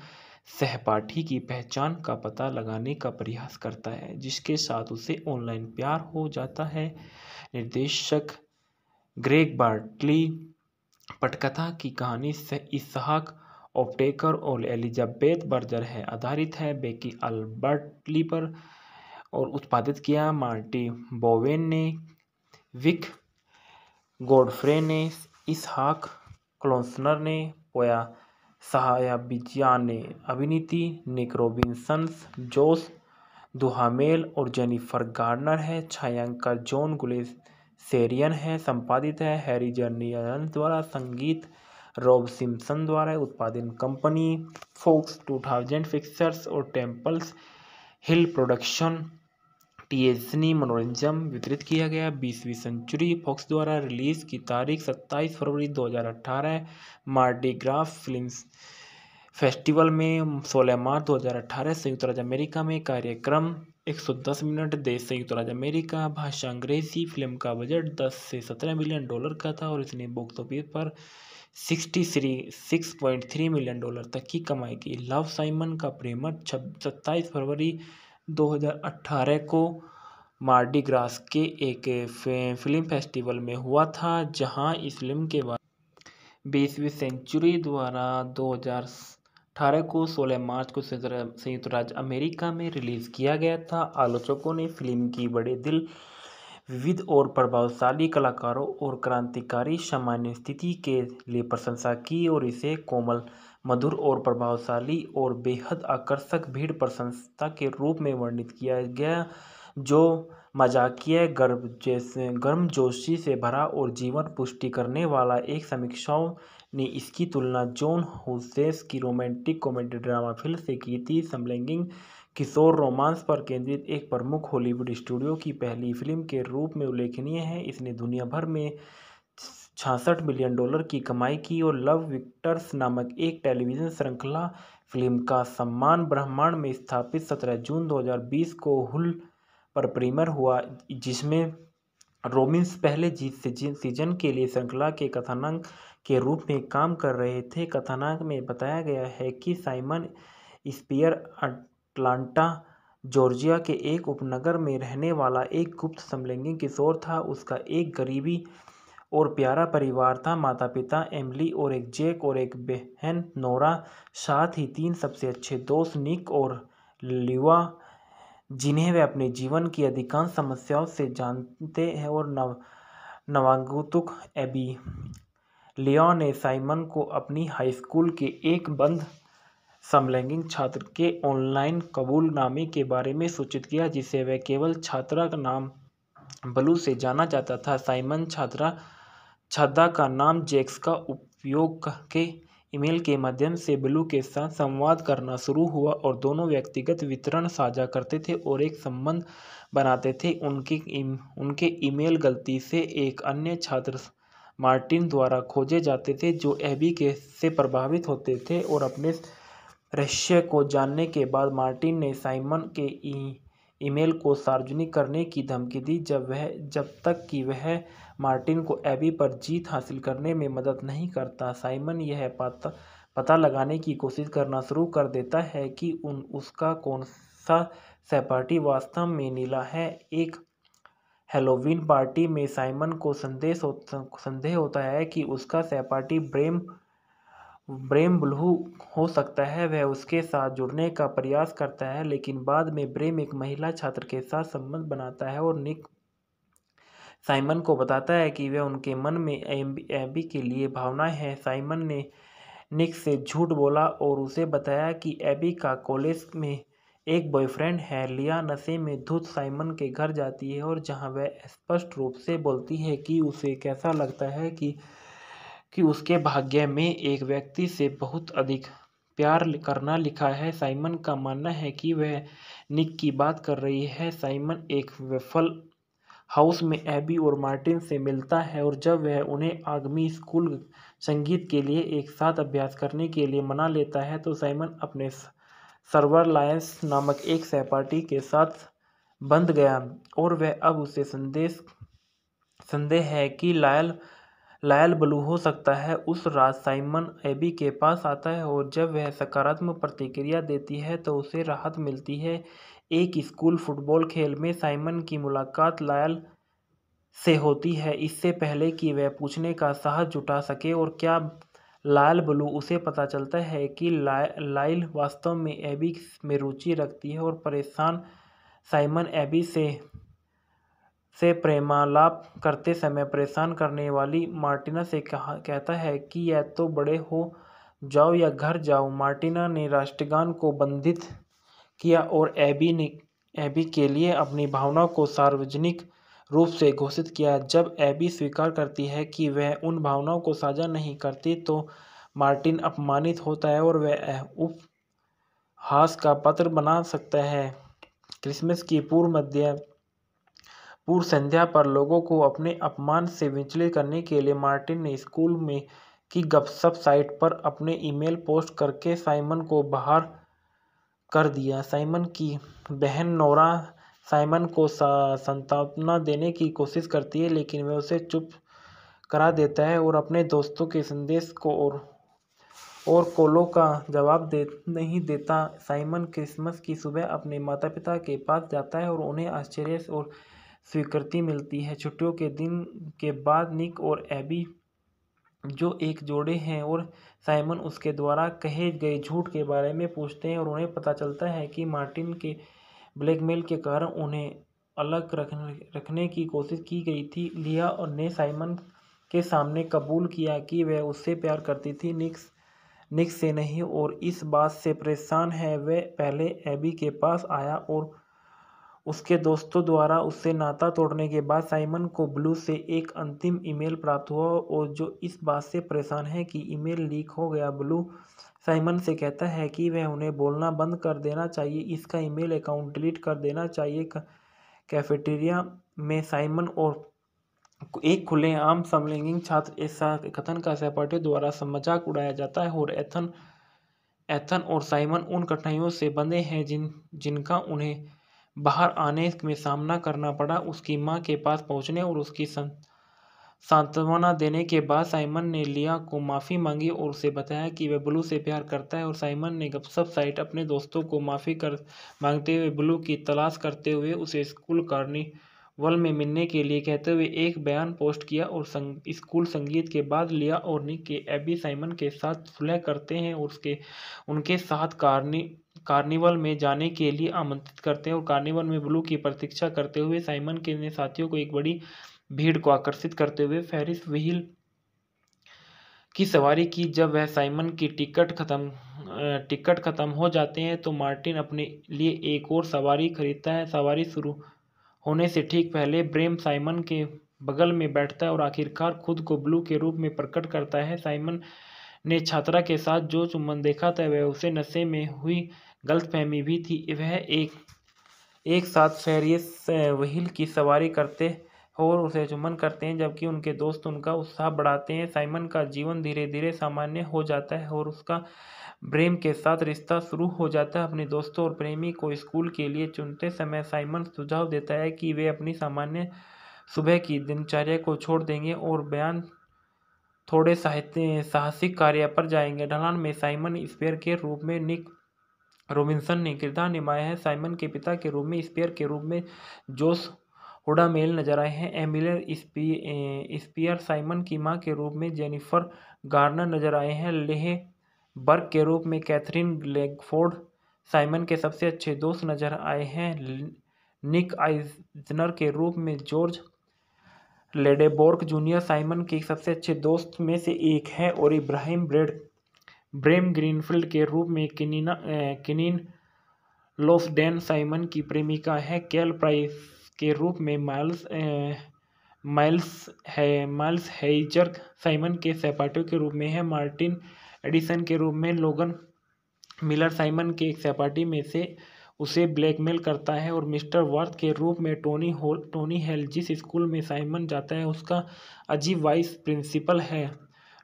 A: सहपाठी की पहचान का पता लगाने का प्रयास करता है जिसके साथ उसे ऑनलाइन प्यार हो जाता है निर्देशक ग्रेग बार्टली पटकथा की कहानी से इसहाक ओपटेकर और एलिजाबेथ बर्जर है आधारित है बेकी अल्बर्टली पर और उत्पादित किया मार्टी बोवेन ने विक गोडफ्रे ने इसहाक क्लोसनर ने पोया साहायाबिजियान ने अभिनीति निक जोस जोश दुहामेल और जेनिफर गार्डनर है छायांकर जॉन गुलेस सेरियन है संपादित है हैरी जर्नियन द्वारा संगीत रॉब सिम्सन द्वारा उत्पादन कंपनी फोक्स 2000 फिक्सर्स और टेम्पल्स हिल प्रोडक्शन टीएसनी मनोरंजन वितरित किया गया बीसवीं सेंचुरी फॉक्स द्वारा रिलीज की तारीख 27 फरवरी 2018 मार्डीग्राफ फिल्म फेस्टिवल में 16 मार्च 2018 संयुक्त राज्य अमेरिका में कार्यक्रम 110 मिनट देश संयुक्त राज्य अमेरिका भाषा अंग्रेजी फिल्म का बजट 10 से 17 मिलियन डॉलर का था और इसने बॉक्स ऑफिस पर sixty three six point three million dollar तक की कमाई की लव साइमन का प्रेमर छब सत्ताईस फरवरी दो हज़ार को मार्डी ग्रास के एक फिल्म फेस्टिवल में हुआ था जहां इस फिल्म के बाद बीसवीं सेंचुरी द्वारा दो हज़ार अठारह को 16 मार्च को संयुक्त राज्य अमेरिका में रिलीज़ किया गया था आलोचकों ने फिल्म की बड़े दिल विविध और प्रभावशाली कलाकारों और क्रांतिकारी सामान्य स्थिति के लिए प्रशंसा की और इसे कोमल मधुर और प्रभावशाली और बेहद आकर्षक भीड़ प्रशंसता के रूप में वर्णित किया गया जो मजाकिया गर्भ जैसे गर्मजोशी से भरा और जीवन पुष्टि करने वाला एक समीक्षाओं ने इसकी तुलना जॉन हुसेस की रोमांटिक कॉमेडी ड्रामा फिल्म से की थी समलैंगिंग किशोर रोमांस पर केंद्रित एक प्रमुख हॉलीवुड स्टूडियो की पहली फिल्म के रूप में उल्लेखनीय है इसने दुनिया भर में छासठ मिलियन डॉलर की कमाई की और लव विक्टर्स नामक एक टेलीविज़न श्रृंखला फिल्म का सम्मान ब्रह्मांड में स्थापित सत्रह जून 2020 को हुल पर प्रीमियर हुआ जिसमें रोमिंस पहले जीत सीजन के लिए श्रृंखला के कथानक के रूप में काम कर रहे थे कथानक में बताया गया है कि साइमन स्पियर अटलांटा जॉर्जिया के एक उपनगर में रहने वाला एक गुप्त समलैंगिक किशोर था उसका एक गरीबी और प्यारा परिवार था माता पिता एमली और एक जेक और एक बहन नोरा साथ ही तीन सबसे अच्छे दोस्त निक और लिवा जिन्हें वे अपने जीवन की अधिकांश समस्याओं से जानते हैं और नव नवागुतुक एबी लिया ने साइमन को अपनी हाई स्कूल के एक बंद समलैंगिक छात्र के ऑनलाइन कबूलनामे के बारे में सूचित किया जिसे वह केवल छात्रा का नाम बलू से जाना जाता था साइमन छात्रा छद्दा का नाम जैक्स का उपयोग के ईमेल के माध्यम से ब्लू के साथ संवाद करना शुरू हुआ और दोनों व्यक्तिगत वितरण साझा करते थे और एक संबंध बनाते थे उनके इम, उनके ईमेल गलती से एक अन्य छात्र मार्टिन द्वारा खोजे जाते थे जो एबी के से प्रभावित होते थे और अपने रहस्य को जानने के बाद मार्टिन ने साइमन के ईमेल को सार्वजनिक करने की धमकी दी जब वह जब तक कि वह मार्टिन को एबी पर जीत हासिल करने में मदद नहीं करता साइमन यह पता पता लगाने की कोशिश करना शुरू कर देता है कि उन उसका कौन सा सहपाठी वास्तव में नीला है एक हेलोवीन पार्टी में साइमन को संदेश हो, संदेह होता है कि उसका सहपाठी ब्रेम ब्रेम ब्लू हो सकता है वह उसके साथ जुड़ने का प्रयास करता है लेकिन बाद में ब्रेम एक महिला छात्र के साथ संबंध बनाता है और निक साइमन को बताता है कि वह उनके मन में एबी एबी के लिए भावनाएं हैं साइमन ने निक से झूठ बोला और उसे बताया कि एबी का कॉलेज में एक बॉयफ्रेंड है लिया नशे में धुत साइमन के घर जाती है और जहां वह स्पष्ट रूप से बोलती है कि उसे कैसा लगता है कि कि उसके भाग्य में एक व्यक्ति से बहुत अधिक प्यार करना लिखा है साइमन का मानना है कि वह निक की बात कर रही है साइमन एक विफल हाउस में एबी और मार्टिन से मिलता है और जब वह उन्हें आगमी स्कूल संगीत के लिए एक साथ अभ्यास करने के लिए मना लेता है तो साइमन अपने सर्वर लायंस नामक एक सहपाठी के साथ बंध गया और वह अब उसे संदेश संदेह है कि लायल लायल ब्लू हो सकता है उस रात साइमन एबी के पास आता है और जब वह सकारात्मक प्रतिक्रिया देती है तो उसे राहत मिलती है एक स्कूल फुटबॉल खेल में साइमन की मुलाकात लायल से होती है इससे पहले कि वह पूछने का साहस जुटा सके और क्या लाल ब्लू उसे पता चलता है कि ला, लाइल वास्तव में एबी में रुचि रखती है और परेशान साइमन एबी से से प्रेमालाप करते समय परेशान करने वाली मार्टिना से कहा कहता है कि यह तो बड़े हो जाओ या घर जाओ मार्टिना ने राष्ट्रगान को बंधित किया और एबी ने एबी के लिए अपनी भावनाओं को सार्वजनिक रूप से घोषित किया जब एबी स्वीकार करती है कि वह उन भावनाओं को साझा नहीं करती तो मार्टिन अपमानित होता है और वह उपहास का पत्र बना सकता है क्रिसमस की पूर्व मध्य पूर्व संध्या पर लोगों को अपने अपमान से विचलित करने के लिए मार्टिन ने स्कूल में की गपशप साइट पर अपने ईमेल पोस्ट करके साइमन को बाहर कर दिया साइमन की बहन नोरा साइमन को संतावना देने की कोशिश करती है लेकिन वह उसे चुप करा देता है और अपने दोस्तों के संदेश को और और कोलो का जवाब दे नहीं देता साइमन क्रिसमस की सुबह अपने माता पिता के पास जाता है और उन्हें आश्चर्य और स्वीकृति मिलती है छुट्टियों के दिन के बाद निक और एबी जो एक जोड़े हैं और साइमन उसके द्वारा कहे गए झूठ के बारे में पूछते हैं और उन्हें पता चलता है कि मार्टिन के ब्लैकमेल के कारण उन्हें अलग रखने रखने की कोशिश की गई थी लिया और ने साइमन के सामने कबूल किया कि वह उससे प्यार करती थी निक्स निक से नहीं और इस बात से परेशान है वह पहले एबी के पास आया और उसके दोस्तों द्वारा उससे नाता तोड़ने के बाद साइमन को ब्लू से एक अंतिम ईमेल प्राप्त हुआ और जो इस बात से परेशान है कि ईमेल लीक हो गया ब्लू साइमन से कहता है कि वह उन्हें बोलना बंद कर देना चाहिए इसका ईमेल अकाउंट डिलीट कर देना चाहिए कैफेटेरिया में साइमन और एक खुलेआम समलैंगिक छात्र ऐसा कथन का सहपाठियों द्वारा मजाक उड़ाया जाता है और एथन एथन और साइमन उन कठिनाइयों से बंधे हैं जिन जिनका उन्हें बाहर आने में सामना करना पड़ा उसकी माँ के पास पहुँचने और उसकी सांत्वना देने के बाद साइमन ने लिया को माफ़ी मांगी और उसे बताया कि वह ब्लू से प्यार करता है और साइमन ने गपशप साइट अपने दोस्तों को माफ़ी कर मांगते हुए ब्लू की तलाश करते हुए उसे स्कूल कार्निवल में मिलने के लिए कहते हुए एक बयान पोस्ट किया और संग, स्कूल संगीत के बाद लिया और निक के एबी साइमन के साथ सुलह करते हैं और उसके उनके साथ कार्नी कार्निवल में जाने के लिए आमंत्रित करते हैं और कार्निवल में ब्लू की प्रतीक्षा करते हुए साइमन के ने साथियों को एक बड़ी भीड़ को आकर्षित करते हुए फेरिस व्हील की सवारी की जब वह साइमन की टिकट खत्म टिकट खत्म हो जाते हैं तो मार्टिन अपने लिए एक और सवारी खरीदता है सवारी शुरू होने से ठीक पहले ब्रेम साइमन के बगल में बैठता है और आखिरकार खुद को ब्लू के रूप में प्रकट करता है साइमन ने छात्रा के साथ जो चुम्बन देखा था वह उसे नशे में हुई गलतफहमी भी थी वह एक एक साथ फेरियस वहील की सवारी करते और उसे चुमन करते हैं जबकि उनके दोस्त उनका उत्साह बढ़ाते हैं साइमन का जीवन धीरे धीरे सामान्य हो जाता है और उसका ब्रेम के साथ रिश्ता शुरू हो जाता है अपने दोस्तों और प्रेमी को स्कूल के लिए चुनते समय साइमन सुझाव देता है कि वे अपनी सामान्य सुबह की दिनचर्या को छोड़ देंगे और बयान थोड़े साहित्य साहसिक कार्य पर जाएंगे ढलान में साइमन स्पेयर के रूप में निक रोबिन्सन ने किरदार निभाया है साइमन के पिता के रूप में स्पेयर के रूप में जोस हुडामेल नजर आए हैं एमिलर स्पियर साइमन की माँ के रूप में जेनिफर गार्नर नजर आए हैं लेह बर्ग के रूप में कैथरीन लेगफोर्ड साइमन के सबसे अच्छे दोस्त नजर आए हैं निक आइजनर के रूप में जॉर्ज लेडेबोर्क जूनियर साइमन के सबसे अच्छे दोस्त में से एक है और इब्राहिम ब्रेड ब्रेम ग्रीनफील्ड के रूप में किनिना किनिन लोफडेन साइमन की प्रेमिका है कैल प्राइस के रूप में माइल्स माइल्स है माइल्स हेजर साइमन के सहपाठियों के रूप में है मार्टिन एडिसन के रूप में लोगन मिलर साइमन के एक सहपाठी में से उसे ब्लैकमेल करता है और मिस्टर वर्थ के रूप में टोनी होल टोनी हेल जिस स्कूल में साइमन जाता है उसका अजीब वाइस प्रिंसिपल है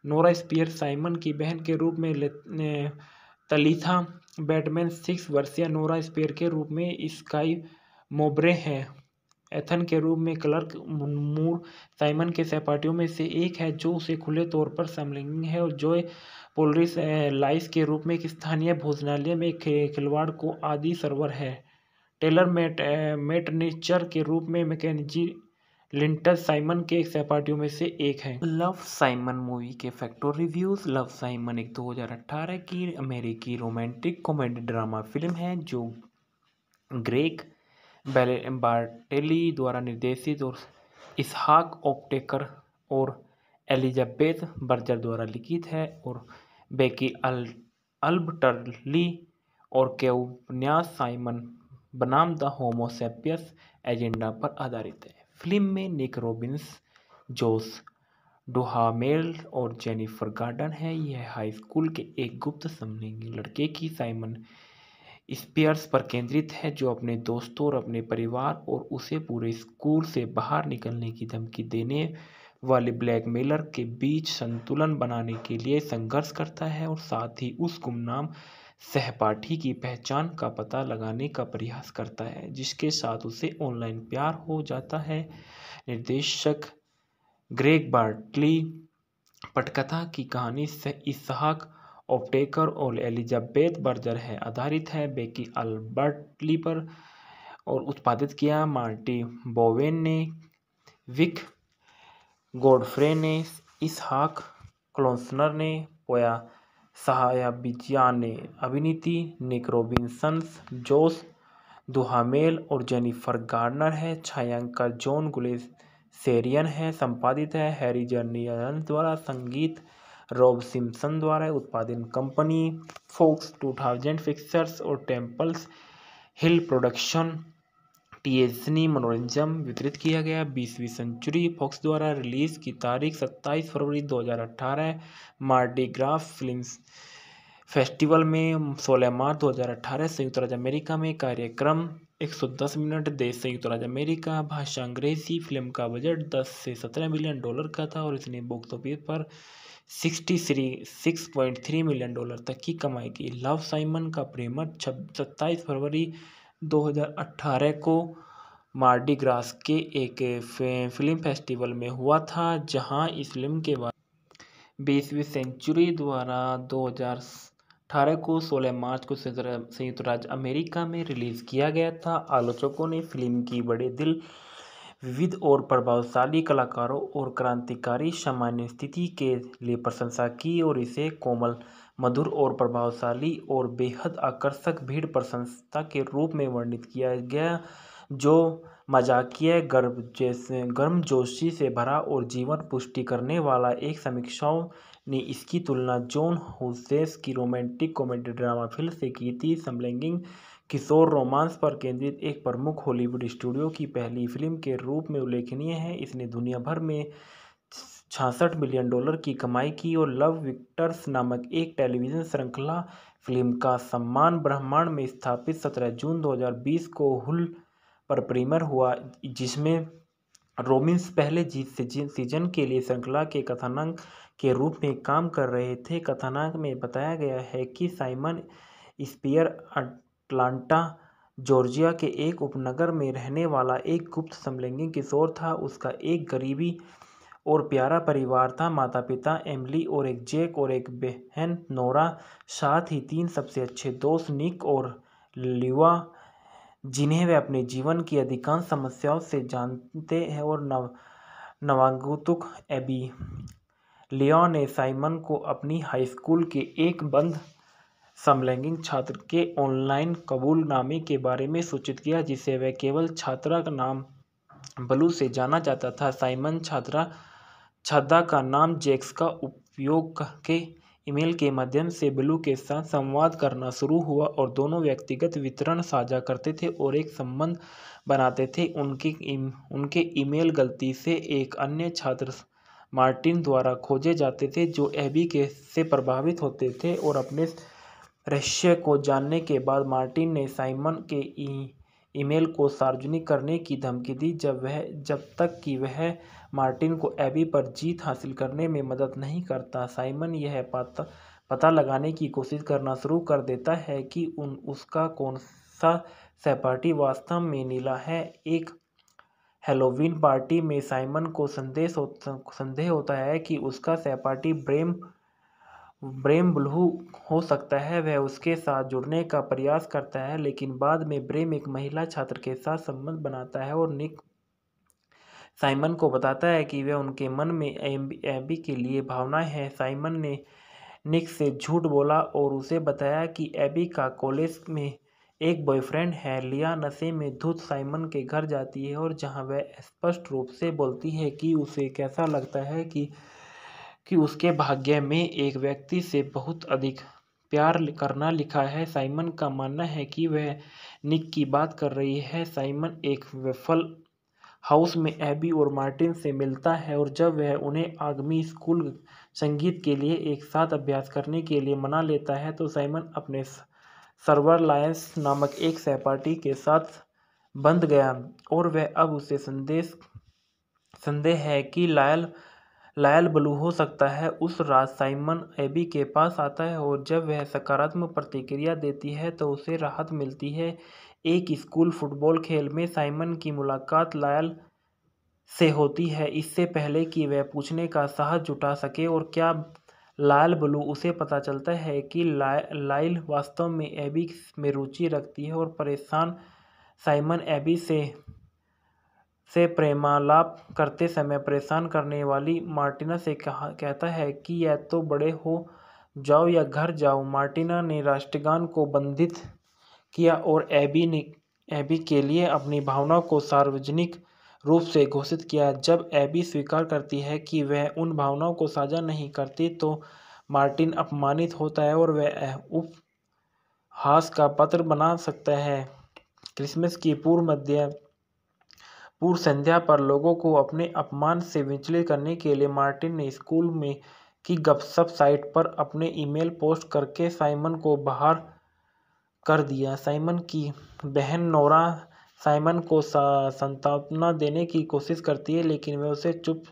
A: नोरा स्पियर साइमन की बहन के रूप में तलीथा बैटमैन सिक्स वर्षिया नोरा स्पियर के रूप में स्काई मोबरे हैं एथन के रूप में क्लर्क मूर साइमन के सहपाठियों में से एक है जो उसे खुले तौर पर समलिंगी है और जो पोलरिस लाइस के रूप में एक स्थानीय भोजनालय में खिलवाड़ को आदि सर्वर है टेलर मेट मेटनेचर के रूप में मैकेजी लिंटस साइमन के सहपाठियों में से एक है लव साइमन मूवी के फैक्टो रिव्यूज लव साइमन एक 2018 की अमेरिकी रोमांटिक कॉमेडी ड्रामा फिल्म है जो ग्रेक बार्टेली द्वारा निर्देशित और इसहाक ऑप्टेकर और एलिजाबेथ बर्जर द्वारा लिखित है और बेकी अल अल्बर्टली और के उपन्यास साइमन बनाम द होमोसेपियस एजेंडा पर आधारित है फिल्म में निक रॉबिन्स जोस डोहामेल और जेनिफर गार्डन है यह हाई स्कूल के एक गुप्त समलिंग लड़के की साइमन स्पियर्स पर केंद्रित है जो अपने दोस्तों और अपने परिवार और उसे पूरे स्कूल से बाहर निकलने की धमकी देने वाले ब्लैकमेलर के बीच संतुलन बनाने के लिए संघर्ष करता है और साथ ही उस गुमनाम सहपाठी की पहचान का पता लगाने का प्रयास करता है जिसके साथ उसे ऑनलाइन प्यार हो जाता है निर्देशक ग्रेग बार्टली पटकथा की कहानी से इसहाक ऑप्टेकर और एलिजाबेथ बर्जर है आधारित है बेकी अल्बर्टली पर और उत्पादित किया मार्टी बोवेन ने विक गोडफ्रे ने इसहाक क्लोसनर ने पोया सहाया बिजिया ने अभिनीति निक जोस जोश दुहामेल और जेनिफर गार्नर है छायांकर जॉन गुलेस सेरियन है संपादित है हैरी जर्नियन द्वारा संगीत रॉब सिम्सन द्वारा उत्पादन कंपनी फोक्स 2000 फिक्सर्स और टेम्पल्स हिल प्रोडक्शन टीएसनी e मनोरंजन वितरित किया गया बीसवीं सेंचुरी फॉक्स द्वारा रिलीज की तारीख 27 फरवरी 2018 मार्डीग्राफ फिल्म फेस्टिवल में 16 मार्च 2018 संयुक्त राज्य अमेरिका में कार्यक्रम 110 मिनट देश संयुक्त राज्य अमेरिका भाषा अंग्रेजी फिल्म का बजट 10 से 17 मिलियन डॉलर का था और इसने बॉक्स ऑफिस पर sixty three six point three million dollar तक की कमाई की लव साइमन का प्रेमर छब सत्ताईस फरवरी 2018 को मार्डी ग्रास के एक फिल्म फेस्टिवल में हुआ था जहां इस फिल्म के बाद बीसवीं सेंचुरी द्वारा 2018 को 16 मार्च को संयुक्त राज्य अमेरिका में रिलीज़ किया गया था आलोचकों ने फिल्म की बड़े दिल विविध और प्रभावशाली कलाकारों और क्रांतिकारी सामान्य स्थिति के लिए प्रशंसा की और इसे कोमल मधुर और प्रभावशाली और बेहद आकर्षक भीड़ प्रशंसा के रूप में वर्णित किया गया जो मजाकिया गर्भ जैसे गर्मजोशी से भरा और जीवन पुष्टि करने वाला एक समीक्षाओं ने इसकी तुलना जॉन हुसेस की रोमांटिक कॉमेडी ड्रामा फिल्म से की थी समलैंगिंग किशोर रोमांस पर केंद्रित एक प्रमुख हॉलीवुड स्टूडियो की पहली फिल्म के रूप में उल्लेखनीय है इसने दुनिया भर में छासठ मिलियन डॉलर की कमाई की और लव विक्टर्स नामक एक टेलीविज़न श्रृंखला फिल्म का सम्मान ब्रह्मांड में स्थापित सत्रह जून 2020 को हुल पर प्रीमियर हुआ जिसमें रोमिंस पहले जीत सीजन के लिए श्रृंखला के कथानक के रूप में काम कर रहे थे कथानक में बताया गया है कि साइमन स्पियर अं अटलांटा जॉर्जिया के एक उपनगर में रहने वाला एक गुप्त समलैंगिक किशोर था उसका एक गरीबी और प्यारा परिवार था माता पिता एमली और एक जैक और एक बहन नोरा साथ ही तीन सबसे अच्छे दोस्त निक और लिवा जिन्हें वे अपने जीवन की अधिकांश समस्याओं से जानते हैं और नव नवागुतुक एबी लियो ने साइमन को अपनी हाई स्कूल के एक बंद समलैंगिक छात्र के ऑनलाइन कबूलनामे के बारे में सूचित किया जिसे वह केवल छात्रा का नाम बलू से जाना जाता था साइमन छात्रा छद्दा का नाम जैक्स का उपयोग के ईमेल के माध्यम से ब्लू के साथ संवाद करना शुरू हुआ और दोनों व्यक्तिगत वितरण साझा करते थे और एक संबंध बनाते थे उनके इम, उनके ईमेल गलती से एक अन्य छात्र मार्टिन द्वारा खोजे जाते थे जो एबी के से प्रभावित होते थे और अपने रहस्य को जानने के बाद मार्टिन ने साइमन के ईमेल को सार्वजनिक करने की धमकी दी जब वह जब तक कि वह मार्टिन को एबी पर जीत हासिल करने में मदद नहीं करता साइमन यह पता पता लगाने की कोशिश करना शुरू कर देता है कि उन उसका कौन सा सहपाठी वास्तव में नीला है एक हेलोवीन पार्टी में साइमन को संदेश हो, संदेह होता है कि उसका सहपाठी ब्रेम ब्रेम ब्लू हो सकता है वह उसके साथ जुड़ने का प्रयास करता है लेकिन बाद में ब्रेम एक महिला छात्र के साथ संबंध बनाता है और निक साइमन को बताता है कि वह उनके मन में एबी के लिए भावनाएं हैं साइमन ने निक से झूठ बोला और उसे बताया कि एबी का कॉलेज में एक बॉयफ्रेंड है लिया नशे में धुत साइमन के घर जाती है और जहां वह स्पष्ट रूप से बोलती है कि उसे कैसा लगता है कि कि उसके भाग्य में एक व्यक्ति से बहुत अधिक प्यार करना लिखा है साइमन का मानना है कि वह निक की बात कर रही है साइमन एक वेफल हाउस में एबी और मार्टिन से मिलता है और जब वह उन्हें आगमी स्कूल संगीत के लिए एक साथ अभ्यास करने के लिए मना लेता है तो साइमन अपने सर्वर लायंस नामक एक सहपाठी के साथ बंध गया और वह अब उसे संदेश संदेह है कि लायल लायल ब्लू हो सकता है उस रात साइमन एबी के पास आता है और जब वह सकारात्मक प्रतिक्रिया देती है तो उसे राहत मिलती है एक स्कूल फुटबॉल खेल में साइमन की मुलाकात लायल से होती है इससे पहले कि वह पूछने का साहस जुटा सके और क्या लायल ब्लू उसे पता चलता है कि ला, लाइल वास्तव में एबी में रुचि रखती है और परेशान साइमन एबी से से प्रेमालाप करते समय परेशान करने वाली मार्टिना से कहा कहता है कि यह तो बड़े हो जाओ या घर जाओ मार्टिना ने राष्ट्रगान को बंधित किया और एबी ने एबी के लिए अपनी भावनाओं को सार्वजनिक रूप से घोषित किया जब एबी स्वीकार करती है कि वह उन भावनाओं को साझा नहीं करती तो मार्टिन अपमानित होता है और वह उपहास का पत्र बना सकता है क्रिसमस की पूर्व मध्य पूर्व संध्या पर लोगों को अपने अपमान से विचलित करने के लिए मार्टिन ने स्कूल में की गपशप साइट पर अपने ईमेल पोस्ट करके साइमन को बाहर कर दिया साइमन की बहन नोरा साइमन को संतावना देने की कोशिश करती है लेकिन वह उसे चुप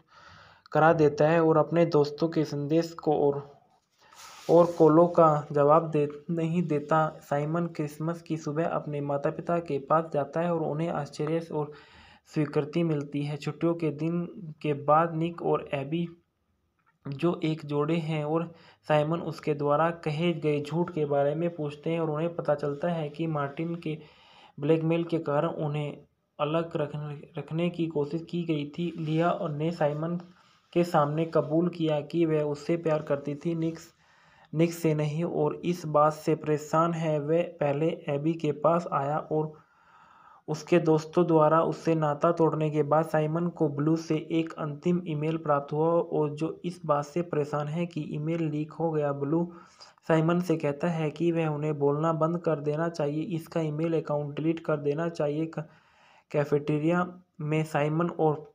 A: करा देता है और अपने दोस्तों के संदेश को और और कोलो का जवाब दे नहीं देता साइमन क्रिसमस की सुबह अपने माता पिता के पास जाता है और उन्हें आश्चर्य और स्वीकृति मिलती है छुट्टियों के दिन के बाद निक और एबी जो एक जोड़े हैं और साइमन उसके द्वारा कहे गए झूठ के बारे में पूछते हैं और उन्हें पता चलता है कि मार्टिन के ब्लैकमेल के कारण उन्हें अलग रखने रखने की कोशिश की गई थी लिया और ने साइमन के सामने कबूल किया कि वह उससे प्यार करती थी निक्स निक्स से नहीं और इस बात से परेशान है वह पहले एबी के पास आया और उसके दोस्तों द्वारा उससे नाता तोड़ने के बाद साइमन को ब्लू से एक अंतिम ईमेल प्राप्त हुआ और जो इस बात से परेशान है कि ईमेल लीक हो गया ब्लू साइमन से कहता है कि वह उन्हें बोलना बंद कर देना चाहिए इसका ईमेल अकाउंट डिलीट कर देना चाहिए कैफेटेरिया में साइमन और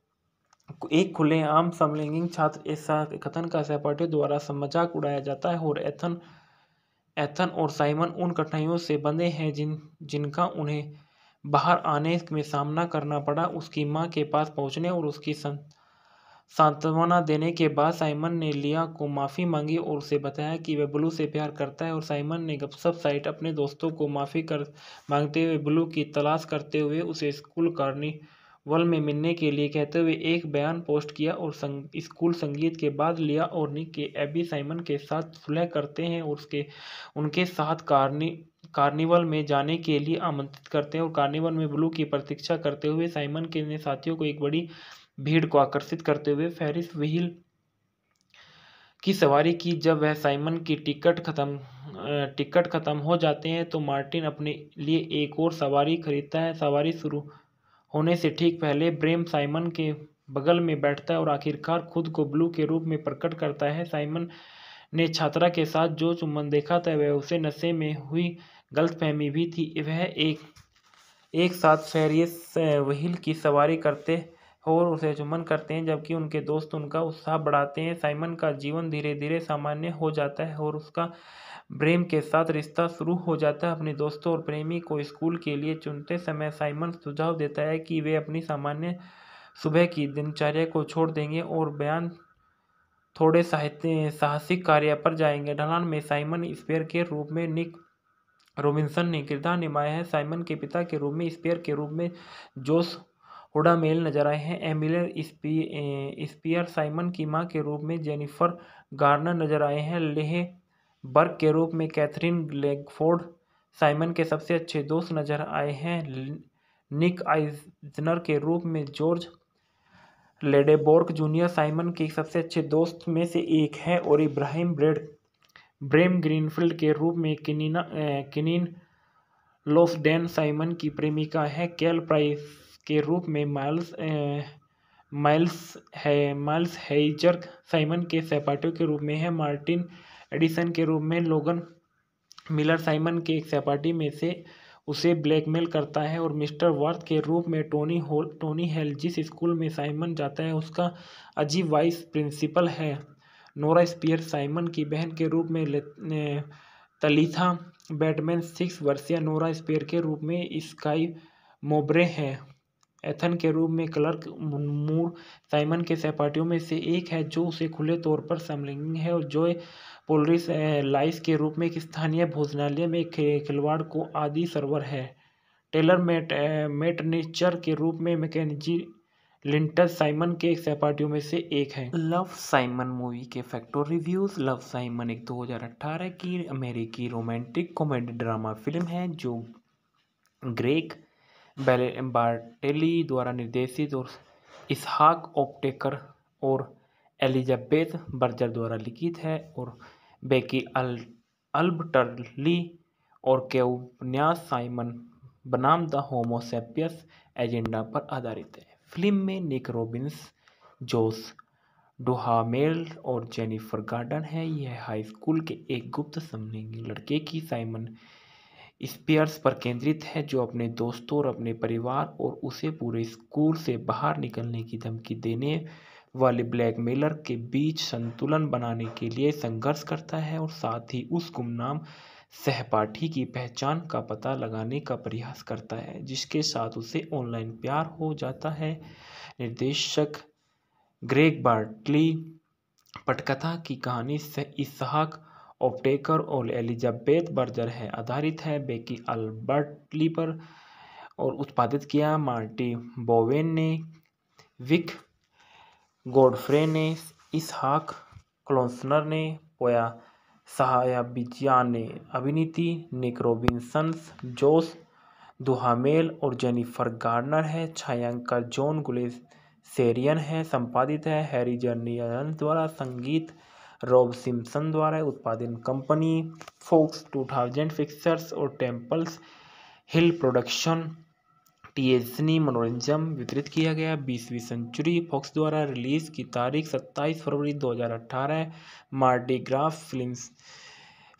A: एक खुलेआम समलैंगिक छात्र ऐसा कथन का सहपाठी द्वारा मजाक उड़ाया जाता है और एथन एथन और साइमन उन कठिनाइयों से बंधे हैं जिन जिनका उन्हें बाहर आने में सामना करना पड़ा उसकी माँ के पास पहुँचने और उसकी सांत्वना देने के बाद साइमन ने लिया को माफ़ी मांगी और उसे बताया कि वह ब्लू से प्यार करता है और साइमन ने गपसप साइट अपने दोस्तों को माफ़ी कर मांगते हुए ब्लू की तलाश करते हुए उसे स्कूल कार्निवल में मिलने के लिए कहते हुए एक बयान पोस्ट किया और संग, स्कूल संगीत के बाद लिया और निक के एबी साइमन के साथ सुलह करते हैं और उसके उनके साथ कार्नी कार्निवल में जाने के लिए आमंत्रित करते हैं और कार्निवल में ब्लू की प्रतीक्षा करते हुए साइमन के ने साथियों को एक बड़ी भीड़ को आकर्षित करते हुए फेरिस व्हील की सवारी की जब वह साइमन की टिकट खत्म टिकट खत्म हो जाते हैं तो मार्टिन अपने लिए एक और सवारी खरीदता है सवारी शुरू होने से ठीक पहले ब्रेम साइमन के बगल में बैठता है और आखिरकार खुद को ब्लू के रूप में प्रकट करता है साइमन ने छात्रा के साथ जो चुम्बन देखा था वह उसे नशे में हुई गलतफहमी भी थी वह एक एक साथ फेरिस वहील की सवारी करते और उसे चुमन करते हैं जबकि उनके दोस्त उनका उत्साह बढ़ाते हैं साइमन का जीवन धीरे धीरे सामान्य हो जाता है और उसका ब्रेम के साथ रिश्ता शुरू हो जाता है अपने दोस्तों और प्रेमी को स्कूल के लिए चुनते समय साइमन सुझाव देता है कि वे अपनी सामान्य सुबह की दिनचर्या को छोड़ देंगे और बयान थोड़े साहित्य साहसिक कार्य पर जाएंगे ढलान में साइमन स्पेयर के रूप में निक रोबिन्सन ने किरदार निभाया है साइमन के पिता के रूप में स्पेयर के रूप में जोस हुडामेल मेल नजर आए हैं एमिलियर स्पियर साइमन की माँ के रूप में जेनिफर गार्नर नजर आए हैं लेह बर्ग के रूप में कैथरीन लेगफोर्ड साइमन के सबसे अच्छे दोस्त नजर आए हैं निक आइजनर के रूप में जॉर्ज लेडेबोर्क जूनियर साइमन के सबसे अच्छे दोस्त में से एक है और इब्राहिम ब्रेड ब्रेम ग्रीनफील्ड के रूप में किनिना किनिन लोफडेन साइमन की प्रेमिका है कैल प्राइस के रूप में माइल्स माइल्स है माइल्स हेजर साइमन के सहपाठियों के रूप में है मार्टिन एडिसन के रूप में लोगन मिलर साइमन के एक सहपाठी में से उसे ब्लैकमेल करता है और मिस्टर वर्थ के रूप में टोनी होल टोनी हेल जिस स्कूल में साइमन जाता है उसका अजीब वाइस प्रिंसिपल है नोरा स्पियर साइमन की बहन के रूप में तलीथा बैटमैन सिक्स वर्सिया नोरा स्पियर के रूप में स्काई मोबरे हैं एथन के रूप में क्लर्क मूर साइमन के सहपाठियों में से एक है जो उसे खुले तौर पर समलिंग है और जो पोलरिस लाइस के रूप में एक स्थानीय भोजनालय में खिलवाड़ को आदि सर्वर है टेलर मेट मेटनेचर के रूप में मैकेजी लिंटर साइमन के सहपाठियों में से एक है लव साइमन मूवी के फैक्टर रिव्यूज लव साइमन एक 2018 की अमेरिकी रोमांटिक कॉमेडी ड्रामा फिल्म है जो ग्रेक बेले बार्टेली द्वारा निर्देशित और इसहाक ओपटेकर और एलिजाबेथ बर्जर द्वारा लिखित है और बेकी अल अल्बटरली और के उपन्यास साइमन बनाम द होमोसेपियस एजेंडा पर आधारित है फिल्म में निक रॉबिन्स जोस डोहामेल और जेनिफर गार्डन है यह हाई स्कूल के एक गुप्त समलिंगी लड़के की साइमन स्पियर्स पर केंद्रित है जो अपने दोस्तों और अपने परिवार और उसे पूरे स्कूल से बाहर निकलने की धमकी देने वाले ब्लैकमेलर के बीच संतुलन बनाने के लिए संघर्ष करता है और साथ ही उस गुमनाम सहपाठी की पहचान का पता लगाने का प्रयास करता है जिसके साथ उसे ऑनलाइन प्यार हो जाता है निर्देशक ग्रेग बार्टली पटकथा की कहानी से इसहाक ओपटेकर और एलिजाबेथ बर्जर है आधारित है बेकी अल्बर्टली पर और उत्पादित किया मार्टी बोवेन ने विक गोडफ्रे ने इसहाक क्लोसनर ने पोया सहाया बिज़ियाने अभिनीति निक रॉबिन्सन्स जोश दुहामेल और जेनिफर गार्नर है छायांकर जॉन सेरियन है संपादित है हैरी जर्नियन द्वारा संगीत रॉब सिम्सन द्वारा उत्पादन कंपनी फोक्स 2000 फिक्सर्स और टेम्पल्स हिल प्रोडक्शन टीएसनी मनोरंजन वितरित किया गया बीसवीं सेंचुरी फॉक्स द्वारा रिलीज की तारीख 27 फरवरी 2018 मार्डीग्राफ फिल्म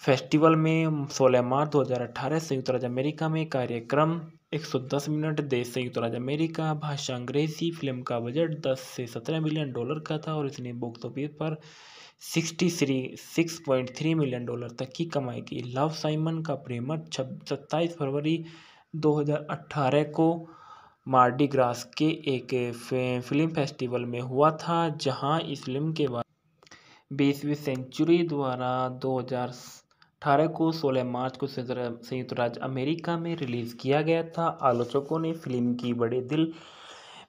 A: फेस्टिवल में 16 मार्च 2018 संयुक्त राज्य अमेरिका में कार्यक्रम 110 मिनट देश संयुक्त राज्य अमेरिका भाषा अंग्रेजी फिल्म का बजट 10 से 17 मिलियन डॉलर का था और इसने बॉक्स ऑफिस पर sixty three six point three million dollar तक की कमाई की लव साइमन का प्रेमर छब सत्ताईस फरवरी 2018 को मार्डी ग्रास के एक फिल्म फेस्टिवल में हुआ था जहां इस फिल्म के बाद बीसवीं सेंचुरी द्वारा 2018 को 16 मार्च को संयुक्त राज्य अमेरिका में रिलीज़ किया गया था आलोचकों ने फिल्म की बड़े दिल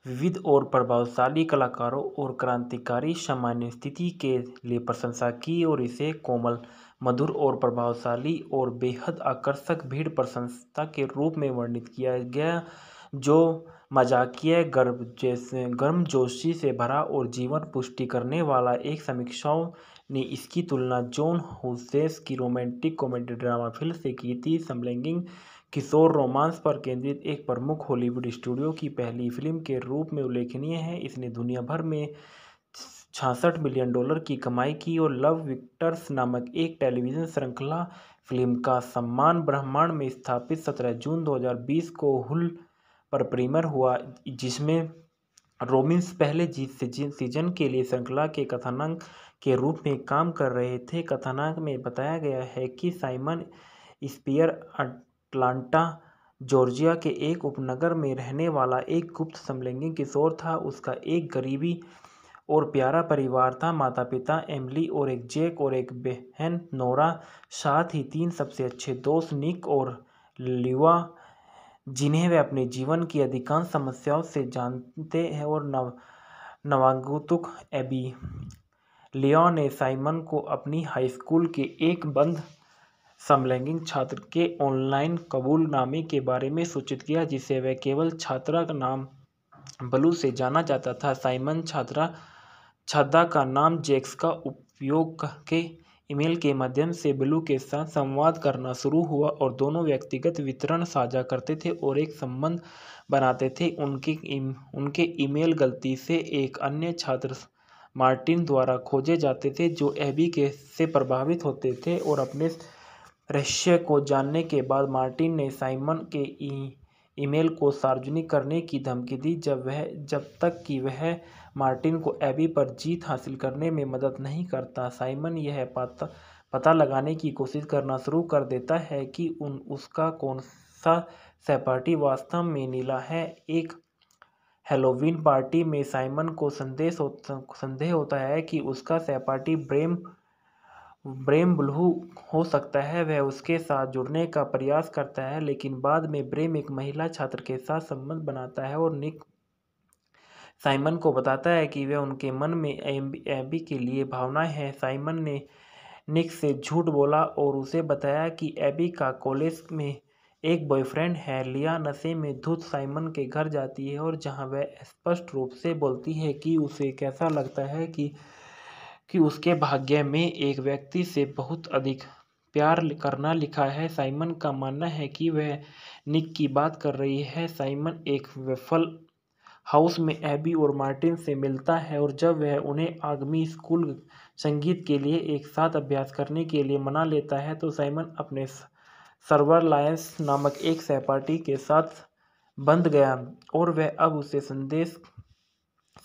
A: विविध और प्रभावशाली कलाकारों और क्रांतिकारी सामान्य स्थिति के लिए प्रशंसा की और इसे कोमल मधुर और प्रभावशाली और बेहद आकर्षक भीड़ प्रशंसा के रूप में वर्णित किया गया जो मजाकिया गर्भ जैसे गर्मजोशी से भरा और जीवन पुष्टि करने वाला एक समीक्षाओं ने इसकी तुलना जॉन हुसेस की रोमांटिक कॉमेडी ड्रामा फिल्म से की थी समलैंगिंग किशोर रोमांस पर केंद्रित एक प्रमुख हॉलीवुड स्टूडियो की पहली फिल्म के रूप में उल्लेखनीय है इसने दुनिया भर में छासठ मिलियन डॉलर की कमाई की और लव विक्टर्स नामक एक टेलीविज़न श्रृंखला फिल्म का सम्मान ब्रह्मांड में स्थापित 17 जून 2020 को हुल पर प्रीमियर हुआ जिसमें रोमिंस पहले जीत से सीजन के लिए श्रृंखला के कथानक के रूप में काम कर रहे थे कथानक में बताया गया है कि साइमन स्पियर अटलांटा जॉर्जिया के एक उपनगर में रहने वाला एक गुप्त समलैंगिक किशोर था उसका एक गरीबी और प्यारा परिवार था माता पिता एमली और एक जेक और एक बहन नोरा साथ ही तीन सबसे अच्छे दोस्त निक और लिवा जिन्हें वे अपने जीवन की अधिकांश समस्याओं से जानते हैं और नव नवागुतुक एबी लियो ने साइमन को अपनी हाई स्कूल के एक बंद समलैंगिक छात्र के ऑनलाइन कबूलनामे के बारे में सूचित किया जिसे वह केवल छात्रा का नाम बलू से जाना जाता था साइमन छात्रा छद्दा का नाम जैक्स का उपयोग करके ईमेल के माध्यम से ब्लू के साथ संवाद करना शुरू हुआ और दोनों व्यक्तिगत वितरण साझा करते थे और एक संबंध बनाते थे उनके इम, उनके ईमेल गलती से एक अन्य छात्र मार्टिन द्वारा खोजे जाते थे जो एबी के से प्रभावित होते थे और अपने रहस्य को जानने के बाद मार्टिन ने साइमन के ईमेल को सार्वजनिक करने की धमकी दी जब वह जब तक कि वह मार्टिन को एबी पर जीत हासिल करने में मदद नहीं करता साइमन यह पता पता लगाने की कोशिश करना शुरू कर देता है कि उन उसका कौन सा सहपाठी वास्तव में नीला है एक हेलोवीन पार्टी में साइमन को संदेश हो, संदेह होता है कि उसका सहपाठी ब्रेम ब्रेम ब्लू हो सकता है वह उसके साथ जुड़ने का प्रयास करता है लेकिन बाद में ब्रेम एक महिला छात्र के साथ संबंध बनाता है और निक साइमन को बताता है कि वह उनके मन में एबी, एबी के लिए भावनाएं हैं साइमन ने निक से झूठ बोला और उसे बताया कि एबी का कॉलेज में एक बॉयफ्रेंड है लिया नशे में धुत साइमन के घर जाती है और जहां वह स्पष्ट रूप से बोलती है कि उसे कैसा लगता है कि कि उसके भाग्य में एक व्यक्ति से बहुत अधिक प्यार करना लिखा है साइमन का मानना है कि वह निक की बात कर रही है साइमन एक विफल हाउस में एबी और मार्टिन से मिलता है और जब वह उन्हें आगमी स्कूल संगीत के लिए एक साथ अभ्यास करने के लिए मना लेता है तो साइमन अपने सर्वर लायंस नामक एक सहपाठी के साथ बंध गया और वह अब उसे संदेश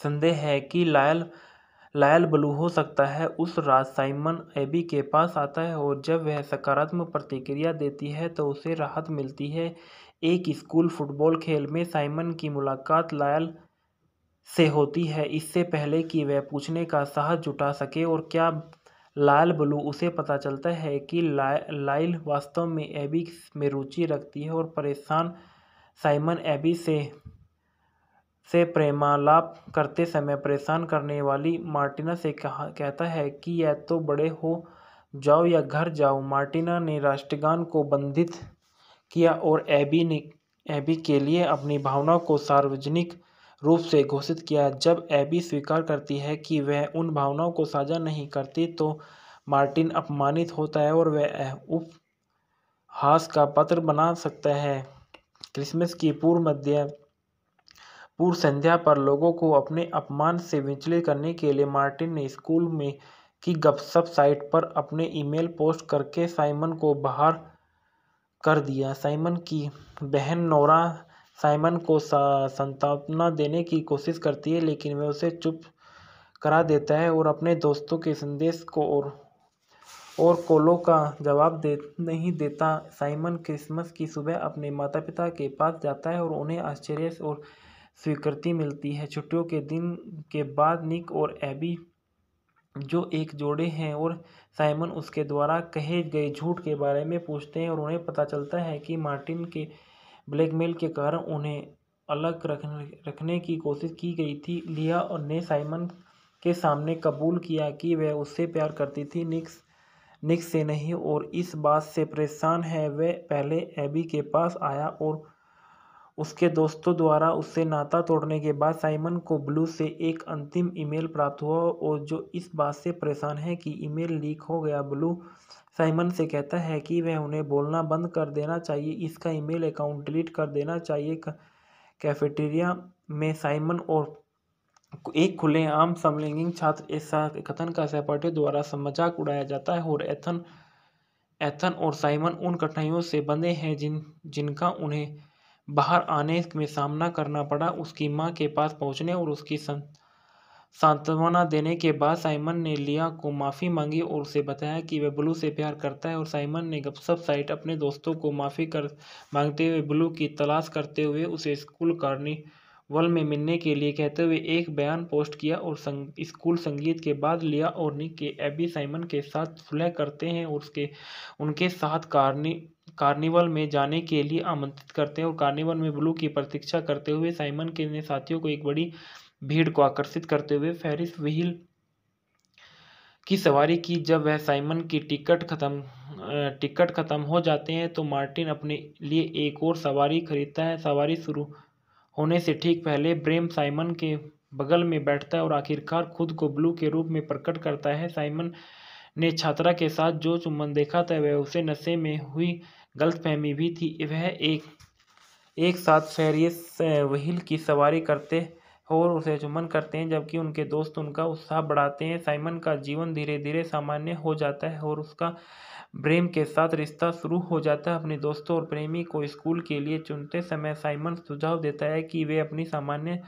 A: संदेह है कि लायल लायल ब्लू हो सकता है उस रात साइमन एबी के पास आता है और जब वह सकारात्मक प्रतिक्रिया देती है तो उसे राहत मिलती है एक स्कूल फुटबॉल खेल में साइमन की मुलाकात लायल से होती है इससे पहले कि वह पूछने का साहस जुटा सके और क्या लायल ब्लू उसे पता चलता है कि ला, लाइल वास्तव में एबी में रुचि रखती है और परेशान साइमन एबी से से प्रेमालाप करते समय परेशान करने वाली मार्टिना से कहा कहता है कि यह तो बड़े हो जाओ या घर जाओ मार्टिना ने राष्ट्रगान को बंधित किया और एबी ने एबी के लिए अपनी भावनाओं को सार्वजनिक रूप से घोषित किया जब एबी स्वीकार करती है कि वह उन भावनाओं को साझा नहीं करती तो मार्टिन अपमानित होता है और वह उपहास का पत्र बना सकता है क्रिसमस की पूर्व मध्य पूर्व संध्या पर लोगों को अपने अपमान से विचलित करने के लिए मार्टिन ने स्कूल में की गपशप साइट पर अपने ईमेल पोस्ट करके साइमन को बाहर कर दिया साइमन की बहन नोरा साइमन को सांत्वना देने की कोशिश करती है लेकिन वह उसे चुप करा देता है और अपने दोस्तों के संदेश को और और कोलो का जवाब दे नहीं देता साइमन क्रिसमस की सुबह अपने माता पिता के पास जाता है और उन्हें आश्चर्य और स्वीकृति मिलती है छुट्टियों के दिन के बाद निक और एबी जो एक जोड़े हैं और साइमन उसके द्वारा कहे गए झूठ के बारे में पूछते हैं और उन्हें पता चलता है कि मार्टिन के ब्लैकमेल के कारण उन्हें अलग रखने रखने की कोशिश की गई थी लिया और ने साइमन के सामने कबूल किया कि वह उससे प्यार करती थी निक्स निक्स से नहीं और इस बात से परेशान है वह पहले एबी के पास आया और उसके दोस्तों द्वारा उससे नाता तोड़ने के बाद साइमन को ब्लू से एक अंतिम ईमेल प्राप्त हुआ और जो इस बात से परेशान है कि ईमेल लीक हो गया ब्लू साइमन से कहता है कि वह उन्हें बोलना बंद कर देना चाहिए इसका ईमेल अकाउंट डिलीट कर देना चाहिए कैफेटेरिया में साइमन और एक खुलेआम समलैंगिक छात्र ऐसा कथन का सहपाठियों द्वारा मजाक उड़ाया जाता है और एथन एथन और साइमन उन कठिनाइयों से बंधे हैं जिन जिनका उन्हें बाहर आने में सामना करना पड़ा उसकी माँ के पास पहुँचने और उसकी सांत्वना देने के बाद साइमन ने लिया को माफ़ी मांगी और उसे बताया कि वह ब्लू से प्यार करता है और साइमन ने गपसप साइट अपने दोस्तों को माफ़ी कर मांगते हुए ब्लू की तलाश करते हुए उसे स्कूल कार्निवल में मिलने के लिए कहते हुए एक बयान पोस्ट किया और संग, स्कूल संगीत के बाद लिया और निक के एबी साइमन के साथ सुलह करते हैं और उसके उनके साथ कार्नी कार्निवल में जाने के लिए आमंत्रित करते हैं और कार्निवल में ब्लू की प्रतीक्षा करते हुए साइमन के ने साथियों को एक बड़ी भीड़ को आकर्षित करते हुए फेरिस व्हील की सवारी की जब वह साइमन की टिकट खत्म टिकट खत्म हो जाते हैं तो मार्टिन अपने लिए एक और सवारी खरीदता है सवारी शुरू होने से ठीक पहले ब्रेम साइमन के बगल में बैठता है और आखिरकार खुद को ब्लू के रूप में प्रकट करता है साइमन ने छात्रा के साथ जो चुम्बन देखा था वह उसे नशे में हुई गलतफहमी भी थी वह एक एक साथ फेरियस वहील की सवारी करते और उसे चुमन करते हैं जबकि उनके दोस्त उनका उत्साह बढ़ाते हैं साइमन का जीवन धीरे धीरे सामान्य हो जाता है और उसका प्रेम के साथ रिश्ता शुरू हो जाता है अपने दोस्तों और प्रेमी को स्कूल के लिए चुनते समय साइमन सुझाव देता है कि वे अपनी सामान्य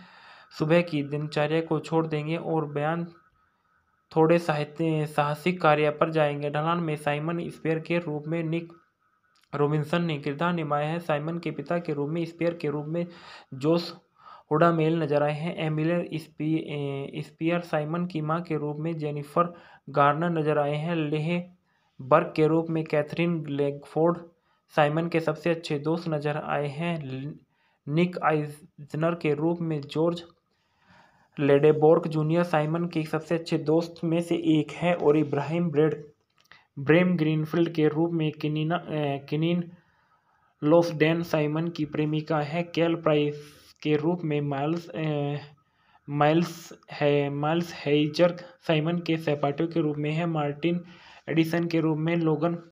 A: सुबह की दिनचर्या को छोड़ देंगे और बयान थोड़े साहित्य साहसिक कार्य पर जाएंगे ढलान में साइमन स्पेयर के रूप में निक रोबिन्सन ने किरदार निभाया है साइमन के पिता के रूप में स्पेयर के रूप में जोस हुडामेल नजर आए हैं एमिलियर स्पियर साइमन की मां के रूप में जेनिफर गार्नर नजर आए हैं लेह बर्ग के रूप में कैथरीन लेगफोर्ड साइमन के सबसे अच्छे दोस्त नजर आए हैं निक आइजनर के रूप में जॉर्ज लेडेबोर्क जूनियर साइमन के सबसे अच्छे दोस्त में से एक है और इब्राहिम ब्रेड ब्रेम ग्रीनफील्ड के रूप में किनिना किनिन लोफडेन साइमन की प्रेमिका है कैल प्राइस के रूप में माइल्स माइल्स है माइल्स हेजर साइमन के सहपाठियों के रूप में है मार्टिन एडिसन के रूप में लोगन